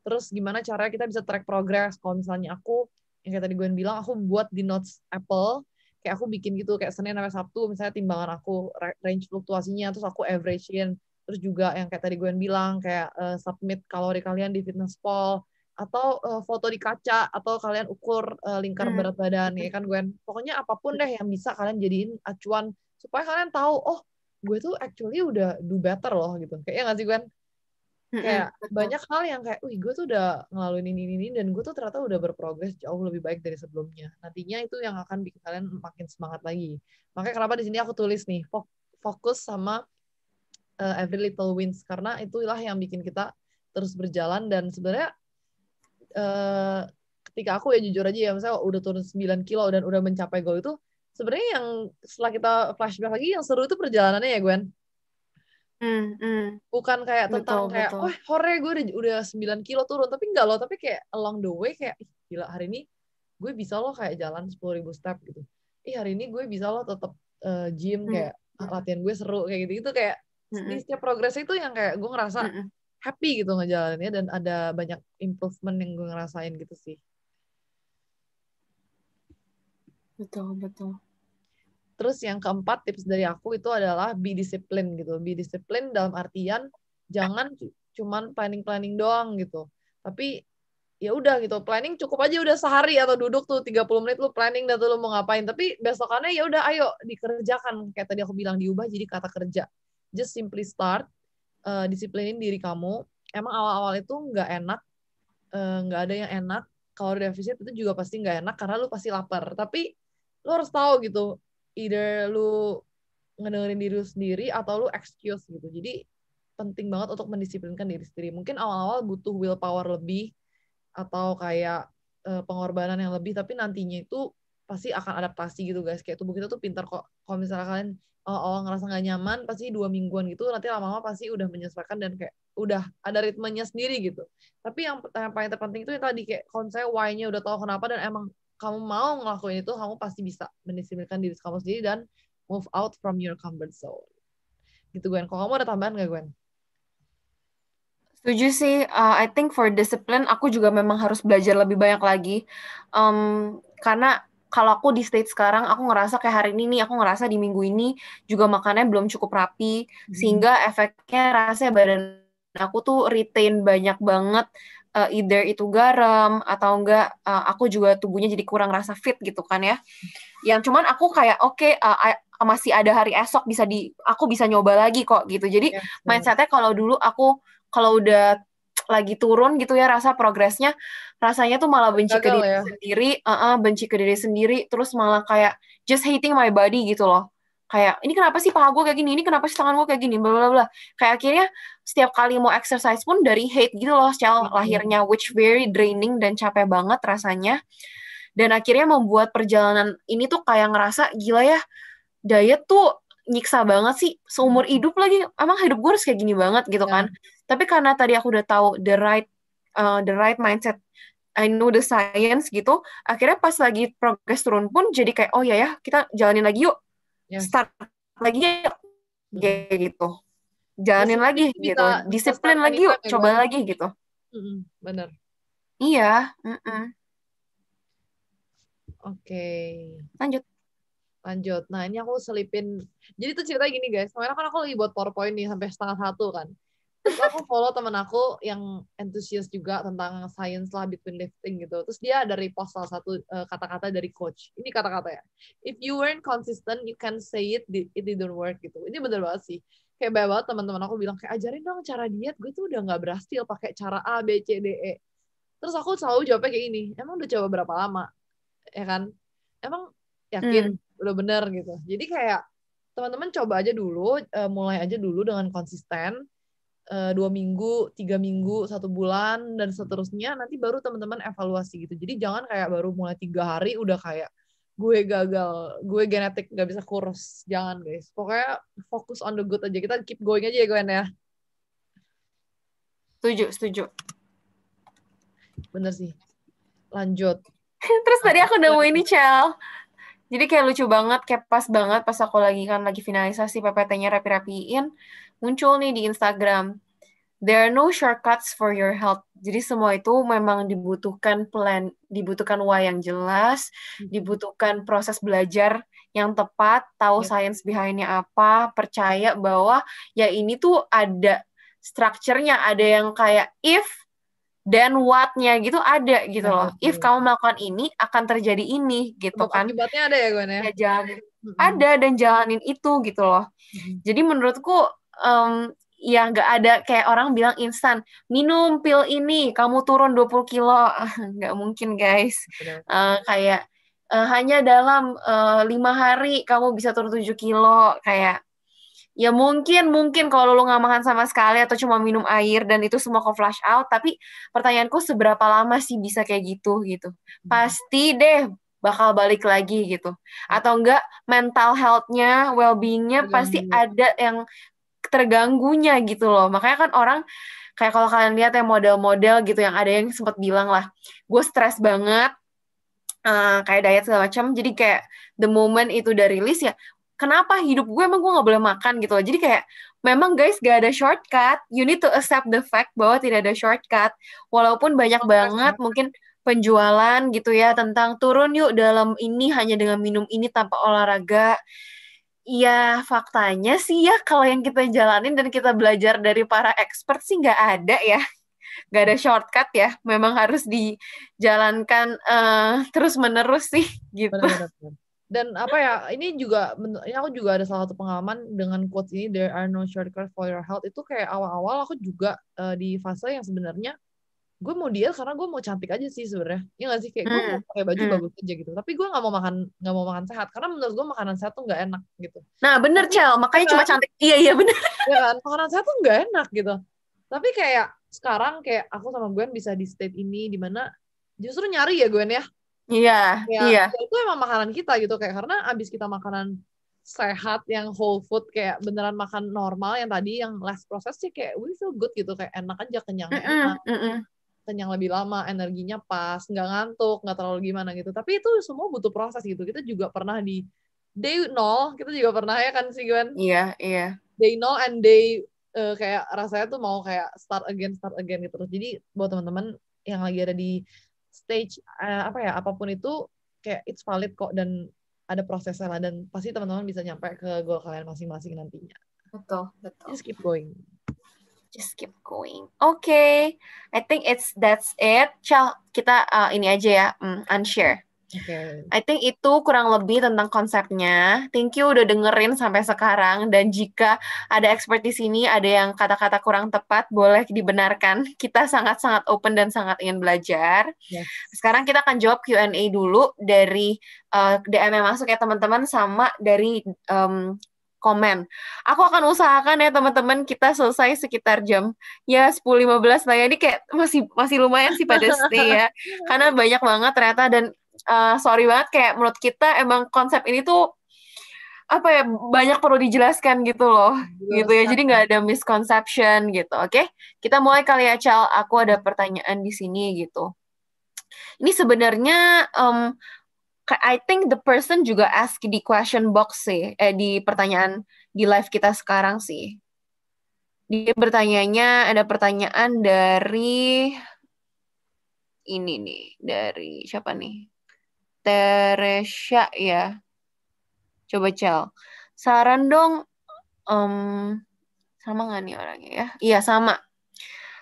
Speaker 2: terus gimana caranya kita bisa track progress kalau misalnya aku yang kayak tadi gue bilang aku buat di notes Apple kayak aku bikin gitu kayak Senin sampai Sabtu misalnya timbangan aku range fluktuasinya terus aku averagein terus juga yang kayak tadi gue bilang kayak uh, submit kalori kalian di fitness pal atau uh, foto di kaca atau kalian ukur uh, lingkar hmm. berat badan ya kan Gwen pokoknya apapun deh yang bisa kalian jadiin acuan supaya kalian tahu oh gue tuh actually udah do better loh gitu kayaknya ya nggak sih Gwen kayak banyak hal yang kayak, wih gue tuh udah ngelaluin ini ini, ini dan gue tuh ternyata udah berprogres jauh lebih baik dari sebelumnya. Nantinya itu yang akan bikin kalian makin semangat lagi. Makanya kenapa di sini aku tulis nih fokus sama uh, every little wins karena itulah yang bikin kita terus berjalan dan sebenarnya uh, ketika aku ya jujur aja ya misalnya udah turun 9 kilo dan udah mencapai goal itu sebenarnya yang setelah kita flashback lagi yang seru itu perjalanannya ya Gwen Mm, mm. Bukan kayak betul, tentang kayak, betul. oh hore gue udah, sembilan 9 kilo turun. Tapi enggak loh, tapi kayak along the way kayak, Ih, gila hari ini gue bisa loh kayak jalan 10 ribu step gitu. Ih hari ini gue bisa loh tetap uh, eh, gym hmm. kayak mm. latihan gue seru kayak gitu itu kayak mm di hmm. setiap progres itu yang kayak gue ngerasa mm happy gitu ngejalaninnya dan ada banyak improvement yang gue ngerasain gitu sih. Betul, betul. Terus yang keempat tips dari aku itu adalah be disiplin gitu. Be disiplin dalam artian jangan cuman planning-planning doang gitu. Tapi ya udah gitu planning cukup aja udah sehari atau duduk tuh 30 menit lu planning dan tuh lu mau ngapain tapi besokannya ya udah ayo dikerjakan kayak tadi aku bilang diubah jadi kata kerja just simply start uh, disiplinin diri kamu emang awal-awal itu nggak enak eh, nggak ada yang enak kalau defisit itu juga pasti nggak enak karena lu pasti lapar tapi lu harus tahu gitu either lu ngedengerin diri lu sendiri atau lu excuse gitu. Jadi penting banget untuk mendisiplinkan diri sendiri. Mungkin awal-awal butuh willpower lebih atau kayak uh, pengorbanan yang lebih, tapi nantinya itu pasti akan adaptasi gitu guys. Kayak tubuh kita tuh pintar kok. Kalau misalnya kalian awal-awal ngerasa gak nyaman, pasti dua mingguan gitu, nanti lama-lama pasti udah menyesuaikan dan kayak udah ada ritmenya sendiri gitu. Tapi yang, yang paling terpenting itu yang tadi kayak konsep why-nya udah tahu kenapa dan emang kamu mau ngelakuin itu, kamu pasti bisa mendisiplinkan diri kamu sendiri dan move out from your comfort zone. Gitu Gwen. kok kamu ada tambahan nggak Gwen?
Speaker 1: Setuju sih. Uh, I think for discipline aku juga memang harus belajar lebih banyak lagi. Um, karena kalau aku di state sekarang aku ngerasa kayak hari ini nih aku ngerasa di minggu ini juga makannya belum cukup rapi hmm. sehingga efeknya rasanya badan aku tuh retain banyak banget uh, either itu garam atau enggak uh, aku juga tubuhnya jadi kurang rasa fit gitu kan ya yang cuman aku kayak oke okay, uh, eh, masih ada hari esok bisa di aku bisa nyoba lagi kok gitu jadi iya, mindsetnya kalau dulu aku kalau udah lagi turun gitu ya rasa progresnya rasanya tuh malah benci Gagal, ke diri ya. sendiri uh -uh, benci ke diri sendiri terus malah kayak just hating my body gitu loh kayak ini kenapa sih paha gue kayak gini ini kenapa sih tangan gue kayak gini bla bla bla kayak akhirnya setiap kali mau exercise pun dari hate gitu loh secara lahirnya which very draining dan capek banget rasanya dan akhirnya membuat perjalanan ini tuh kayak ngerasa gila ya diet tuh nyiksa banget sih seumur hidup lagi emang hidup gue harus kayak gini banget gitu ya. kan yeah. tapi karena tadi aku udah tahu the right uh, the right mindset I know the science gitu akhirnya pas lagi progres turun pun jadi kayak oh ya ya kita jalanin lagi yuk yeah. start lagi kayak gitu jalanin gitu. Disiplin lagi kita, gitu disiplin lagi yuk kita, coba lagi gitu
Speaker 2: bener iya mm oke okay. lanjut lanjut nah ini aku selipin jadi tuh cerita gini guys kemarin kan aku lagi buat powerpoint nih sampai setengah satu kan terus aku follow temen aku yang antusias juga tentang science lah between lifting gitu terus dia ada repost salah satu kata eh, kata-kata dari coach ini kata-kata ya if you weren't consistent you can say it it didn't work gitu ini bener banget sih kayak banyak banget teman-teman aku bilang kayak ajarin dong cara diet gue tuh udah nggak berhasil pakai cara A B C D E terus aku selalu jawabnya kayak ini emang udah coba berapa lama ya kan emang yakin hmm. udah bener gitu jadi kayak teman-teman coba aja dulu uh, mulai aja dulu dengan konsisten Eh, dua minggu, tiga minggu, satu bulan, dan seterusnya. Nanti baru teman-teman evaluasi gitu. Jadi jangan kayak baru mulai tiga hari udah kayak gue gagal, gue genetik gak bisa kurus. Jangan guys. Pokoknya fokus on the good aja. Kita keep going aja ya Gwen ya.
Speaker 1: Setuju, setuju. Bener sih. Lanjut. Terus tadi aku nemu ini, Cel. Jadi kayak lucu banget, kayak pas banget pas aku lagi kan lagi finalisasi PPT-nya rapi-rapiin muncul nih di Instagram. There are no shortcuts for your health. Jadi semua itu memang dibutuhkan plan, dibutuhkan why yang jelas, hmm. dibutuhkan proses belajar yang tepat, tahu yeah. science behind apa, percaya bahwa ya ini tuh ada strukturnya, ada yang kayak if dan what-nya gitu ada gitu loh. mm If kamu melakukan ini akan terjadi ini gitu kan. Akibatnya ada ya gue ya. ya mm-hmm. Ada dan jalanin itu gitu loh. Mm-hmm. Jadi menurutku um, ya nggak ada kayak orang bilang instan minum pil ini kamu turun 20 kilo nggak mungkin guys uh, kayak uh, hanya dalam eh, lima uh, hari kamu bisa turun 7 kilo kayak ya mungkin mungkin kalau lo nggak makan sama sekali atau cuma minum air dan itu semua ke flash out tapi pertanyaanku seberapa lama sih bisa kayak gitu gitu hmm. pasti deh bakal balik lagi gitu iya. atau enggak mental healthnya well beingnya iya, pasti ada yang terganggunya gitu loh. Makanya kan orang kayak kalau kalian lihat yang model-model gitu yang ada yang sempat bilang lah, gue stres banget, uh, kayak diet segala macam. Jadi kayak the moment itu udah rilis ya, kenapa hidup gue emang gue nggak boleh makan gitu loh. Jadi kayak memang guys gak ada shortcut. You need to accept the fact bahwa tidak ada shortcut. Walaupun banyak banget mungkin penjualan gitu ya tentang turun yuk dalam ini hanya dengan minum ini tanpa olahraga Iya faktanya sih ya kalau yang kita jalanin dan kita belajar dari para expert sih nggak ada ya, nggak ada shortcut ya. Memang harus dijalankan uh, eh, terus menerus sih gitu. Benar, benar, Dan apa ya ini juga
Speaker 2: ini aku juga ada salah satu pengalaman dengan quote ini there are no shortcut for your health itu kayak awal-awal aku juga uh, di fase yang sebenarnya gue mau diet karena gue mau cantik aja sih sebenarnya ya nggak sih kayak gue hmm, mau pakai baju hmm. bagus aja gitu tapi gue nggak mau makan nggak mau makan sehat karena menurut gue makanan sehat tuh nggak enak gitu
Speaker 1: nah bener cel makanya cuma iya kan? cantik iya iya bener
Speaker 2: ya kan makanan sehat tuh nggak enak gitu tapi kayak sekarang kayak aku sama gue bisa di state ini di mana justru nyari ya nih ya
Speaker 1: Iya, iya. Ya
Speaker 2: itu emang makanan kita gitu kayak karena abis kita makanan sehat yang whole food kayak beneran makan normal yang tadi yang less proses sih ya kayak we feel good gitu kayak enak aja kenyang mm -mm, enak. Mm -mm kenyang yang lebih lama, energinya pas, nggak ngantuk, nggak terlalu gimana gitu. Tapi itu semua butuh proses gitu. Kita juga pernah di day nol, kita juga pernah ya kan sih Gwen? Iya, iya. Day nol and day uh, kayak rasanya tuh mau kayak start again, start again gitu. Terus jadi buat teman-teman yang lagi ada di stage uh, apa ya apapun itu kayak it's valid kok dan ada prosesnya lah dan pasti teman-teman bisa nyampe ke goal kalian masing-masing nantinya. Betul, betul.
Speaker 1: Just keep going just keep going. Oke, okay. I think it's that's it. Ciao, kita uh, ini aja ya, um, unshare. Okay. I think itu kurang lebih tentang konsepnya. Thank you udah dengerin sampai sekarang. Dan jika ada expert di sini, ada yang kata-kata kurang tepat, boleh dibenarkan. Kita sangat-sangat open dan sangat ingin belajar. Yes. Sekarang kita akan jawab Q&A dulu dari uh, DM yang masuk ya teman-teman, sama dari um, komen. Aku akan usahakan ya teman-teman kita selesai sekitar jam ya 10.15 lah ya. Ini kayak masih masih lumayan sih pada stay ya. Karena banyak banget ternyata dan uh, sorry banget kayak menurut kita emang konsep ini tuh apa ya banyak perlu dijelaskan gitu loh Jelaskan. gitu ya jadi nggak ada misconception gitu oke okay? kita mulai kali ya Cal aku ada pertanyaan di sini gitu ini sebenarnya um, I think the person juga ask di question box sih, eh di pertanyaan di live kita sekarang sih. Dia bertanyanya ada pertanyaan dari ini nih, dari siapa nih? Teresya ya. Coba cel. Saran dong um, sama gak nih orangnya ya? Iya sama.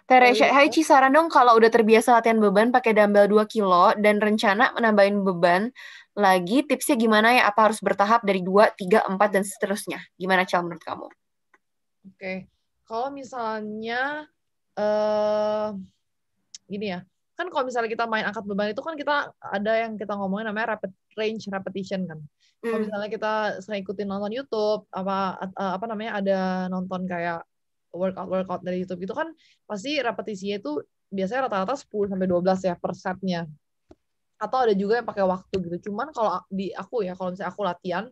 Speaker 1: Teresa, iya. hai Ci saran dong kalau udah terbiasa latihan beban pakai dumbbell 2 kilo dan rencana menambahin beban lagi, tipsnya gimana ya? Apa harus bertahap dari 2, 3, 4, dan seterusnya? Gimana Cal menurut kamu? Oke,
Speaker 2: okay. kalau misalnya uh, gini ya, kan kalau misalnya kita main angkat beban itu kan kita ada yang kita ngomongin namanya rapid range repetition kan. Kalau hmm. misalnya kita sering ikutin nonton YouTube apa eh, apa namanya ada nonton kayak workout workout dari YouTube itu kan pasti repetisinya itu biasanya rata-rata 10 sampai 12 ya per setnya. Atau ada juga yang pakai waktu gitu. Cuman kalau di aku ya, kalau misalnya aku latihan,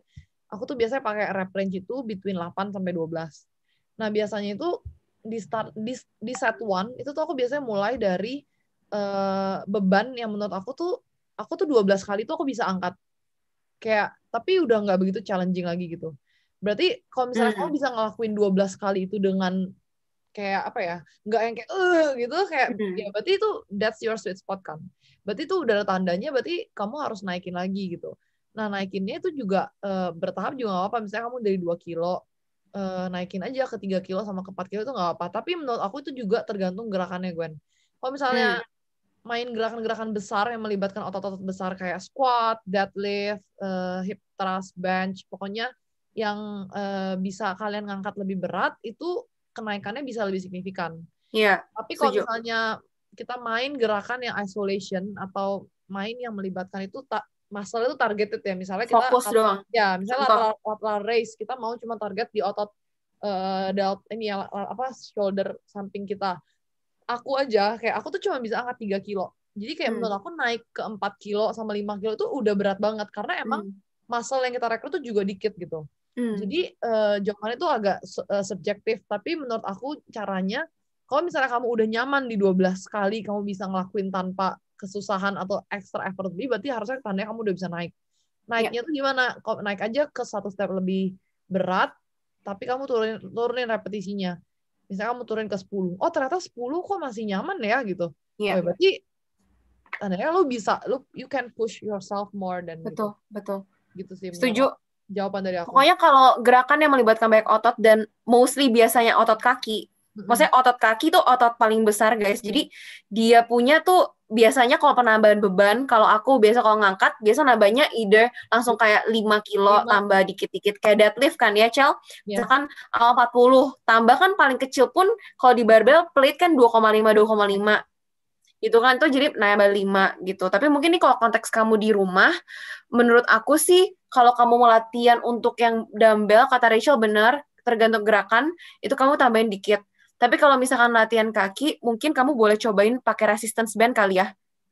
Speaker 2: aku tuh biasanya pakai rep range itu between 8 sampai 12. Nah, biasanya itu di start di, di set one itu tuh aku biasanya mulai dari uh, beban yang menurut aku tuh aku tuh 12 kali tuh aku bisa angkat. Kayak tapi udah nggak begitu challenging lagi gitu. Berarti kalau misalnya kamu hmm. bisa ngelakuin 12 kali itu dengan kayak apa ya nggak yang kayak eh gitu kayak hmm. ya berarti itu that's your sweet spot kan berarti itu udah ada tandanya berarti kamu harus naikin lagi gitu nah naikinnya itu juga uh, bertahap juga nggak apa misalnya kamu dari 2 kilo uh, naikin aja ke 3 kilo sama ke 4 kilo itu nggak apa tapi menurut aku itu juga tergantung gerakannya Gwen kalau misalnya hmm. main gerakan-gerakan besar yang melibatkan otot-otot besar kayak squat deadlift uh, hip thrust bench pokoknya yang uh, bisa kalian ngangkat lebih berat itu kenaikannya bisa lebih signifikan.
Speaker 1: Iya. Yeah, Tapi kalau setuju. misalnya
Speaker 2: kita main gerakan yang isolation atau main yang melibatkan itu tak masalah itu targeted ya misalnya kita Fokus doang. ya misalnya lateral, race raise kita mau cuma target di otot uh, eh, delt ini ya apa shoulder samping kita aku aja kayak aku tuh cuma bisa angkat 3 kilo jadi kayak hmm. menurut aku naik ke 4 kilo sama 5 kilo itu udah berat banget karena emang hmm. muscle yang kita rekrut tuh juga dikit gitu Hmm. Jadi uh, jawabannya itu agak uh, subjektif, tapi menurut aku caranya kalau misalnya kamu udah nyaman di 12 kali kamu bisa ngelakuin tanpa kesusahan atau extra effort lebih, berarti harusnya tandanya kamu udah bisa naik. Naiknya yeah. tuh gimana? Naik aja ke satu step lebih berat, tapi kamu turunin, turunin repetisinya. Misalnya kamu turunin ke 10. Oh, ternyata 10 kok masih nyaman ya gitu. Yeah. Oh, ya berarti tandanya lu bisa, lu you can push yourself more than gitu. Betul, gitu. betul. Gitu sih. Setuju jawaban dari
Speaker 1: aku. Pokoknya kalau gerakan yang melibatkan banyak otot dan mostly biasanya otot kaki. Mm-hmm. Maksudnya otot kaki tuh otot paling besar, guys. Jadi dia punya tuh biasanya kalau penambahan beban, kalau aku biasa kalau ngangkat, biasa nambahnya either langsung kayak 5 kilo 5. tambah dikit-dikit kayak deadlift kan ya, Cel? Yeah. Misalkan eh, awal 40, tambah kan paling kecil pun kalau di barbell plate kan 2,5 2,5 gitu kan tuh jadi nambah 5 gitu. Tapi mungkin nih kalau konteks kamu di rumah menurut aku sih kalau kamu mau latihan untuk yang dumbbell kata Rachel benar tergantung gerakan itu kamu tambahin dikit tapi kalau misalkan latihan kaki mungkin kamu boleh cobain pakai resistance band kali ya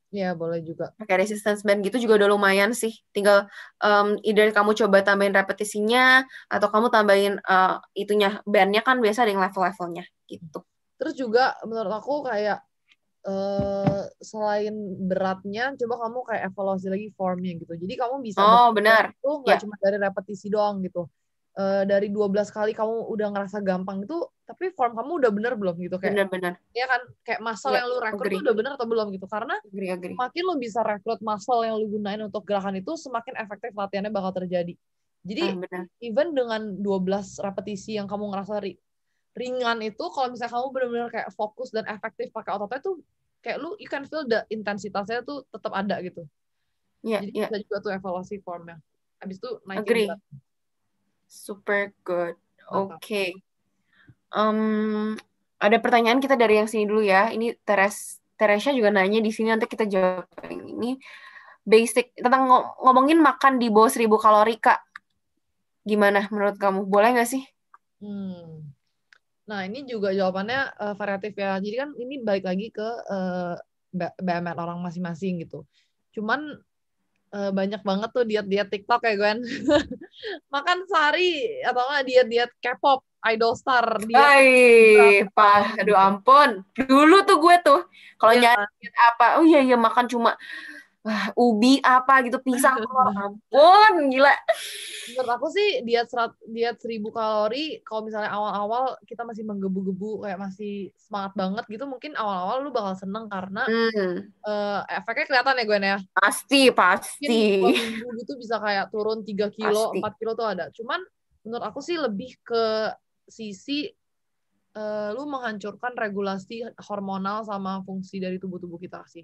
Speaker 1: Iya boleh juga. Pakai resistance band gitu juga udah lumayan sih. Tinggal um, either kamu coba tambahin repetisinya atau kamu tambahin uh, itunya bandnya kan biasa ada yang level-levelnya gitu.
Speaker 2: Terus juga menurut aku kayak eh selain beratnya coba kamu kayak evaluasi lagi formnya gitu jadi kamu bisa oh benar itu nggak yeah. cuma dari repetisi doang gitu uh, dari 12 kali kamu udah ngerasa gampang itu tapi form kamu udah bener belum gitu kayak benar-benar ya kan kayak muscle yeah, yang lu rekrut agree. udah bener atau belum gitu karena agree, agree. makin lu bisa rekrut muscle yang lu gunain untuk gerakan itu semakin efektif latihannya bakal terjadi jadi ah, even dengan 12 repetisi yang kamu ngerasa ringan itu kalau misalnya kamu benar-benar kayak fokus dan efektif pakai ototnya tuh kayak lu you can feel the intensitasnya tuh tetap ada gitu. Iya, yeah, Jadi yeah. bisa juga tuh evaluasi formnya. Habis itu
Speaker 1: naikin Agree. Super good. Oke. Okay. Um, ada pertanyaan kita dari yang sini dulu ya. Ini Teres Teresa juga nanya di sini nanti kita jawab yang ini basic tentang ngomongin makan di bawah seribu kalori kak. Gimana menurut kamu? Boleh nggak sih? Hmm
Speaker 2: Nah, ini juga jawabannya uh, variatif ya. Jadi kan ini balik lagi ke uh, eh, BMR orang masing-masing gitu. Cuman uh, banyak banget tuh diet-diet TikTok ya, Gwen. Makan sehari atau enggak diet-diet K-pop, idol star. Hai,
Speaker 1: Pak. Aduh ampun. Dulu tuh gue tuh kalau ya. nyari apa, oh iya iya makan cuma wah ubi apa gitu pisang telur ampun gila
Speaker 2: menurut aku sih diet serat diet seribu kalori kalau misalnya awal-awal kita masih menggebu-gebu kayak masih semangat banget gitu mungkin awal-awal lu bakal seneng karena hmm. uh, efeknya kelihatan ya gue ya pasti pasti mungkin minggu gitu bisa kayak turun 3 kilo pasti. 4 kilo tuh ada cuman menurut aku sih lebih ke sisi uh, lu menghancurkan regulasi hormonal sama fungsi dari tubuh tubuh kita sih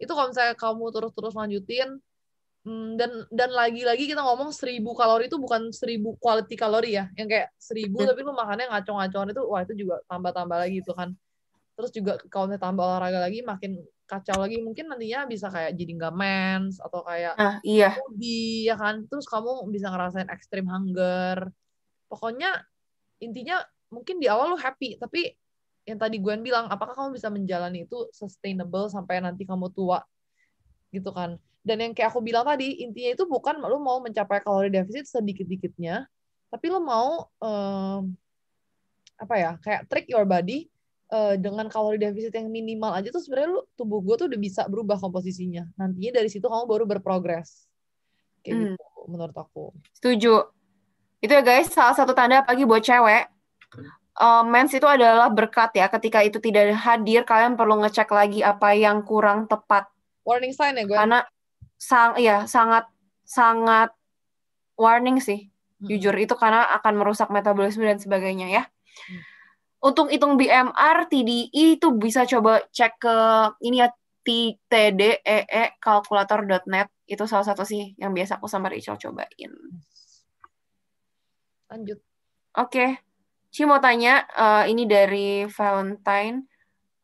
Speaker 2: itu kalau misalnya kamu terus-terus lanjutin hmm, dan dan lagi-lagi kita ngomong seribu kalori itu bukan seribu quality kalori ya yang kayak seribu tapi lu makannya ngacong-ngacongan itu wah itu juga tambah-tambah lagi itu kan terus juga kalau misalnya tambah olahraga lagi makin kacau lagi mungkin nantinya bisa kayak jadi nggak mens atau kayak ah, iya. di ya kan terus kamu bisa ngerasain extreme hunger pokoknya intinya mungkin di awal lu happy tapi yang tadi gue bilang apakah kamu bisa menjalani itu sustainable sampai nanti kamu tua gitu kan dan yang kayak aku bilang tadi intinya itu bukan lo mau mencapai kalori defisit sedikit dikitnya tapi lo mau um, apa ya kayak trick your body uh, dengan kalori defisit yang minimal aja tuh sebenarnya lo tubuh gue tuh udah bisa berubah komposisinya nantinya dari situ kamu baru berprogres kayak hmm. gitu menurut aku
Speaker 1: setuju itu ya guys salah satu tanda pagi buat cewek uh, mens itu adalah berkat ya. Ketika itu tidak hadir, kalian perlu ngecek lagi apa yang kurang tepat. Warning sign ya gue. Karena sang ya sangat sangat warning sih. Hmm. Jujur itu karena akan merusak metabolisme dan sebagainya ya. Hmm. Untuk hitung BMR, TDI itu bisa coba cek ke ini ya TDEE e, net. itu salah satu sih yang biasa aku sama Rachel cobain. Lanjut. Oke. Okay. Ci mau tanya, uh, ini dari Valentine.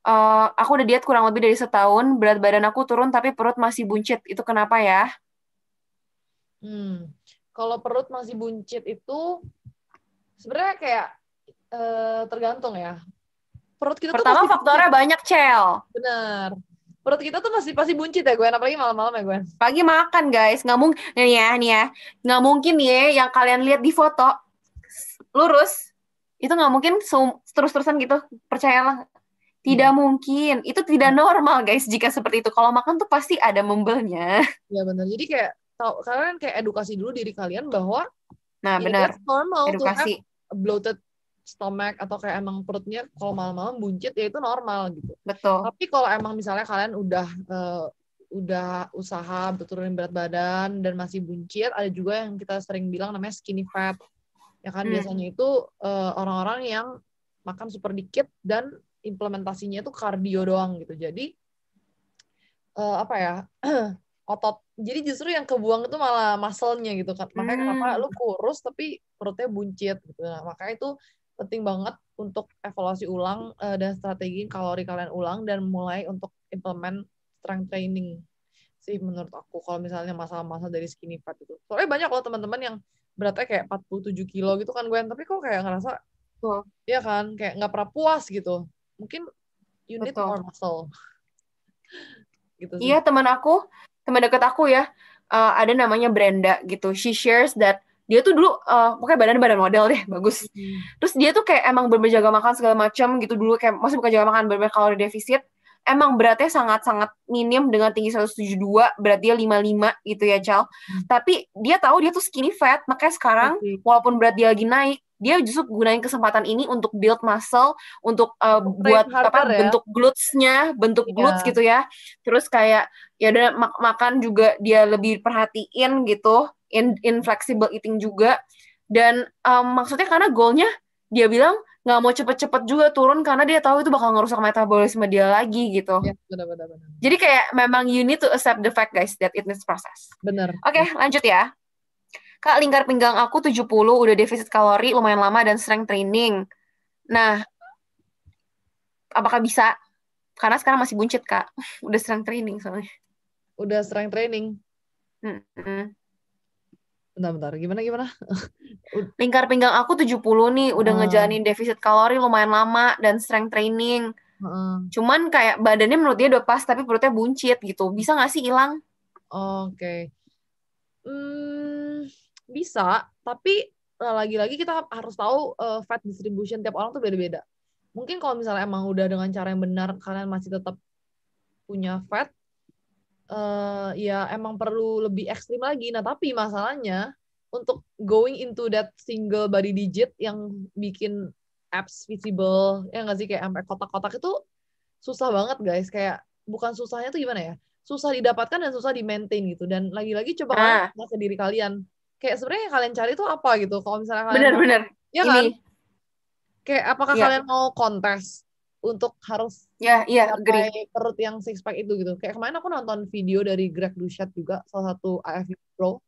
Speaker 1: Uh, aku udah diet kurang lebih dari setahun, berat badan aku turun tapi perut masih buncit. Itu kenapa ya? Hmm.
Speaker 2: Kalau perut masih buncit itu sebenarnya kayak uh, tergantung ya.
Speaker 1: Perut kita Pertama tuh masih faktornya buncit. banyak, Cel. Bener. Perut kita tuh masih pasti buncit ya, gue. Apalagi malam-malam ya, gue. Pagi makan, guys. Nggak mungkin, ya, nih ya. Nggak mungkin ya yang kalian lihat di foto lurus itu nggak mungkin terus-terusan gitu percayalah tidak hmm. mungkin itu tidak normal guys jika seperti itu kalau makan tuh pasti ada membelnya ya benar jadi kayak tau kalian kan
Speaker 2: kayak edukasi dulu diri kalian bahwa
Speaker 1: nah benar normal kan. edukasi
Speaker 2: bloated stomach atau kayak emang perutnya kalau malam-malam buncit ya itu normal gitu betul tapi kalau emang misalnya kalian udah uh, udah usaha turunin berat badan dan masih buncit ada juga yang kita sering bilang namanya skinny fat ya kan hmm. biasanya itu eh, orang-orang uh, yang makan super dikit dan implementasinya itu kardio doang gitu jadi uh, apa ya otot jadi justru yang kebuang itu malah muscle-nya gitu kan makanya hmm. kenapa lu kurus tapi perutnya buncit gitu nah, makanya itu penting banget untuk evaluasi ulang uh, dan strategi kalori kalian ulang dan mulai untuk implement strength training sih menurut aku kalau misalnya masalah-masalah dari skinny fat itu soalnya banyak loh teman-teman yang beratnya kayak 47 kilo gitu kan gue tapi kok kayak ngerasa Betul. Iya kan, kayak
Speaker 1: nggak pernah puas gitu.
Speaker 2: Mungkin you need Betul. more muscle. gitu sih. Iya,
Speaker 1: teman aku, teman dekat aku ya, uh, ada namanya Brenda gitu. She shares that dia tuh dulu uh, pokoknya badan badan model deh bagus mm -hmm. terus dia tuh kayak emang berjaga makan segala macam gitu dulu kayak masih bukan jaga makan berber kalori defisit emang beratnya sangat-sangat minim dengan tinggi 172, berat dia 55 gitu ya, Cal. Hmm. Tapi dia tahu dia tuh skinny fat, makanya sekarang okay. walaupun berat dia lagi naik, dia justru gunain kesempatan ini untuk build muscle, untuk uh, buat apa ya? bentuk glutesnya, bentuk yeah. glutes gitu ya. Terus kayak ya udah mak makan juga dia lebih perhatiin gitu, in, in eating juga. Dan um, maksudnya karena goalnya dia bilang nggak mau cepet-cepet juga turun karena dia tahu itu bakal ngerusak metabolisme dia lagi gitu. Ya, benar, benar, benar. Jadi kayak memang you need to accept the fact guys that it needs process. Bener. Oke, okay, lanjut ya. Kak, lingkar pinggang aku 70, udah defisit kalori lumayan lama dan strength training. Nah, apakah bisa? Karena sekarang masih buncit, Kak. Udah strength training soalnya. Udah strength training. -hmm
Speaker 2: bentar-bentar gimana gimana
Speaker 1: lingkar pinggang aku 70 nih udah ah. ngejalanin defisit kalori lumayan lama dan strength training hmm. cuman kayak badannya menurut dia udah pas tapi perutnya buncit gitu bisa gak sih hilang oke okay. hmm,
Speaker 2: bisa tapi eh, lagi-lagi kita harus tahu uh, fat distribution tiap orang tuh beda-beda mungkin kalau misalnya emang udah dengan cara yang benar kalian masih tetap punya fat uh, ya emang perlu lebih ekstrim lagi. Nah tapi masalahnya untuk going into that single body digit yang bikin apps visible ya nggak sih kayak sampai kotak-kotak itu susah banget guys kayak bukan susahnya tuh gimana ya susah didapatkan dan susah di maintain gitu dan lagi-lagi coba ah. kalian ke diri kalian kayak sebenarnya kalian cari itu apa gitu kalau misalnya kalian bener-bener ya kan kayak apakah ya. kalian mau kontes untuk harus ya yeah, iya, yeah, perut yang six pack itu gitu. Kayak kemarin aku nonton video dari Greg Duchat juga salah satu AF Pro.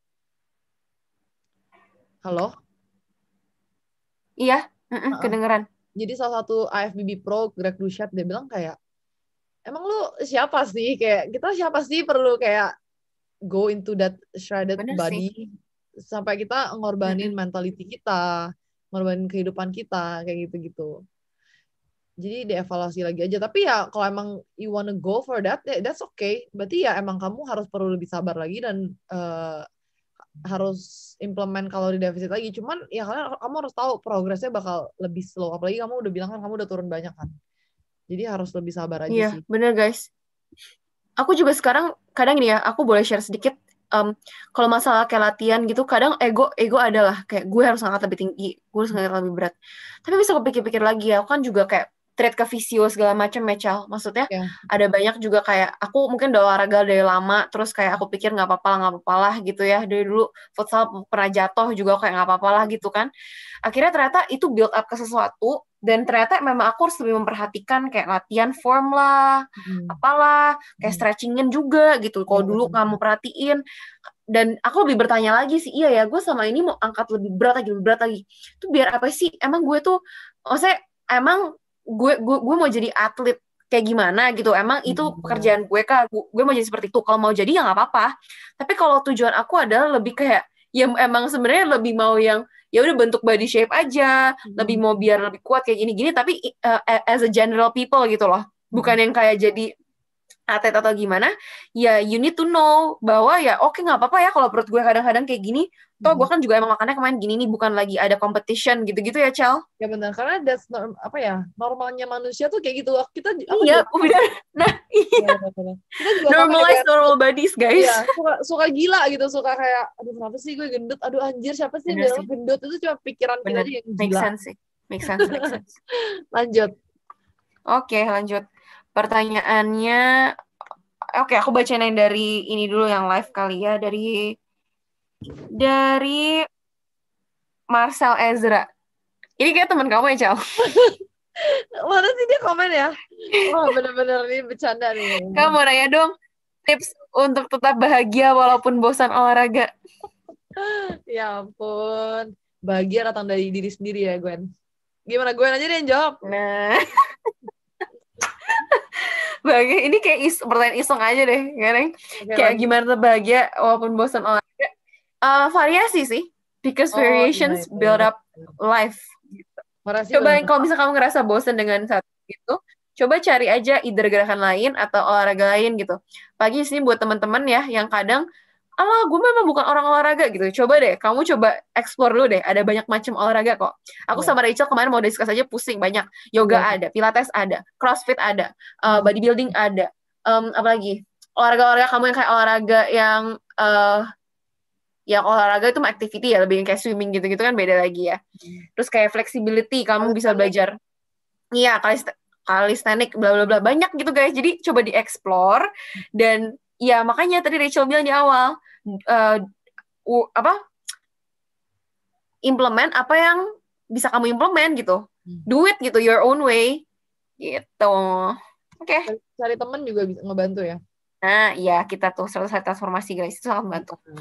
Speaker 2: Halo? Iya, mm -mm, kedengeran. Jadi salah satu AFBB Pro Greg Dushat dia bilang kayak emang lu siapa sih kayak kita siapa sih perlu kayak go into that shredded Bener body sih. sampai kita ngorbanin mm -hmm. mentality kita, ngorbanin kehidupan kita kayak gitu-gitu jadi dievaluasi lagi aja tapi ya kalau emang you wanna go for that ya, that's okay berarti ya emang kamu harus perlu lebih sabar lagi dan uh, harus implement kalori deficit lagi cuman ya kalian kamu harus tahu progresnya bakal lebih slow apalagi kamu udah bilang kan
Speaker 1: kamu udah turun banyak kan
Speaker 2: jadi harus lebih sabar aja yeah, sih
Speaker 1: bener guys aku juga sekarang kadang ini ya aku boleh share sedikit um, kalau masalah kayak latihan gitu kadang ego ego adalah kayak gue harus angkat lebih tinggi gue harus angkat lebih berat tapi bisa kepikir pikir lagi ya aku kan juga kayak trade ke fisio segala macam ya Maksudnya yeah. ada banyak juga kayak aku mungkin udah olahraga dari lama terus kayak aku pikir nggak apa-apa nggak apa-apa lah gitu ya dari dulu futsal pernah jatuh juga kayak nggak apa-apa lah gitu kan. Akhirnya ternyata itu build up ke sesuatu dan ternyata memang aku harus lebih memperhatikan kayak latihan form lah, hmm. apalah, kayak hmm. stretchingin juga gitu. Kalau iya, dulu iya. nggak mau perhatiin dan aku lebih bertanya lagi sih, iya ya gue sama ini mau angkat lebih berat lagi, lebih berat lagi. Itu biar apa sih? Emang gue tuh, maksudnya emang gue gue gue mau jadi atlet kayak gimana gitu emang hmm. itu pekerjaan gue kak gue mau jadi seperti itu kalau mau jadi ya nggak apa-apa tapi kalau tujuan aku adalah lebih kayak ya emang sebenarnya lebih mau yang ya udah bentuk body shape aja hmm. lebih mau biar lebih kuat kayak gini gini tapi uh, as a general people gitu loh bukan hmm. yang kayak jadi atlet atau gimana, ya you need to know bahwa ya oke okay, nggak apa-apa ya kalau perut gue kadang-kadang kayak gini, toh hmm. gue kan juga emang makannya kemarin gini nih bukan lagi ada competition gitu-gitu ya Cel? Ya benar karena that's
Speaker 2: norm, apa ya normalnya manusia tuh kayak gitu kita iya juga, ya? udah nah iya
Speaker 1: ya, benar. kita juga normalize kayak, normal bodies guys iya,
Speaker 2: suka, suka gila gitu suka kayak aduh kenapa sih gue gendut aduh anjir
Speaker 1: siapa sih bener yang gendut itu cuma pikiran bener. kita aja yang gila make sense sih make sense make sense lanjut oke okay, lanjut Pertanyaannya, oke okay, aku bacain yang dari ini dulu yang live kali ya dari dari Marcel Ezra. Ini kayak teman kamu ya, cow, Mana sih dia komen ya? Wah, bener-bener ini bercanda nih. Kamu mau dong, tips untuk tetap bahagia walaupun bosan olahraga.
Speaker 2: ya ampun. Bahagia datang dari diri sendiri ya, Gwen. Gimana Gwen aja deh yang jawab?
Speaker 1: Nah. bahagia ini kayak is pertanyaan iseng aja deh ya kayak lagi. gimana bahagia walaupun bosan olahraga uh, variasi sih because oh, variations iya, iya. build up life gitu. coba coba kalau bisa kamu ngerasa bosan dengan satu gitu coba cari aja either gerakan lain atau olahraga lain gitu pagi sini buat teman-teman ya yang kadang Allah gue memang bukan orang olahraga gitu coba deh kamu coba explore dulu deh ada banyak macam olahraga kok aku yeah. sama Rachel kemarin mau diskus aja pusing banyak yoga yeah. ada pilates ada crossfit ada uh, bodybuilding ada um, apalagi olahraga-olahraga kamu yang kayak olahraga yang uh, yang olahraga itu activity ya lebih yang kayak swimming gitu-gitu kan beda lagi ya iya. terus kayak flexibility kamu bisa belajar iya kalist kalistenik bla bla bla banyak gitu guys jadi coba di explore dan ya makanya tadi Rachel bilang di awal uh, uh, apa implement apa yang bisa kamu implement gitu. Hmm. Do it gitu your own way gitu. Oke. Okay. Cari temen juga bisa ngebantu ya. Nah, ya kita tuh selesai transformasi guys itu sangat membantu. Hmm.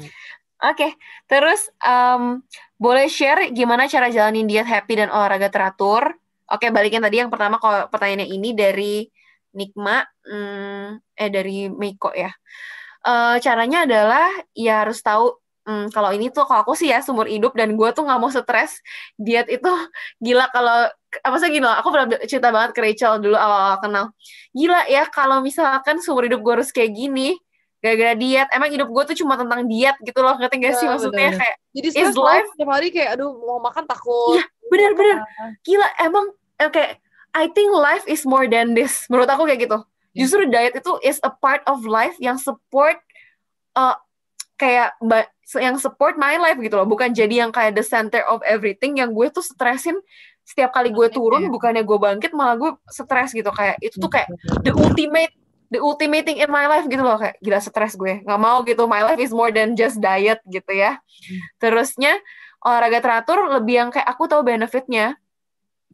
Speaker 1: Oke, okay. terus um, boleh share gimana cara jalanin diet happy dan olahraga teratur? Oke, okay, balikin tadi yang pertama kalau pertanyaannya ini dari Nikma, hmm, eh dari Meiko ya uh, caranya adalah ya harus tahu um, kalau ini tuh kalau aku sih ya sumur hidup dan gue tuh nggak mau stres diet itu gila kalau apa sih gini loh aku pernah cerita banget ke Rachel dulu awal-awal kenal gila ya kalau misalkan sumur hidup gue harus kayak gini gara-gara diet emang hidup gue tuh cuma tentang diet gitu loh ngerti gak sih ya, maksudnya bener. kayak jadi is life setiap hari kayak aduh mau makan takut iya bener-bener iya. gila emang eh, kayak I think life is more than this menurut aku kayak gitu Justru diet itu is a part of life yang support uh, kayak yang support my life gitu loh. Bukan jadi yang kayak the center of everything yang gue tuh stresin setiap kali gue turun iya. bukannya gue bangkit malah gue stres gitu kayak itu tuh kayak the ultimate the ultimate thing in my life gitu loh kayak gila stres gue nggak mau gitu my life is more than just diet gitu ya hmm. terusnya olahraga teratur lebih yang kayak aku tahu benefitnya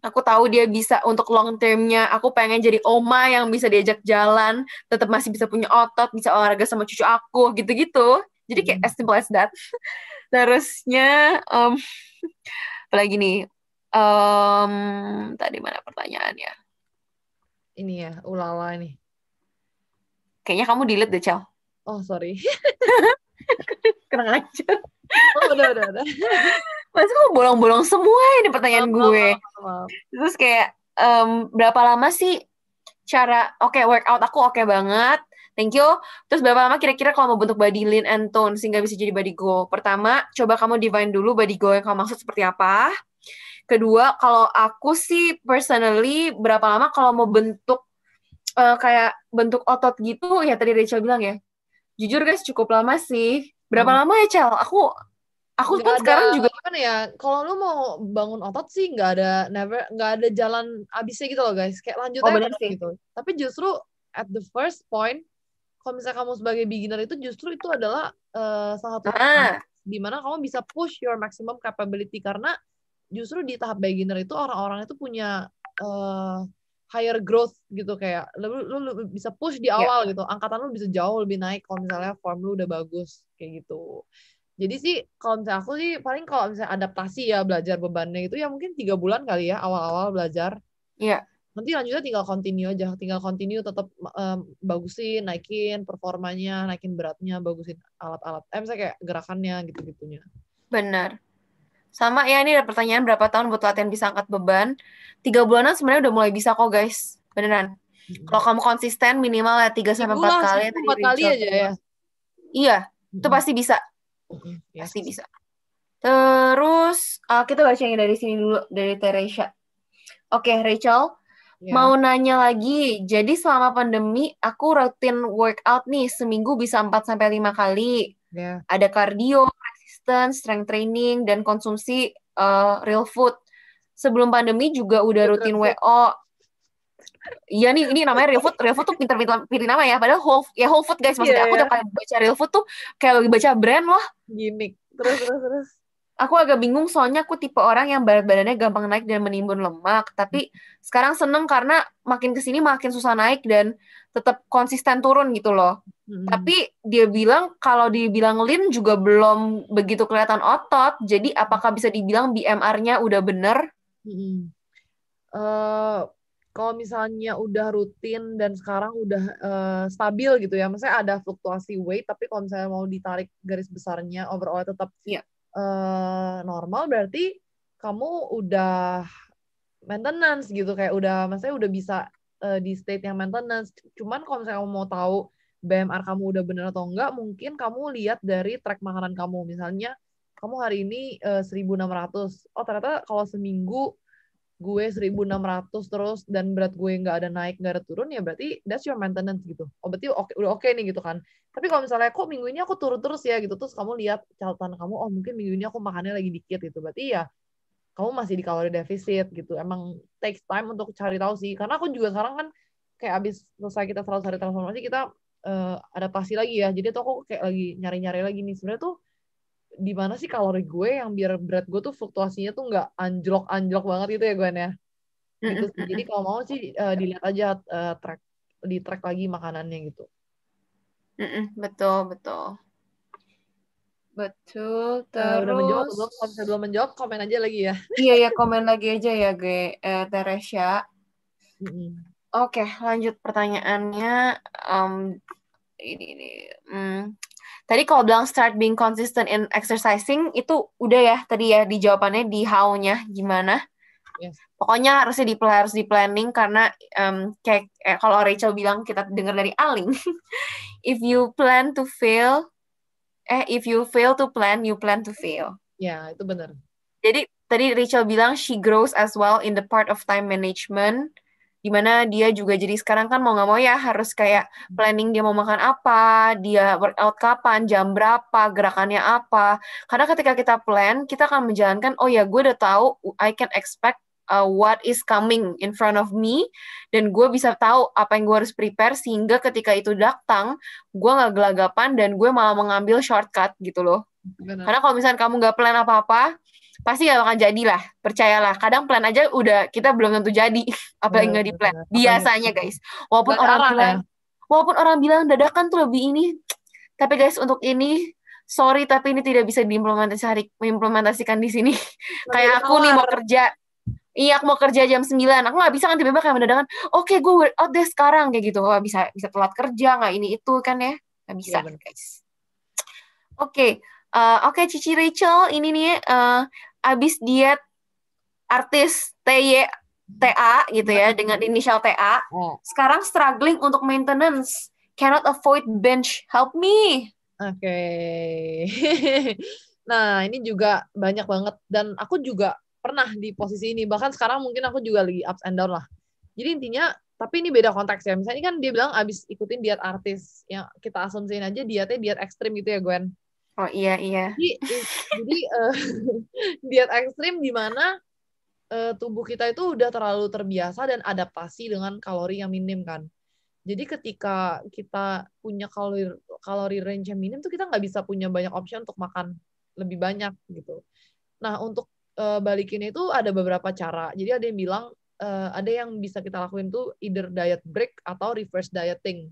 Speaker 1: aku tahu dia bisa untuk long termnya aku pengen jadi oma yang bisa diajak jalan tetap masih bisa punya otot bisa olahraga sama cucu aku gitu-gitu jadi kayak hmm. as simple as that terusnya um, apalagi nih um, tadi mana pertanyaannya ini ya ulala nih kayaknya kamu delete deh Cal oh sorry kena aja
Speaker 2: oh udah udah udah
Speaker 1: masa kok bolong-bolong semua ya ini pertanyaan maaf, gue maaf, maaf. terus kayak um, berapa lama sih cara oke okay, workout aku oke okay banget thank you terus berapa lama kira-kira kalau mau bentuk body lean and tone sehingga bisa jadi body goal pertama coba kamu define dulu body goal yang kamu maksud seperti apa kedua kalau aku sih personally berapa lama kalau mau bentuk uh, kayak bentuk otot gitu ya tadi Rachel bilang ya jujur guys cukup lama sih berapa hmm. lama ya Cel aku aku gak pun kan ada, sekarang juga
Speaker 2: kan ya kalau lu mau bangun otot sih nggak ada never nggak ada jalan abisnya gitu loh guys kayak lanjut oh, aja sih. gitu tapi justru at the first point kalau misalnya kamu sebagai beginner itu justru itu adalah uh, salah satu ah. dimana kamu bisa push your maximum capability karena justru di tahap beginner itu orang-orang itu punya uh, higher growth gitu kayak lu, lu, lu bisa push di iya. awal yeah. gitu angkatan lu bisa jauh lebih naik kalau misalnya form lu udah bagus kayak gitu jadi sih kalau misalnya aku sih paling kalau misalnya adaptasi ya belajar bebannya itu ya mungkin tiga bulan kali ya awal-awal belajar iya nanti lanjutnya tinggal continue aja tinggal continue tetap um, bagusin naikin performanya naikin beratnya bagusin alat-alat eh misalnya kayak gerakannya gitu-gitunya
Speaker 1: benar sama ya ini ada pertanyaan berapa tahun buat latihan bisa angkat beban tiga bulanan sebenarnya udah mulai bisa kok guys beneran kalau kamu konsisten minimal ya tiga sampai empat kali empat kali aja ya iya itu pasti bisa Mm-hmm. Pasti bisa. Terus uh, kita baca yang dari sini dulu dari Teresa Oke, okay, Rachel. Yeah. Mau nanya lagi, jadi selama pandemi aku rutin workout nih, seminggu bisa 4 sampai lima kali. Yeah. Ada kardio, resistance, strength training dan konsumsi uh, real food. Sebelum pandemi juga udah rutin WO Iya nih, ini namanya real food. Real food tuh pinter-pinter nama ya. Padahal whole, ya whole food guys. Maksudnya yeah, aku iya. udah kayak baca real food tuh kayak lagi baca brand loh. Gimik. Terus, terus, terus. Aku agak bingung soalnya aku tipe orang yang berat badannya gampang naik dan menimbun lemak. Tapi sekarang seneng karena makin kesini makin susah naik dan tetap konsisten turun gitu loh. hmm Tapi dia bilang kalau dibilang lean juga belum begitu kelihatan otot. Jadi apakah bisa dibilang BMR-nya udah bener?
Speaker 2: Mm-hmm. Uh kalau misalnya udah rutin dan sekarang udah uh, stabil gitu ya, maksudnya ada fluktuasi weight, tapi kalau misalnya mau ditarik garis besarnya overall tetap yeah. Iya. uh, normal, berarti kamu udah maintenance gitu, kayak udah, maksudnya udah bisa uh, di state yang maintenance. Cuman kalau misalnya kamu mau tahu BMR kamu udah bener atau enggak, mungkin kamu lihat dari track makanan kamu, misalnya kamu hari ini uh, eh, 1.600, oh ternyata kalau seminggu gue 1600 terus dan berat gue nggak ada naik nggak ada turun ya berarti that's your maintenance gitu oh berarti oke, udah oke okay nih gitu kan tapi kalau misalnya kok minggu ini aku turun terus ya gitu terus kamu lihat catatan kamu oh mungkin minggu ini aku makannya lagi dikit gitu berarti ya kamu masih di kalori defisit gitu emang takes time untuk cari tahu sih karena aku juga sekarang kan kayak abis selesai kita selalu hari transformasi kita uh, adaptasi lagi ya jadi tuh aku kayak lagi nyari-nyari lagi nih sebenarnya tuh di mana sih kalori gue yang biar berat gue tuh fluktuasinya tuh nggak anjlok-anjlok banget gitu ya gue ya.
Speaker 1: Gitu. Jadi kalau
Speaker 2: mau sih uh, dilihat aja uh, track di track lagi makanannya gitu. betul betul. Betul. Eh, terus. Uh, menjawab belum? Kalau belum menjawab, komen aja lagi ya. iya
Speaker 1: ya komen lagi aja ya, Gue uh, Teresa mm Oke, okay, lanjut pertanyaannya. Um, ini ini. Hmm Tadi kalau bilang start being consistent in exercising itu udah ya tadi ya di jawabannya di how-nya gimana. Yes. Pokoknya harusnya di harus di planning karena um, kayak eh, kalau Rachel bilang kita dengar dari Aling, if you plan to fail, eh if you fail to plan, you plan to fail. Ya, yeah, itu benar. Jadi tadi Rachel bilang she grows as well in the part of time management dimana dia juga jadi sekarang kan mau nggak mau ya harus kayak hmm. planning dia mau makan apa, dia workout kapan, jam berapa, gerakannya apa. Karena ketika kita plan, kita akan menjalankan, oh ya gue udah tahu, I can expect uh, what is coming in front of me, dan gue bisa tahu apa yang gue harus prepare sehingga ketika itu datang, gue nggak gelagapan dan gue malah mengambil shortcut gitu loh. Benar. Karena kalau misalnya kamu nggak plan apa-apa, pasti gak jadi lah percayalah kadang plan aja udah kita belum tentu jadi apalagi iya, nggak di plan iya, iya. biasanya guys walaupun Bukan orang, bilang ya. walaupun orang bilang dadakan tuh lebih ini tapi guys untuk ini sorry tapi ini tidak bisa diimplementasikan di sini kayak aku nih mau kerja iya aku mau kerja jam 9, aku gak bisa kan tiba-tiba kayak mendadakan oke okay, gue out deh sekarang kayak gitu nggak bisa bisa telat kerja nggak ini itu kan ya nggak bisa ya, guys oke okay. uh, eh, oke okay, Cici Rachel ini nih uh, abis diet artis TY TA gitu ya dengan inisial TA hmm. sekarang struggling untuk maintenance cannot avoid bench help me oke okay. nah ini juga banyak
Speaker 2: banget dan aku juga pernah di posisi ini bahkan sekarang mungkin aku juga lagi ups and down lah jadi intinya tapi ini beda konteks ya misalnya ini kan dia bilang abis ikutin diet artis yang kita asumsiin aja dietnya diet ekstrim gitu ya Gwen Oh iya iya. Jadi, jadi eh, diet ekstrim di mana uh, tubuh kita itu udah terlalu terbiasa dan adaptasi dengan kalori yang minim kan. Jadi ketika kita punya kalori kalori range yang minim tuh kita nggak bisa punya banyak opsi untuk makan lebih banyak gitu. Nah untuk uh, balikin itu ada beberapa cara. Jadi ada yang bilang uh, ada yang bisa kita lakuin tuh either diet break atau reverse dieting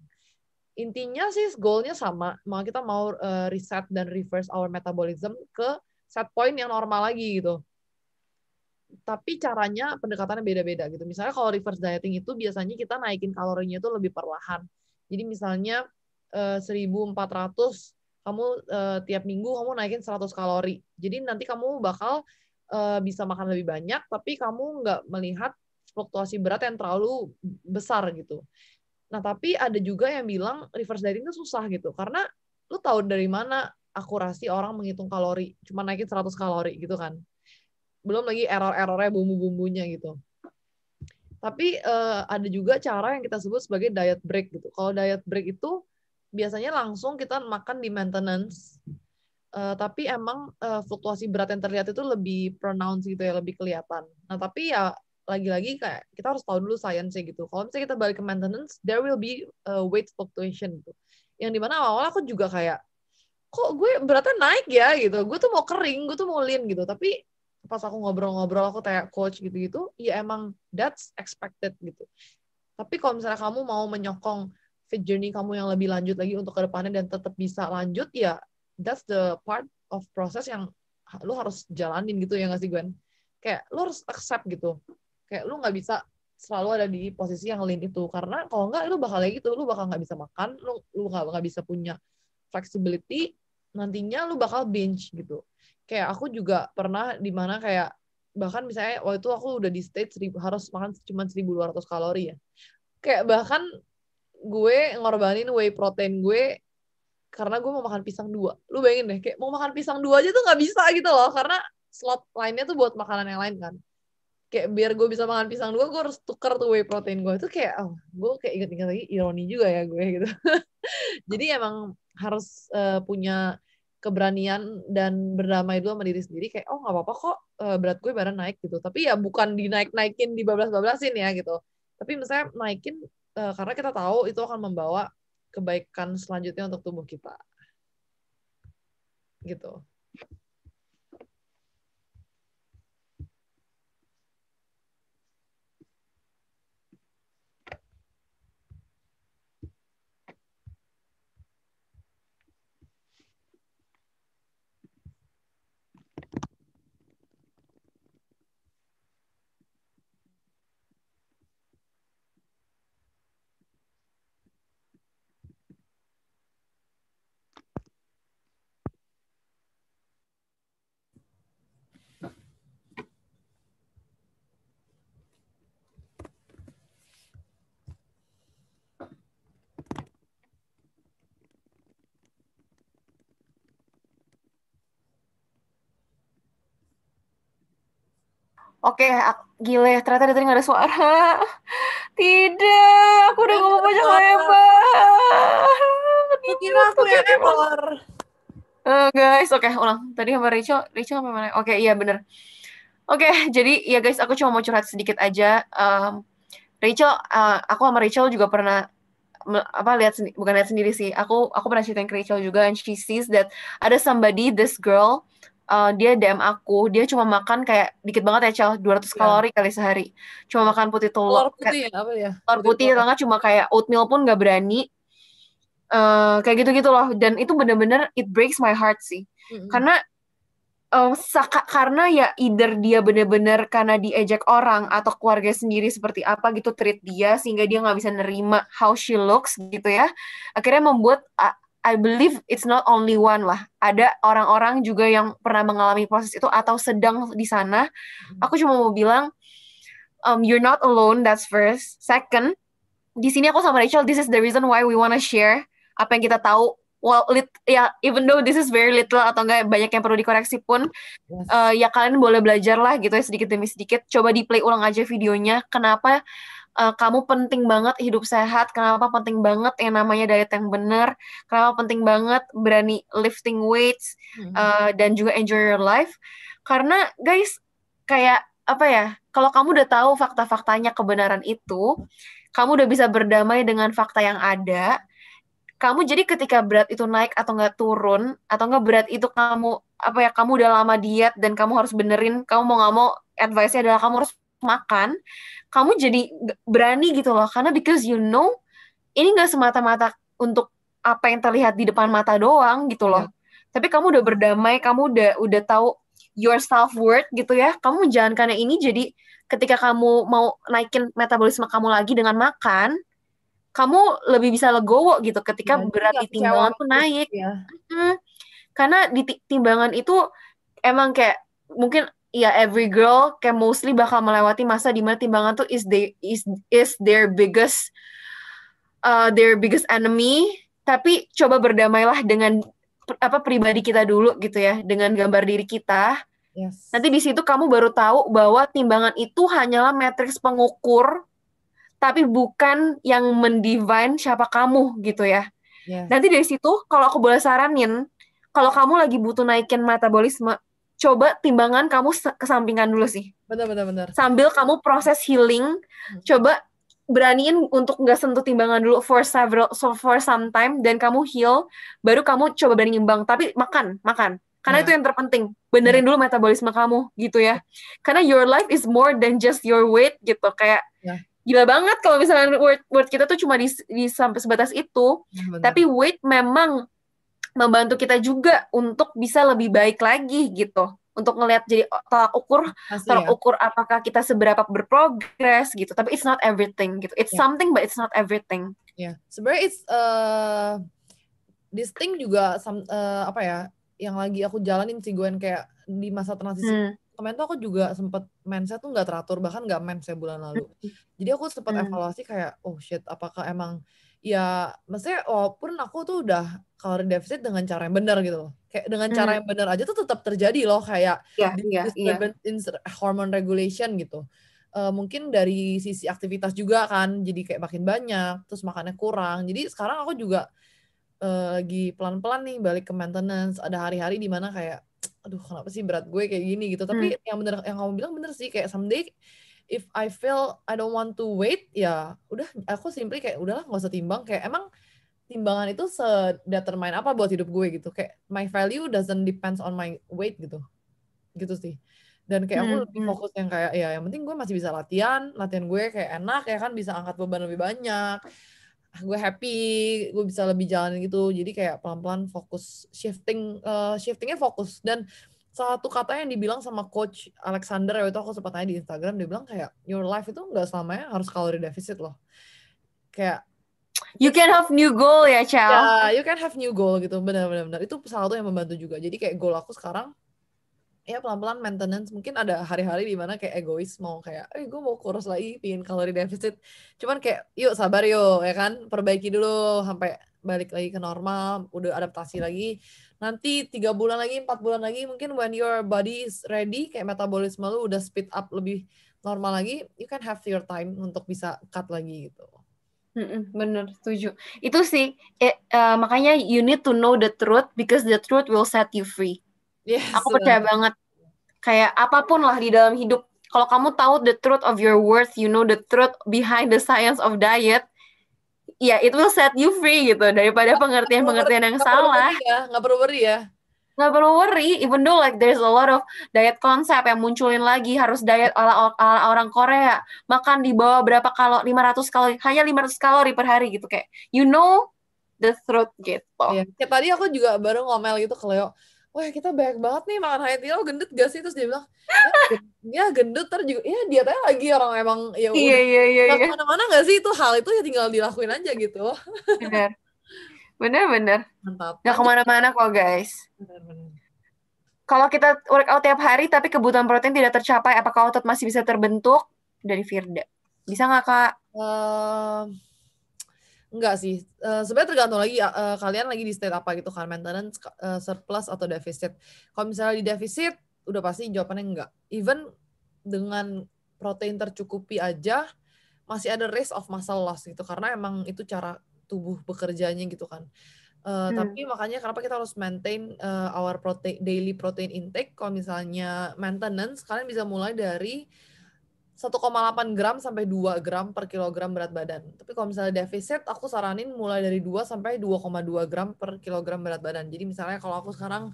Speaker 2: intinya sih goalnya sama mau kita mau uh, reset dan reverse our metabolism ke set point yang normal lagi gitu tapi caranya pendekatannya beda-beda gitu misalnya kalau reverse dieting itu biasanya kita naikin kalorinya itu lebih perlahan jadi misalnya uh, eh, 1400 kamu uh, tiap minggu kamu naikin 100 kalori jadi nanti kamu bakal uh, bisa makan lebih banyak tapi kamu nggak melihat fluktuasi berat yang terlalu besar gitu Nah, tapi ada juga yang bilang reverse dieting itu susah gitu. Karena lu tahu dari mana akurasi orang menghitung kalori. Cuma naikin 100 kalori gitu kan. Belum lagi error-errornya, bumbu-bumbunya gitu. Tapi uh, ada juga cara yang kita sebut sebagai diet break gitu. Kalau diet break itu biasanya langsung kita makan di maintenance. Uh, tapi emang uh, fluktuasi berat yang terlihat itu lebih pronounced gitu ya, lebih kelihatan. Nah, tapi ya lagi-lagi kayak kita harus tahu dulu science gitu. Kalau misalnya kita balik ke maintenance, there will be a weight fluctuation gitu. Yang dimana awal-awal aku juga kayak, kok gue beratnya naik ya gitu. Gue tuh mau kering, gue tuh mau lean gitu. Tapi pas aku ngobrol-ngobrol, aku kayak coach gitu-gitu, ya emang that's expected gitu. Tapi kalau misalnya kamu mau menyokong fit journey kamu yang lebih lanjut lagi untuk ke depannya dan tetap bisa lanjut, ya that's the part of process yang lu harus jalanin gitu ya nggak sih Gwen? Kayak lu harus accept gitu kayak lu nggak bisa selalu ada di posisi yang lean itu karena kalau nggak lu bakal kayak gitu lu bakal nggak bisa makan lu lu nggak bisa punya flexibility nantinya lu bakal binge gitu kayak aku juga pernah di mana kayak bahkan misalnya waktu itu aku udah di stage seribu, harus makan cuma 1200 kalori ya kayak bahkan gue ngorbanin whey protein gue karena gue mau makan pisang dua lu bayangin deh kayak mau makan pisang dua aja tuh nggak bisa gitu loh karena slot lainnya tuh buat makanan yang lain kan kayak biar gue bisa makan pisang dua gue harus tuker tuh whey protein gue itu kayak oh, gue kayak inget-inget lagi ironi juga ya gue gitu jadi emang harus uh, punya keberanian dan berdamai dulu sama diri sendiri kayak oh nggak apa-apa kok uh, berat gue badan naik gitu tapi ya bukan dinaik-naikin di bablas bablasin ya gitu tapi misalnya naikin uh, karena kita tahu itu akan membawa kebaikan selanjutnya untuk tubuh kita gitu
Speaker 1: Oke, gile ternyata dari tadi gak ada suara. Tidak, aku udah ngomong banyak lebar.
Speaker 2: Kira aku yang error.
Speaker 1: Eh, guys, oke okay, ulang. Tadi sama Rachel. Rachel sama mana? Oke, okay, iya bener. Oke, okay, jadi ya guys, aku cuma mau curhat sedikit aja. Um, Rachel, uh, aku sama Rachel juga pernah apa lihat bukan lihat sendiri sih. Aku aku pernah ceritain ke Rachel juga and she sees that ada somebody this girl uh, dia DM aku, dia cuma makan kayak dikit banget ya Cel, 200 yeah. kalori kali sehari. Cuma makan putih telur. Telur putih ya,
Speaker 2: apa ya? Telur putih, telur.
Speaker 1: cuma kayak oatmeal pun gak berani. Uh, kayak gitu-gitu loh. Dan itu bener-bener it breaks my heart sih. Mm -hmm. Karena um, saka, karena ya either dia bener-bener karena diejek orang atau keluarga sendiri seperti apa gitu treat dia sehingga dia nggak bisa nerima how she looks gitu ya akhirnya membuat I believe it's not only one lah. Ada orang-orang juga yang pernah mengalami proses itu atau sedang di sana. Hmm. Aku cuma mau bilang, um, you're not alone. That's first. Second, di sini aku sama Rachel, this is the reason why we wanna share apa yang kita tahu. Well, ya yeah, even though this is very little atau enggak banyak yang perlu dikoreksi pun, yes. uh, ya kalian boleh belajar lah gitu ya sedikit demi sedikit. Coba di play ulang aja videonya. Kenapa? uh, kamu penting banget hidup sehat, kenapa penting banget yang namanya diet yang benar, kenapa penting banget berani lifting weights mm -hmm. uh, dan juga enjoy your life. Karena guys, kayak apa ya? Kalau kamu udah tahu fakta-faktanya kebenaran itu, kamu udah bisa berdamai dengan fakta yang ada. Kamu jadi ketika berat itu naik atau nggak turun atau nggak berat itu kamu apa ya kamu udah lama diet dan kamu harus benerin kamu mau nggak mau advice-nya adalah kamu harus makan kamu jadi berani gitu loh karena because you know ini gak semata-mata untuk apa yang terlihat di depan mata doang gitu loh. Yeah. Tapi kamu udah berdamai, kamu udah udah tahu your self worth gitu ya. Kamu menjalankannya ini jadi ketika kamu mau naikin metabolisme kamu lagi dengan makan, kamu lebih bisa legowo gitu ketika yeah, berat di timbangan tuh naik. yeah. Hmm. Karena di timbangan itu emang kayak mungkin ya yeah, every girl kayak mostly bakal melewati masa di mana timbangan tuh is the is is their biggest uh, their biggest enemy tapi coba berdamailah dengan apa pribadi kita dulu gitu ya dengan gambar diri kita yes. nanti di situ kamu baru tahu bahwa timbangan itu hanyalah matriks pengukur tapi bukan yang mendivine siapa kamu gitu ya yes. nanti dari situ kalau aku boleh saranin kalau kamu lagi butuh naikin metabolisme coba timbangan kamu kesampingan dulu sih. Benar benar benar. Sambil kamu proses healing, hmm. coba beraniin untuk nggak sentuh timbangan dulu for several so for some time dan kamu heal, baru kamu coba berani nimbang. Tapi makan, makan. Karena yeah. Hmm. itu yang terpenting. Benerin yeah. Hmm. dulu metabolisme kamu gitu ya. Karena your life is more than just your weight gitu kayak yeah gila banget kalau misalnya word kita tuh cuma di, di sampai sebatas itu. Bener. Tapi weight memang membantu kita juga untuk bisa lebih baik lagi gitu untuk ngelihat jadi tolak ukur Pasti, tolak ya? ukur apakah kita seberapa berprogres gitu tapi it's not everything gitu it's yeah. something but it's not everything ya yeah. sebenarnya it's uh, this
Speaker 2: thing juga some, uh, apa ya yang lagi aku jalanin sih gue kayak di masa transisi hmm. kemarin tuh aku juga sempet mindset tuh nggak teratur bahkan nggak mindset bulan lalu hmm. jadi aku sempet hmm. evaluasi kayak oh shit apakah emang ya maksudnya walaupun aku tuh udah kalori defisit dengan cara yang benar gitu loh kayak dengan cara hmm. yang benar aja tuh tetap terjadi loh kayak yeah, yeah, yeah. in hormone regulation gitu uh, mungkin dari sisi aktivitas juga kan jadi kayak makin banyak terus makannya kurang jadi sekarang aku juga uh, lagi pelan-pelan nih balik ke maintenance ada hari-hari dimana kayak aduh kenapa sih berat gue kayak gini gitu tapi hmm. yang bener yang kamu bilang bener sih kayak someday if I feel I don't want to wait ya udah aku simply kayak udahlah nggak usah timbang kayak emang timbangan itu sedetermine apa buat hidup gue gitu kayak my value doesn't depends on my weight gitu gitu sih dan kayak aku hmm, lebih hmm. fokus yang kayak ya yang penting gue masih bisa latihan latihan gue kayak enak ya kan bisa angkat beban lebih banyak ah, gue happy gue bisa lebih jalanin gitu jadi kayak pelan pelan fokus shifting uh, shiftingnya fokus dan satu kata yang dibilang sama coach Alexander itu aku sempat tanya di Instagram dia bilang kayak your life itu nggak selamanya harus kalori deficit loh kayak
Speaker 1: you can have new goal ya Chow ya,
Speaker 2: you can have new goal gitu benar-benar itu salah satu yang membantu juga jadi kayak goal aku sekarang ya pelan-pelan maintenance mungkin ada hari-hari di mana kayak egois mau kayak eh gue mau kurus lagi pingin kalori deficit cuman kayak yuk sabar yuk ya kan perbaiki dulu sampai balik lagi ke normal udah adaptasi lagi nanti tiga bulan lagi empat bulan lagi mungkin when your body is ready kayak metabolisme lu udah speed up lebih normal lagi you can have your time untuk bisa cut lagi gitu
Speaker 1: bener setuju itu sih it, uh, eh, eh, makanya you need to know the truth because the truth will set you free yes, aku percaya banget kayak apapun lah di dalam hidup kalau kamu tahu the truth of your worth you know the truth behind the science of diet ya it will set you free gitu daripada pengertian-pengertian yang gak salah. Ya, nggak perlu worry ya. Nggak perlu worry, even though like there's a lot of diet concept yang munculin lagi harus diet ala, ala orang Korea, makan di bawah berapa kalau 500 kalori, hanya 500 kalori per hari gitu kayak. You know the throat gitu. Yeah. Kayak tadi aku juga
Speaker 2: baru ngomel gitu ke Leo wah kita banyak banget nih makan oh gendut gak sih terus dia bilang ya, gendut ter juga ya dia tanya lagi orang emang ya iya, udah iya, iya, iya, iya. mana-mana gak sih itu hal itu ya tinggal dilakuin aja gitu
Speaker 1: bener bener bener Mantap. gak kemana-mana kok guys kalau kita workout tiap hari tapi kebutuhan protein tidak tercapai apakah otot masih bisa terbentuk dari Firda bisa nggak kak
Speaker 2: um, Enggak sih. Uh, sebenarnya tergantung lagi uh, kalian lagi di state apa gitu kan, maintenance, uh, surplus atau defisit. Kalau misalnya di deficit udah pasti jawabannya enggak. Even dengan protein tercukupi aja masih ada risk of muscle loss gitu karena emang itu cara tubuh bekerjanya gitu kan. Uh, hmm. Tapi makanya kenapa kita harus maintain uh, our protein daily protein intake. Kalau misalnya maintenance, kalian bisa mulai dari 1,8 gram sampai 2 gram per kilogram berat badan. Tapi kalau misalnya defisit, aku saranin mulai dari 2 sampai 2,2 gram per kilogram berat badan. Jadi misalnya kalau aku sekarang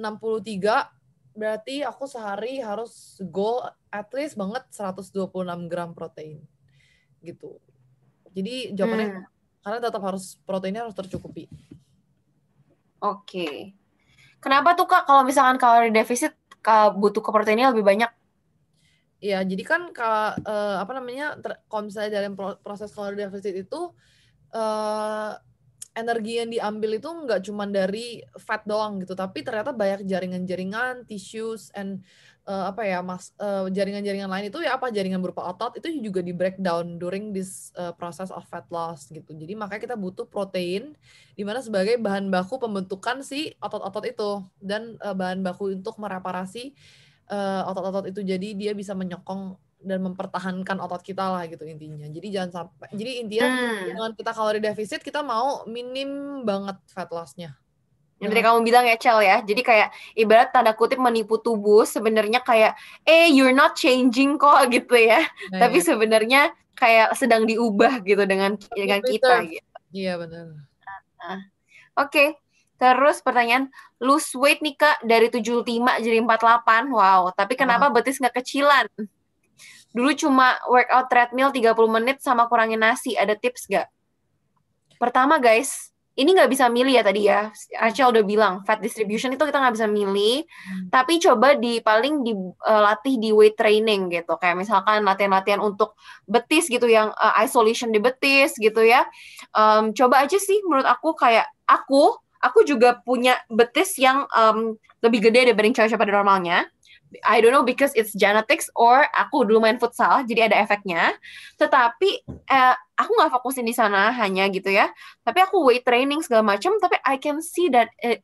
Speaker 2: 63, berarti aku sehari harus goal at least banget 126 gram protein. Gitu. Jadi jawabannya hmm. karena tetap harus proteinnya harus tercukupi. Oke. Okay.
Speaker 1: Kenapa tuh Kak kalau misalkan kalori defisit butuh ke proteinnya lebih banyak Iya,
Speaker 2: jadi kan kalau uh, eh, apa namanya terkomsel kalau misalnya dalam proses kalori deficit itu uh, energi yang diambil itu nggak cuma dari fat doang gitu, tapi ternyata banyak jaringan-jaringan, tissues and uh, apa ya mas jaringan-jaringan uh, lain itu ya apa jaringan berupa otot itu juga di breakdown during this uh, process of fat loss gitu. Jadi makanya kita butuh protein dimana sebagai bahan baku pembentukan si otot-otot itu dan uh, bahan baku untuk mereparasi Eh, otot-otot itu jadi dia bisa menyokong dan mempertahankan otot kita lah gitu intinya. Jadi jangan sampai jadi intinya hmm. dengan
Speaker 1: kita kalori defisit kita mau minim banget fat lossnya. Nanti Yang tadi kamu bilang ya Cel ya, jadi kayak ibarat tanda kutip menipu tubuh sebenarnya kayak eh you're not changing kok gitu ya, nah, tapi ya. sebenarnya kayak sedang diubah gitu dengan dengan iya, kita gitu. Iya
Speaker 2: benar. uh.
Speaker 1: Oke, okay. Terus pertanyaan, lose weight nih Kak dari 75 jadi 48. Wow, tapi kenapa betis nggak kecilan? Dulu cuma workout treadmill 30 menit sama kurangin nasi. Ada tips nggak? Pertama guys, ini nggak bisa milih ya tadi ya. Aca udah bilang fat distribution itu kita nggak bisa milih, hmm. tapi coba di paling dilatih eh, di weight training gitu. Kayak misalkan latihan-latihan untuk betis gitu yang uh, isolation di betis gitu ya. Um, coba aja sih menurut aku kayak aku aku juga punya betis yang um, lebih gede dibanding cewek-cewek pada normalnya. I don't know because it's genetics or aku dulu main futsal jadi ada efeknya. Tetapi uh, aku nggak fokusin di sana hanya gitu ya. Tapi aku weight training segala macam. Tapi I can see that it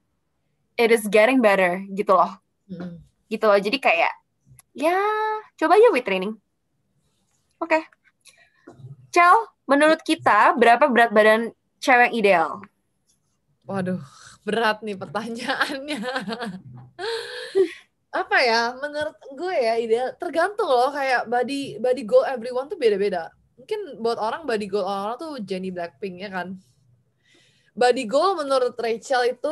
Speaker 1: it is getting better gitu loh. Hmm. Gitu loh. Jadi kayak ya coba aja weight training. Oke. Okay. Cel, menurut kita berapa berat badan cewek ideal? Waduh,
Speaker 2: berat nih pertanyaannya. apa ya menurut gue ya ideal tergantung loh kayak body body goal everyone tuh beda-beda mungkin buat orang body goal orang, -orang tuh Jenny Blackpink ya kan body goal menurut Rachel itu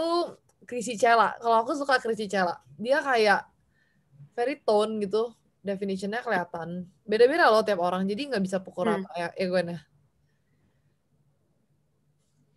Speaker 2: Chrissy Cella kalau aku suka Chrissy Cella dia kayak very tone gitu definitionnya kelihatan beda-beda loh tiap orang jadi nggak bisa pukul hmm. rata hmm. ya, ya gue nah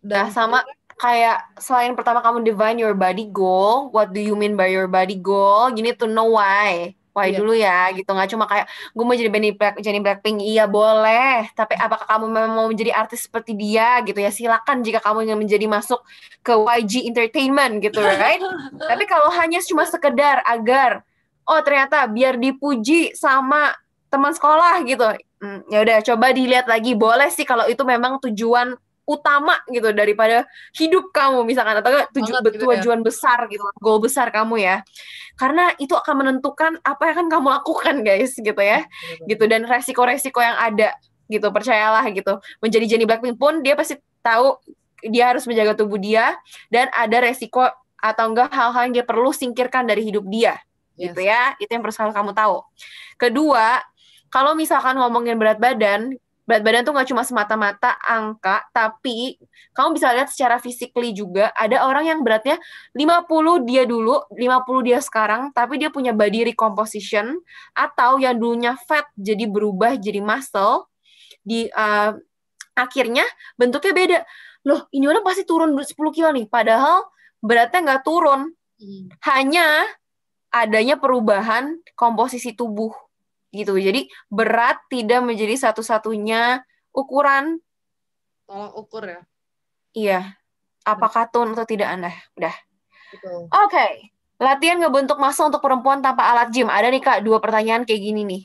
Speaker 1: dan nah, sama kayak selain pertama kamu define your body goal, what do you mean by your body goal? You need to know why. Why yeah. dulu ya gitu nggak cuma kayak gue mau jadi Benny Black jadi Blackpink iya boleh tapi apakah kamu memang mau menjadi artis seperti dia gitu ya silakan jika kamu ingin menjadi masuk ke YG Entertainment gitu right tapi kalau hanya cuma sekedar agar oh ternyata biar dipuji sama teman sekolah gitu hmm, ya udah coba dilihat lagi boleh sih kalau itu memang tujuan utama gitu daripada hidup kamu misalkan atau tuju, Banget, tujuan gitu ya. besar gitu goal besar kamu ya karena itu akan menentukan apa yang akan kamu lakukan guys gitu ya iya, gitu dan resiko-resiko yang ada gitu percayalah gitu menjadi Jenny Blackpink pun dia pasti tahu dia harus menjaga tubuh dia dan ada resiko atau enggak hal-hal yang dia perlu singkirkan dari hidup dia gitu yes. gitu ya itu yang perlu kamu tahu kedua kalau misalkan ngomongin berat badan berat badan tuh nggak cuma semata-mata angka, tapi kamu bisa lihat secara physically juga ada orang yang beratnya 50 dia dulu, 50 dia sekarang, tapi dia punya body recomposition atau yang dulunya fat jadi berubah jadi muscle di uh, akhirnya bentuknya beda. Loh, ini orang pasti turun 10 kilo nih, padahal beratnya nggak turun. Hmm. Hanya adanya perubahan komposisi tubuh gitu. Jadi berat tidak menjadi satu-satunya ukuran
Speaker 2: tolong ukur ya.
Speaker 1: Iya. Apakah nah. tone atau tidak Anda? Udah. Oke. Okay. Latihan ngebentuk massa untuk perempuan tanpa alat gym. Ada nih Kak, dua pertanyaan kayak gini nih.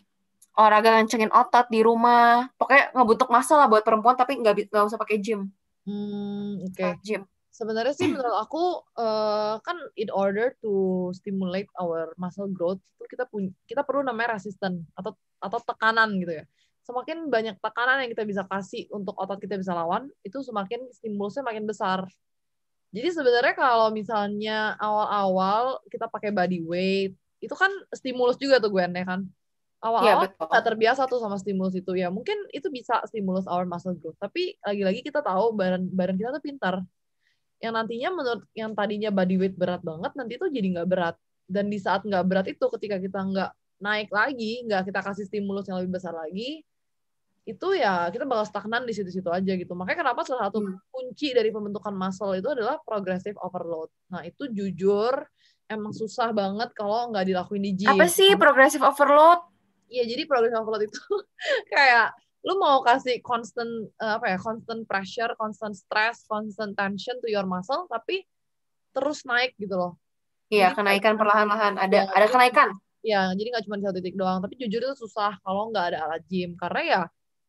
Speaker 1: Olahraga kencengin otot di rumah. Pokoknya ngebentuk massa lah buat perempuan tapi nggak nggak usah pakai gym. Hmm, oke. Okay. Gym
Speaker 2: sebenarnya sih menurut aku uh, kan in order to stimulate our muscle growth itu kita punya kita perlu namanya resistance atau atau tekanan gitu ya semakin banyak tekanan yang kita bisa kasih untuk otot kita bisa lawan itu semakin stimulusnya makin besar jadi sebenarnya kalau misalnya awal-awal kita pakai body weight itu kan stimulus juga tuh gue ya kan awal-awal ya, kita kan terbiasa tuh sama stimulus itu ya mungkin itu bisa stimulus our muscle growth tapi lagi-lagi kita tahu badan badan kita tuh pintar yang nantinya menurut yang tadinya body weight berat banget nanti tuh jadi nggak berat dan di saat nggak berat itu ketika kita nggak naik lagi nggak kita kasih stimulus yang lebih besar lagi itu ya kita bakal stagnan di situ-situ aja gitu makanya kenapa salah satu hmm. kunci dari pembentukan muscle itu adalah progressive overload nah itu jujur emang susah banget kalau nggak dilakuin di gym apa sih
Speaker 1: progressive overload
Speaker 2: Iya, jadi progressive overload itu kayak lu mau kasih constant uh, apa ya constant pressure constant stress constant tension to your muscle tapi terus naik gitu loh
Speaker 1: iya jadi, kenaikan perlahan-lahan ada ya,
Speaker 2: ada kenaikan iya jadi nggak cuma di satu titik doang tapi jujur itu susah kalau nggak ada alat gym karena ya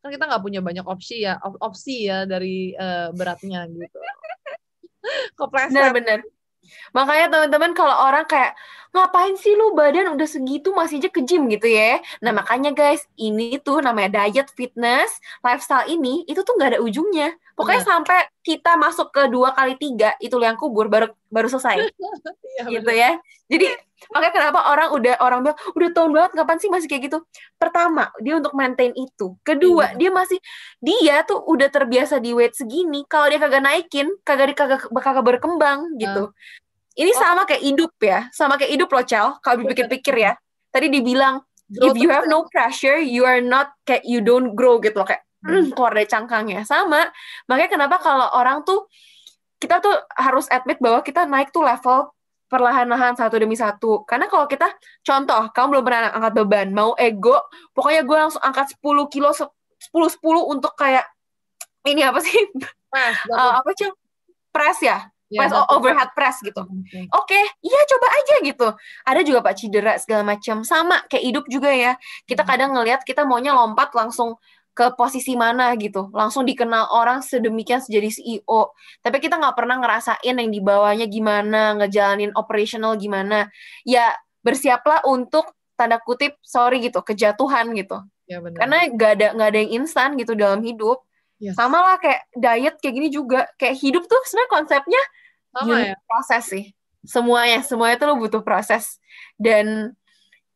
Speaker 2: kan kita nggak punya banyak opsi ya
Speaker 1: op opsi ya dari uh, beratnya gitu kepleset benar makanya teman-teman kalau orang kayak ngapain sih lu badan udah segitu masih aja ke gym gitu ya. Nah hmm. makanya guys, ini tuh namanya diet, fitness, lifestyle ini itu tuh nggak ada ujungnya. Pokoknya bener. sampai kita masuk ke dua kali tiga itu yang kubur baru baru selesai. ya, gitu ya. Jadi makanya kenapa orang udah orang bilang udah tahun banget kapan sih masih kayak gitu pertama dia untuk maintain itu kedua hmm. dia masih dia tuh udah terbiasa di weight segini kalau dia kagak naikin kagak kagak kagak berkembang gitu hmm. Ini oh. sama kayak hidup ya, sama kayak hidup loh Cel, kalau dipikir-pikir ya. Tadi dibilang if you have no pressure, you are not kayak you don't grow gitu loh kayak hmm, hmm. keluar dari cangkangnya. Sama, makanya kenapa kalau orang tuh kita tuh harus admit bahwa kita naik tuh level perlahan-lahan satu demi satu. Karena kalau kita contoh, kamu belum pernah angkat beban, mau ego, pokoknya gue langsung angkat 10 kilo 10 10 untuk kayak ini apa sih? Nah, uh, apa sih? Press ya? Iya, press yeah, overhead press gitu. Mm. Oke, okay. iya coba aja gitu. Ada juga Pak cedera segala macam sama kayak hidup juga ya. Kita kadang ngelihat kita maunya lompat langsung ke posisi mana gitu, langsung dikenal orang sedemikian jadi CEO. Tapi kita nggak pernah ngerasain yang di gimana, ngejalanin operational gimana. Ya bersiaplah untuk tanda kutip sorry gitu kejatuhan gitu. Ya, bener. Karena nggak ada nggak ada yang instan gitu dalam hidup. Yes. Sama lah kayak diet kayak gini juga. Kayak hidup tuh sebenarnya konsepnya sama ya? proses sih. Semuanya, semuanya tuh lu butuh proses. Dan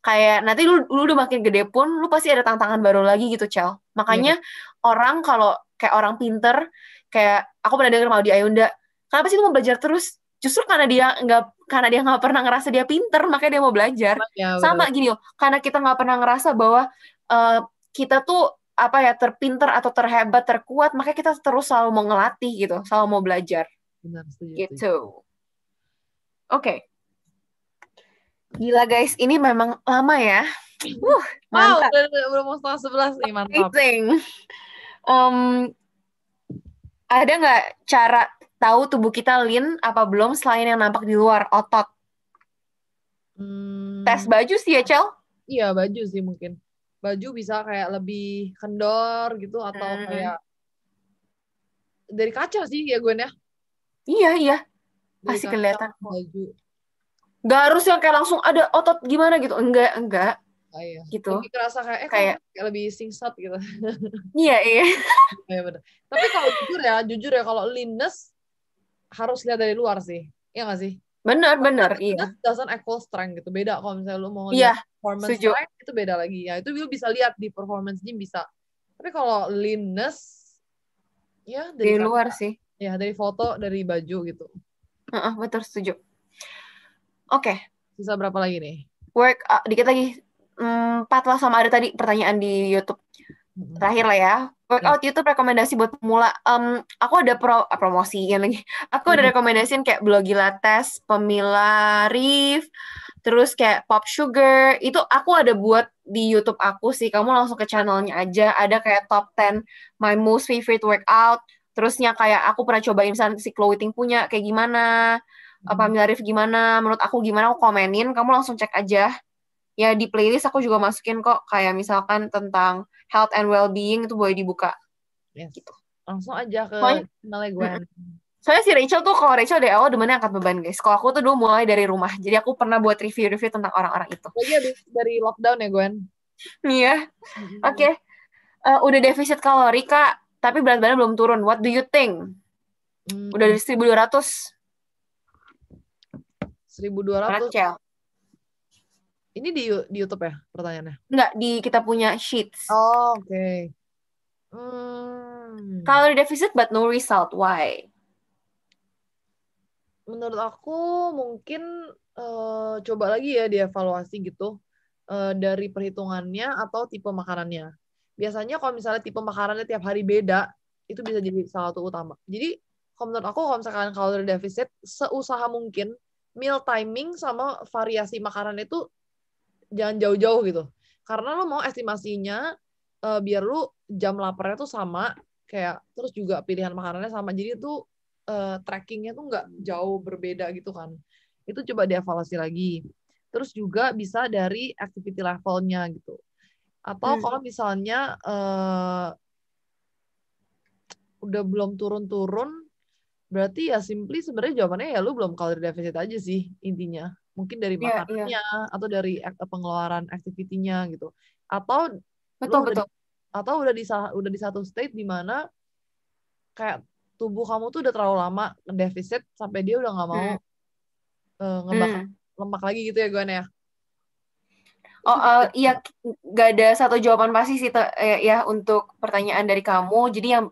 Speaker 1: kayak nanti lu, lu udah makin gede pun lu pasti ada tantangan baru lagi gitu Cel makanya yeah. orang kalau kayak orang pinter kayak aku pernah denger mau di Ayunda kenapa sih lu mau belajar terus justru karena dia nggak karena dia nggak pernah ngerasa dia pinter makanya dia mau belajar ya, bener. sama gini loh karena kita nggak pernah ngerasa bahwa uh, kita tuh apa ya terpinter atau terhebat terkuat makanya kita terus selalu mau ngelatih gitu selalu mau belajar benar setuju. Gitu. Oke. Okay. Gila guys, ini memang lama ya. Uh, mantap.
Speaker 2: Wow, udah, mau sebelas nih, mantap.
Speaker 1: Um, ada nggak cara tahu tubuh kita lean apa belum selain yang nampak di luar otot? Hmm. Tes baju sih ya, Cel? Iya,
Speaker 2: baju sih mungkin. Baju bisa kayak lebih kendor gitu atau hmm. kayak dari kaca sih ya gue ya. Iya, iya. Pasti kelihatan
Speaker 1: baju. Gak harus yang kayak langsung ada otot gimana gitu. Enggak, enggak. Oh, iya. gitu lebih
Speaker 2: kerasa kayak eh, kayak, kayak lebih singsat gitu
Speaker 1: iya iya iya bener.
Speaker 2: tapi kalau jujur ya jujur ya kalau leanness harus lihat dari luar sih iya gak sih benar benar iya doesn't equal strength gitu beda kalau misalnya lu mau iya, performance setuju. strength itu beda lagi ya itu lu bisa lihat di performance gym bisa tapi kalau leanness ya dari, dari luar sih ya dari foto dari baju gitu uh, uh, betul
Speaker 1: setuju oke okay. sisa berapa lagi nih work uh, dikit lagi empat hmm, lah sama ada tadi pertanyaan di YouTube terakhir lah ya workout yeah. YouTube rekomendasi buat pemula um, aku ada pro ah, promosi yang lagi aku ada -hmm. rekomendasiin kayak Blogilates Pemila Reef terus kayak Pop Sugar itu aku ada buat di YouTube aku sih kamu langsung ke channelnya aja ada kayak top 10 my most favorite workout terusnya kayak aku pernah cobain misalnya si Chloe Ting punya kayak gimana apa hmm. gimana menurut aku gimana aku komenin kamu langsung cek aja ya di playlist aku juga masukin kok kayak misalkan tentang health and well-being itu boleh dibuka
Speaker 2: yes. gitu langsung aja ke soalnya, gue
Speaker 1: soalnya si Rachel tuh kalau Rachel dari awal demennya angkat beban guys kalau aku tuh dulu mulai dari rumah jadi aku pernah buat review-review tentang orang-orang itu lagi habis dari lockdown ya Gwen iya oke okay. uh, eh, udah defisit kalori kak tapi berat badan belum turun. What do you think? Hmm. Udah dari 1200.
Speaker 2: 1200. cel. Ini di di YouTube ya pertanyaannya?
Speaker 1: Enggak, di kita punya sheets. Oh, oke. Okay.
Speaker 2: Hmm.
Speaker 1: Calorie deficit but no result. Why?
Speaker 2: Menurut aku mungkin uh, coba lagi ya dievaluasi gitu uh, dari perhitungannya atau tipe makanannya biasanya kalau misalnya tipe makanannya tiap hari beda itu bisa jadi salah satu utama jadi kalau menurut aku kalau misalkan kalori deficit seusaha mungkin meal timing sama variasi makanan itu jangan jauh-jauh gitu karena lo mau estimasinya uh, biar lo jam laparnya tuh sama kayak terus juga pilihan makanannya sama jadi itu uh, trackingnya tuh nggak jauh berbeda gitu kan itu coba dievaluasi lagi terus juga bisa dari activity levelnya gitu atau hmm. kalau misalnya uh, udah belum turun-turun, berarti ya simply sebenarnya jawabannya ya lu belum kalori defisit aja sih intinya. Mungkin dari iya, iya. makanannya yeah, atau dari pengeluaran aktivitinya gitu. Atau betul betul. atau udah di udah di satu state di mana kayak tubuh kamu tuh udah terlalu lama defisit sampai dia udah nggak mau hmm. uh,
Speaker 1: eh, ngebakar hmm.
Speaker 2: lemak lagi gitu ya gue ya.
Speaker 1: Oh uh, iya, gak ada satu jawaban pasti sih eh, ya untuk pertanyaan dari kamu. Jadi yang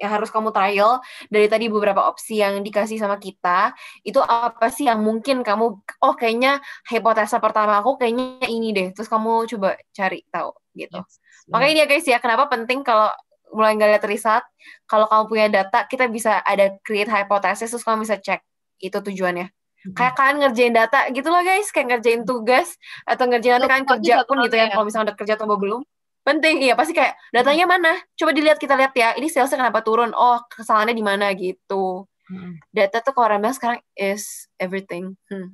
Speaker 1: yang harus kamu trial dari tadi beberapa opsi yang dikasih sama kita itu apa sih yang mungkin kamu oh kayaknya hipotesa pertama aku kayaknya ini deh terus kamu coba cari tahu gitu yes, makanya ini ya guys ya kenapa penting kalau mulai nggak lihat riset kalau kamu punya data kita bisa ada create hypothesis terus kamu bisa cek itu tujuannya kayak kalian ngerjain data gitu loh guys kayak ngerjain tugas atau ngerjain nanti iya, kalian kerja pun gitu kan, ya kalau misalnya udah kerja atau belum penting iya pasti kayak datanya mana coba dilihat kita lihat ya ini salesnya kenapa turun oh kesalahannya di mana gitu hmm. data tuh kalau orang sekarang is everything hmm.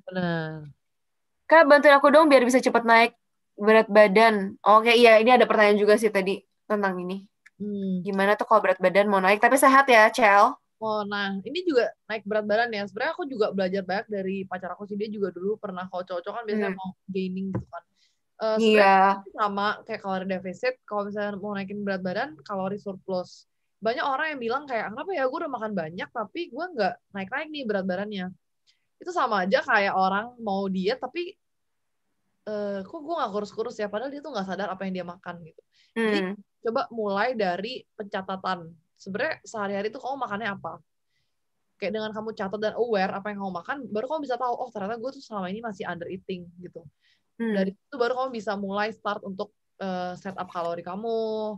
Speaker 1: kak bantuin aku dong biar bisa cepat naik berat badan oke iya ini ada pertanyaan juga sih tadi tentang ini hmm. gimana tuh kalau berat badan mau naik tapi sehat ya Cel
Speaker 2: Oh, nah ini juga naik berat badan ya. Sebenarnya aku juga belajar banyak dari pacar aku sih dia juga dulu pernah kalau cocok kan biasanya hmm. mau gaining gitu kan. Uh, iya. sama kayak kalori defisit. Kalau misalnya mau naikin berat badan, kalori surplus. Banyak orang yang bilang kayak kenapa ya gue udah makan banyak tapi gue nggak naik-naik nih berat badannya. Itu sama aja kayak orang mau diet tapi uh, kok gue nggak kurus-kurus ya padahal dia tuh nggak sadar apa yang dia makan gitu. Hmm. Jadi coba mulai dari pencatatan sebenarnya sehari-hari itu kamu makannya apa kayak dengan kamu catat dan aware apa yang kamu makan baru kamu bisa tahu oh ternyata gue tuh selama ini masih under eating gitu hmm. dari itu baru kamu bisa mulai start untuk uh, set up kalori kamu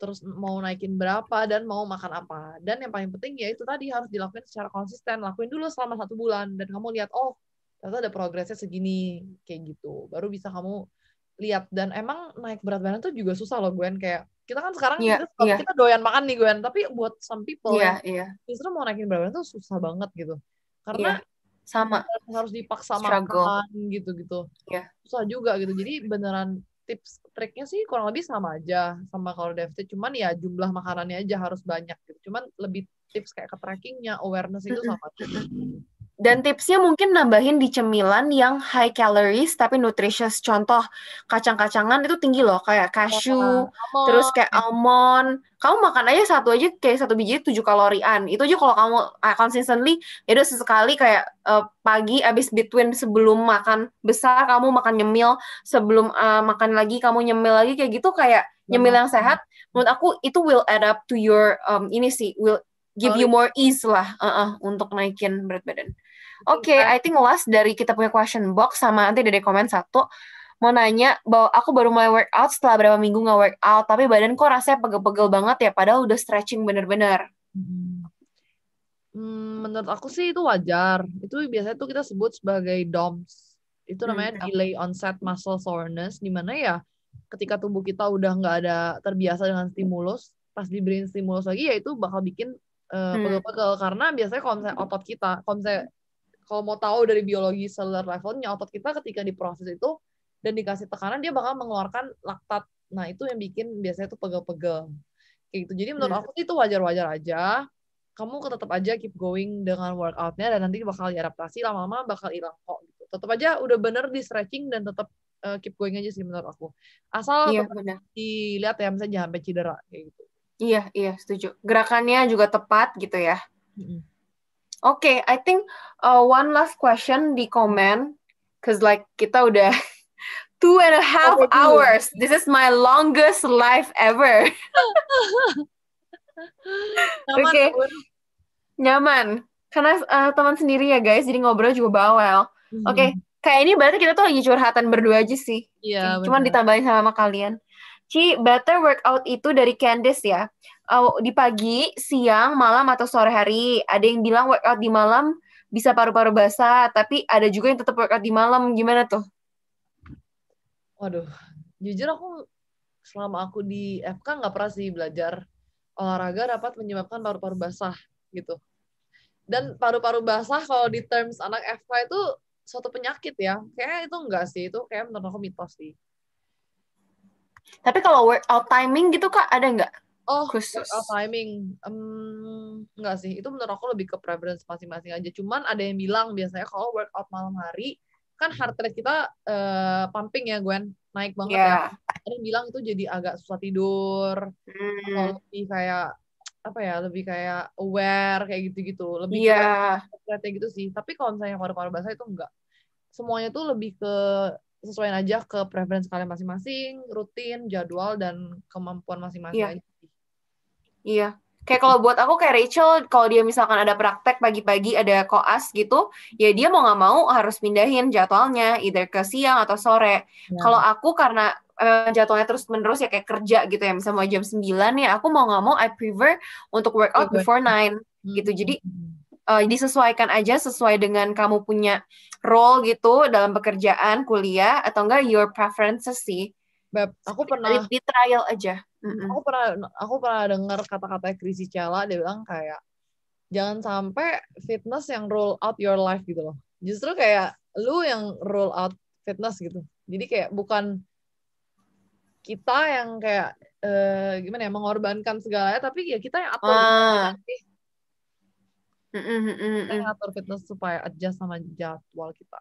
Speaker 2: terus mau naikin berapa dan mau makan apa dan yang paling penting ya itu tadi harus dilakukan secara konsisten lakuin dulu selama satu bulan dan kamu lihat oh ternyata ada progresnya segini kayak gitu baru bisa kamu lihat dan emang naik berat badan tuh juga susah loh Gwen kayak kita kan sekarang yeah, kita, yeah. kita doyan makan nih Gwen tapi buat some people yeah, yeah. Iya. justru mau naikin berat badan tuh susah banget gitu karena yeah sama harus dipaksa Struggle. makan gitu-gitu yeah. susah juga gitu jadi beneran tips triknya sih kurang lebih sama aja sama kalau deficit cuman ya jumlah makanannya aja harus banyak gitu cuman lebih tips kayak ke trackingnya awareness itu sama aja.
Speaker 1: Dan tipsnya mungkin nambahin di cemilan yang high calories tapi nutritious. Contoh kacang-kacangan itu tinggi loh kayak cashew, oh, terus kayak almond. Kamu makan aja satu aja kayak satu biji tujuh kalorian. Itu aja kalau kamu uh, consistently ya udah sesekali kayak uh, pagi habis between sebelum makan besar kamu makan nyemil, sebelum uh, makan lagi kamu nyemil lagi kayak gitu kayak nyemil yang hmm. sehat menurut aku itu will add up to your um, ini sih will give you more ease lah uh -uh, untuk naikin berat badan Oke, okay, I think last dari kita punya question box sama nanti dari komen satu mau nanya bahwa aku baru mulai workout setelah berapa minggu nggak workout tapi badan kok rasanya pegel-pegel banget ya padahal udah stretching bener-bener. Hmm,
Speaker 2: hmm, menurut aku sih itu wajar. Itu biasanya tuh kita sebut sebagai DOMS. Itu hmm, namanya hmm. delay onset muscle soreness di mana ya ketika tubuh kita udah nggak ada terbiasa dengan stimulus, pas diberi stimulus lagi ya itu bakal bikin eh, hmm. pegel-pegel uh, hmm. karena biasanya konsep otot kita, konsep kalau mau tahu dari biologi seluler levelnya otot kita ketika diproses itu dan dikasih tekanan dia bakal mengeluarkan laktat. Nah, itu yang bikin biasanya itu pegel-pegel. Kayak gitu. Jadi menurut yeah. aku itu wajar-wajar aja. Kamu tetap aja keep going dengan workoutnya dan nanti bakal diadaptasi lama-lama bakal hilang kok gitu. Tetap aja udah bener di stretching dan tetap uh, keep going aja sih menurut aku. Asal iya, dilihat ya misalnya jangan sampai cedera kayak gitu.
Speaker 1: Iya, iya, setuju. Gerakannya juga tepat gitu ya. Mm -hmm okay, I think uh, one last question di komen, cause like kita udah two and a half oh, hours. This is my longest life ever. Oke, okay. nyaman. Karena uh, teman sendiri ya guys, jadi ngobrol juga bawel. Mm -hmm. Oke, okay. kayak ini berarti kita tuh lagi curhatan berdua aja sih. Iya. Yeah, Cuman ditambahin sama, sama kalian. Ci, better workout itu dari Candice ya uh, di pagi, siang, malam atau sore hari. Ada yang bilang workout di malam bisa paru-paru basah, tapi ada juga yang tetap workout di malam. Gimana tuh? Waduh, jujur
Speaker 2: aku selama aku di FK nggak pernah sih belajar olahraga dapat menyebabkan paru-paru basah gitu. Dan paru-paru basah kalau di terms anak FK itu suatu penyakit ya. Kayaknya itu enggak sih, itu kayak menurut aku mitos sih.
Speaker 1: Tapi kalau workout timing gitu kak ada nggak? oh khusus ya, Uh,
Speaker 2: timing um, enggak sih itu menurut aku lebih ke preference masing-masing aja cuman ada yang bilang biasanya kalau workout malam hari kan heart rate kita uh, pumping ya Gwen naik banget yeah. ya iya. ada yang bilang itu jadi agak susah tidur Mm. atau hmm. lebih kayak apa ya lebih kayak aware kayak gitu-gitu lebih yeah. Iya. kayak gitu sih tapi kalau misalnya paru-paru basah itu enggak semuanya tuh lebih ke sesuaiin aja ke preference kalian masing-masing rutin jadwal dan kemampuan masing-masing yeah.
Speaker 1: Iya. Kayak kalau buat aku kayak Rachel, kalau dia misalkan ada praktek pagi-pagi ada koas gitu, ya dia mau nggak mau harus pindahin jadwalnya, either ke siang atau sore. Yeah. Kalau aku karena uh, jadwalnya terus menerus ya kayak kerja gitu ya misalnya mau jam 9 ya aku mau nggak mau I prefer untuk workout before 9 gitu jadi uh, disesuaikan aja sesuai dengan kamu punya role gitu dalam pekerjaan kuliah atau enggak your preferences sih Beb, aku pernah di, di trial aja. Mm-mm. Aku pernah aku pernah dengar kata-kata Krisi Cela
Speaker 2: dia bilang kayak jangan sampai fitness yang roll out your life gitu loh. Justru kayak lu yang roll out fitness gitu. Jadi kayak bukan kita yang kayak uh, gimana ya mengorbankan segalanya tapi ya kita yang atur gitu, ah.
Speaker 1: Kan kita yang atur fitness supaya adjust sama jadwal kita.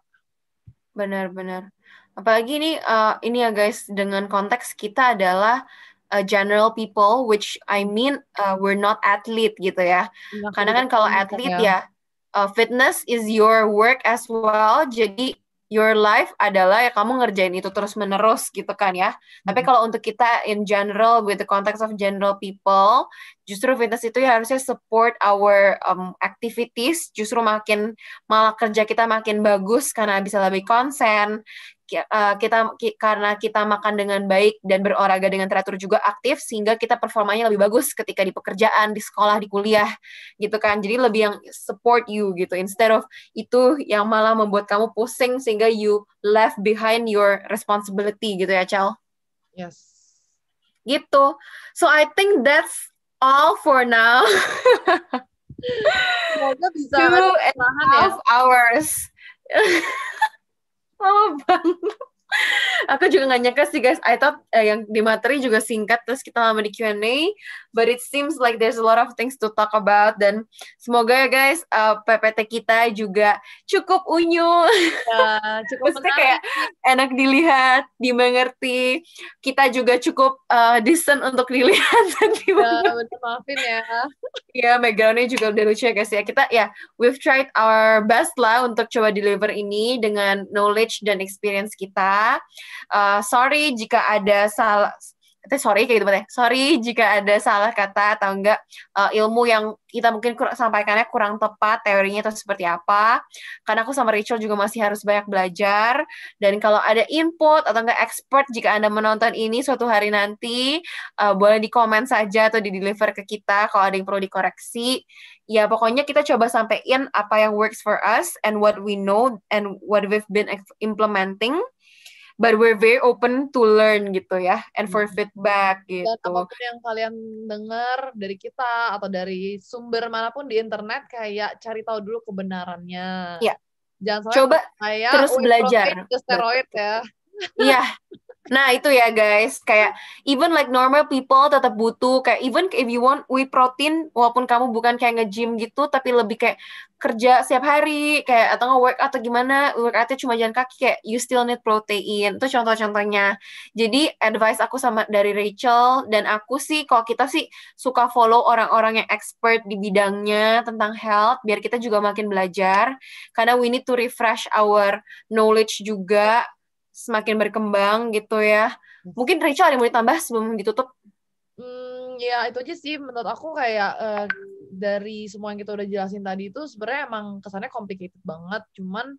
Speaker 1: Benar-benar. Apalagi ini uh, ini ya guys dengan konteks kita adalah uh, general people which I mean uh, we're not athlete gitu ya. Nah, Karena kan kalau athlete ya, ya uh, fitness is your work as well. Jadi your life adalah ya kamu ngerjain itu terus menerus gitu kan ya. Hmm. Tapi kalau untuk kita in general with the context of general people, justru fitness itu ya harusnya support our um, activities. Justru makin malah kerja kita makin bagus karena bisa lebih konsen, Eh, kita karena kita makan dengan baik dan berolahraga dengan teratur juga aktif sehingga kita performanya lebih bagus ketika di pekerjaan, di sekolah, di kuliah gitu kan. Jadi lebih yang support you gitu instead of itu yang malah membuat kamu pusing sehingga you left behind your responsibility gitu ya, Cal. Yes. Gitu. So I think that's all for now. Semoga bisa two ya. half hours. Oh, aku juga gak nyangka sih guys. I thought uh, yang di materi juga singkat terus kita lama di Q&A, but it seems like there's a lot of things to talk about dan semoga ya guys uh, eh, PPT kita juga cukup unyu. Uh, cukup Maksudnya kayak enak dilihat, dimengerti. Kita juga cukup uh, decent untuk dilihat dan ya, dimengerti.
Speaker 2: Uh, maafin ya.
Speaker 1: Ya backgroundnya juga udah lucu ya guys ya. Kita ya we've tried our best lah untuk coba deliver ini dengan knowledge dan experience kita Uh, sorry jika ada salah eh, sorry kayak gitu deh. Sorry jika ada salah kata atau enggak uh, ilmu yang kita mungkin kur sampaikannya kurang tepat, teorinya atau seperti apa. Karena aku sama Rachel juga masih harus banyak belajar dan kalau ada input atau enggak expert jika Anda menonton ini suatu hari nanti uh, boleh di komen saja atau di deliver ke kita kalau ada yang perlu dikoreksi. Ya pokoknya kita coba sampaikan apa yang works for us and what we know and what we've been implementing but we're very open to learn gitu ya and for hmm. feedback gitu. Dan apapun yang kalian dengar dari kita atau dari
Speaker 2: sumber manapun di internet kayak cari tahu dulu kebenarannya. Iya.
Speaker 1: Jangan sampai coba kayak terus belajar. Steroid
Speaker 2: ya. Iya.
Speaker 1: Nah itu ya guys, kayak even like normal people tetap butuh kayak even if you want whey protein walaupun kamu bukan kayak nge-gym gitu tapi lebih kayak kerja setiap hari kayak atau nge-work atau gimana work workoutnya cuma jalan kaki kayak you still need protein itu contoh-contohnya. Jadi advice aku sama dari Rachel dan aku sih kalau kita sih suka follow orang-orang yang expert di bidangnya tentang health biar kita juga makin belajar karena we need to refresh our knowledge juga semakin berkembang gitu ya. Mungkin Rachel ada yang mau ditambah sebelum ditutup?
Speaker 2: Hmm, ya itu aja sih menurut aku kayak uh, dari semua yang kita udah jelasin tadi itu sebenarnya emang kesannya complicated banget. Cuman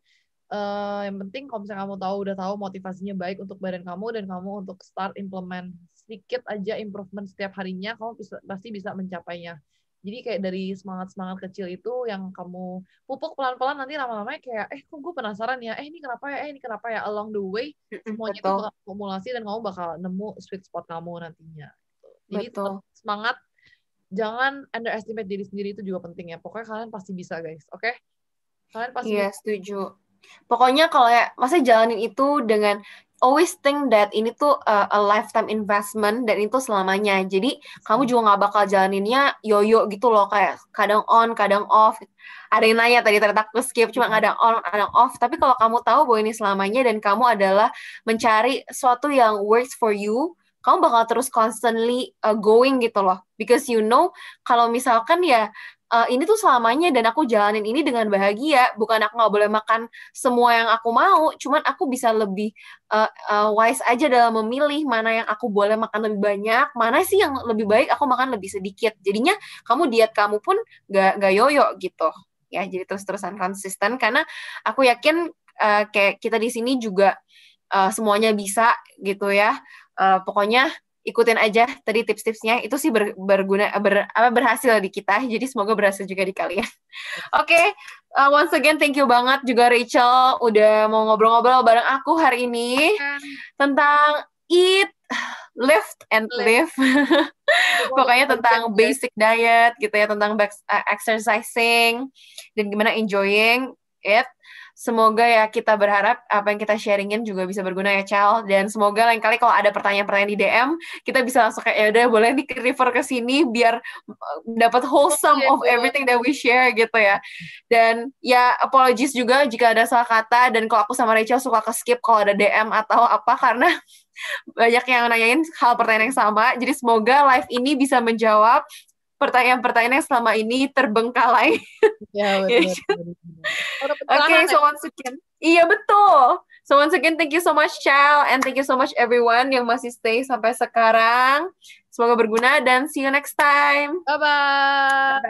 Speaker 2: uh, yang penting kalau misalnya kamu tahu udah tahu motivasinya baik untuk badan kamu dan kamu untuk start implement sedikit aja improvement setiap harinya kamu bisa, pasti bisa mencapainya jadi kayak dari semangat-semangat kecil itu yang kamu pupuk pelan-pelan nanti lama-lama kayak eh kok gue penasaran ya, eh ini kenapa ya, eh ini kenapa ya along the way semuanya itu bakal akumulasi dan kamu bakal nemu sweet spot kamu nantinya. Jadi Betul. semangat jangan underestimate diri sendiri itu juga penting ya. Pokoknya kalian pasti bisa guys, oke? Okay?
Speaker 1: Kalian pasti Iya, yeah, setuju. Pokoknya kalau ya, masa jalanin itu dengan always think that ini tuh uh, a lifetime investment dan itu selamanya. Jadi kamu hmm. juga nggak bakal jalaninnya yoyo gitu loh kayak kadang on, kadang off. Ada yang nanya tadi ternyata aku skip cuma hmm. ada on, ada off. Tapi kalau kamu tahu bahwa ini selamanya dan kamu adalah mencari sesuatu yang works for you, kamu bakal terus constantly uh, going gitu loh because you know kalau misalkan ya uh, ini tuh selamanya dan aku jalanin ini dengan bahagia bukan aku nggak boleh makan semua yang aku mau cuman aku bisa lebih uh, uh, wise aja dalam memilih mana yang aku boleh makan lebih banyak mana sih yang lebih baik aku makan lebih sedikit jadinya kamu diet kamu pun gak gak yoyo gitu ya jadi terus terusan konsisten karena aku yakin uh, kayak kita di sini juga uh, semuanya bisa gitu ya uh, pokoknya ikutin aja tadi tips-tipsnya itu sih ber, berguna ber, apa, berhasil di kita jadi semoga berhasil juga di kalian oke okay. uh, once again thank you banget juga Rachel udah mau ngobrol-ngobrol bareng aku hari ini tentang eat lift and live pokoknya tentang basic diet gitu ya tentang uh, exercising dan gimana enjoying it Semoga ya kita berharap apa yang kita sharingin juga bisa berguna ya Cal dan semoga lain kali kalau ada pertanyaan-pertanyaan di DM kita bisa langsung kayak ya udah boleh nih refer ke sini biar eh, dapat wholesome of iya, iya. everything that we share gitu ya. Dan ya apologies juga jika ada salah kata dan kalau aku sama Rachel suka ke skip kalau ada DM atau apa karena banyak yang nanyain hal pertanyaan yang sama. Jadi semoga live ini bisa menjawab pertanyaan-pertanyaan yang selama ini terbengkalai. Ya, Oke, okay, so once again, iya betul. So once again, thank you so much, Shell, and thank you so much everyone yang masih stay sampai sekarang. Semoga berguna dan see you next time. Bye-bye.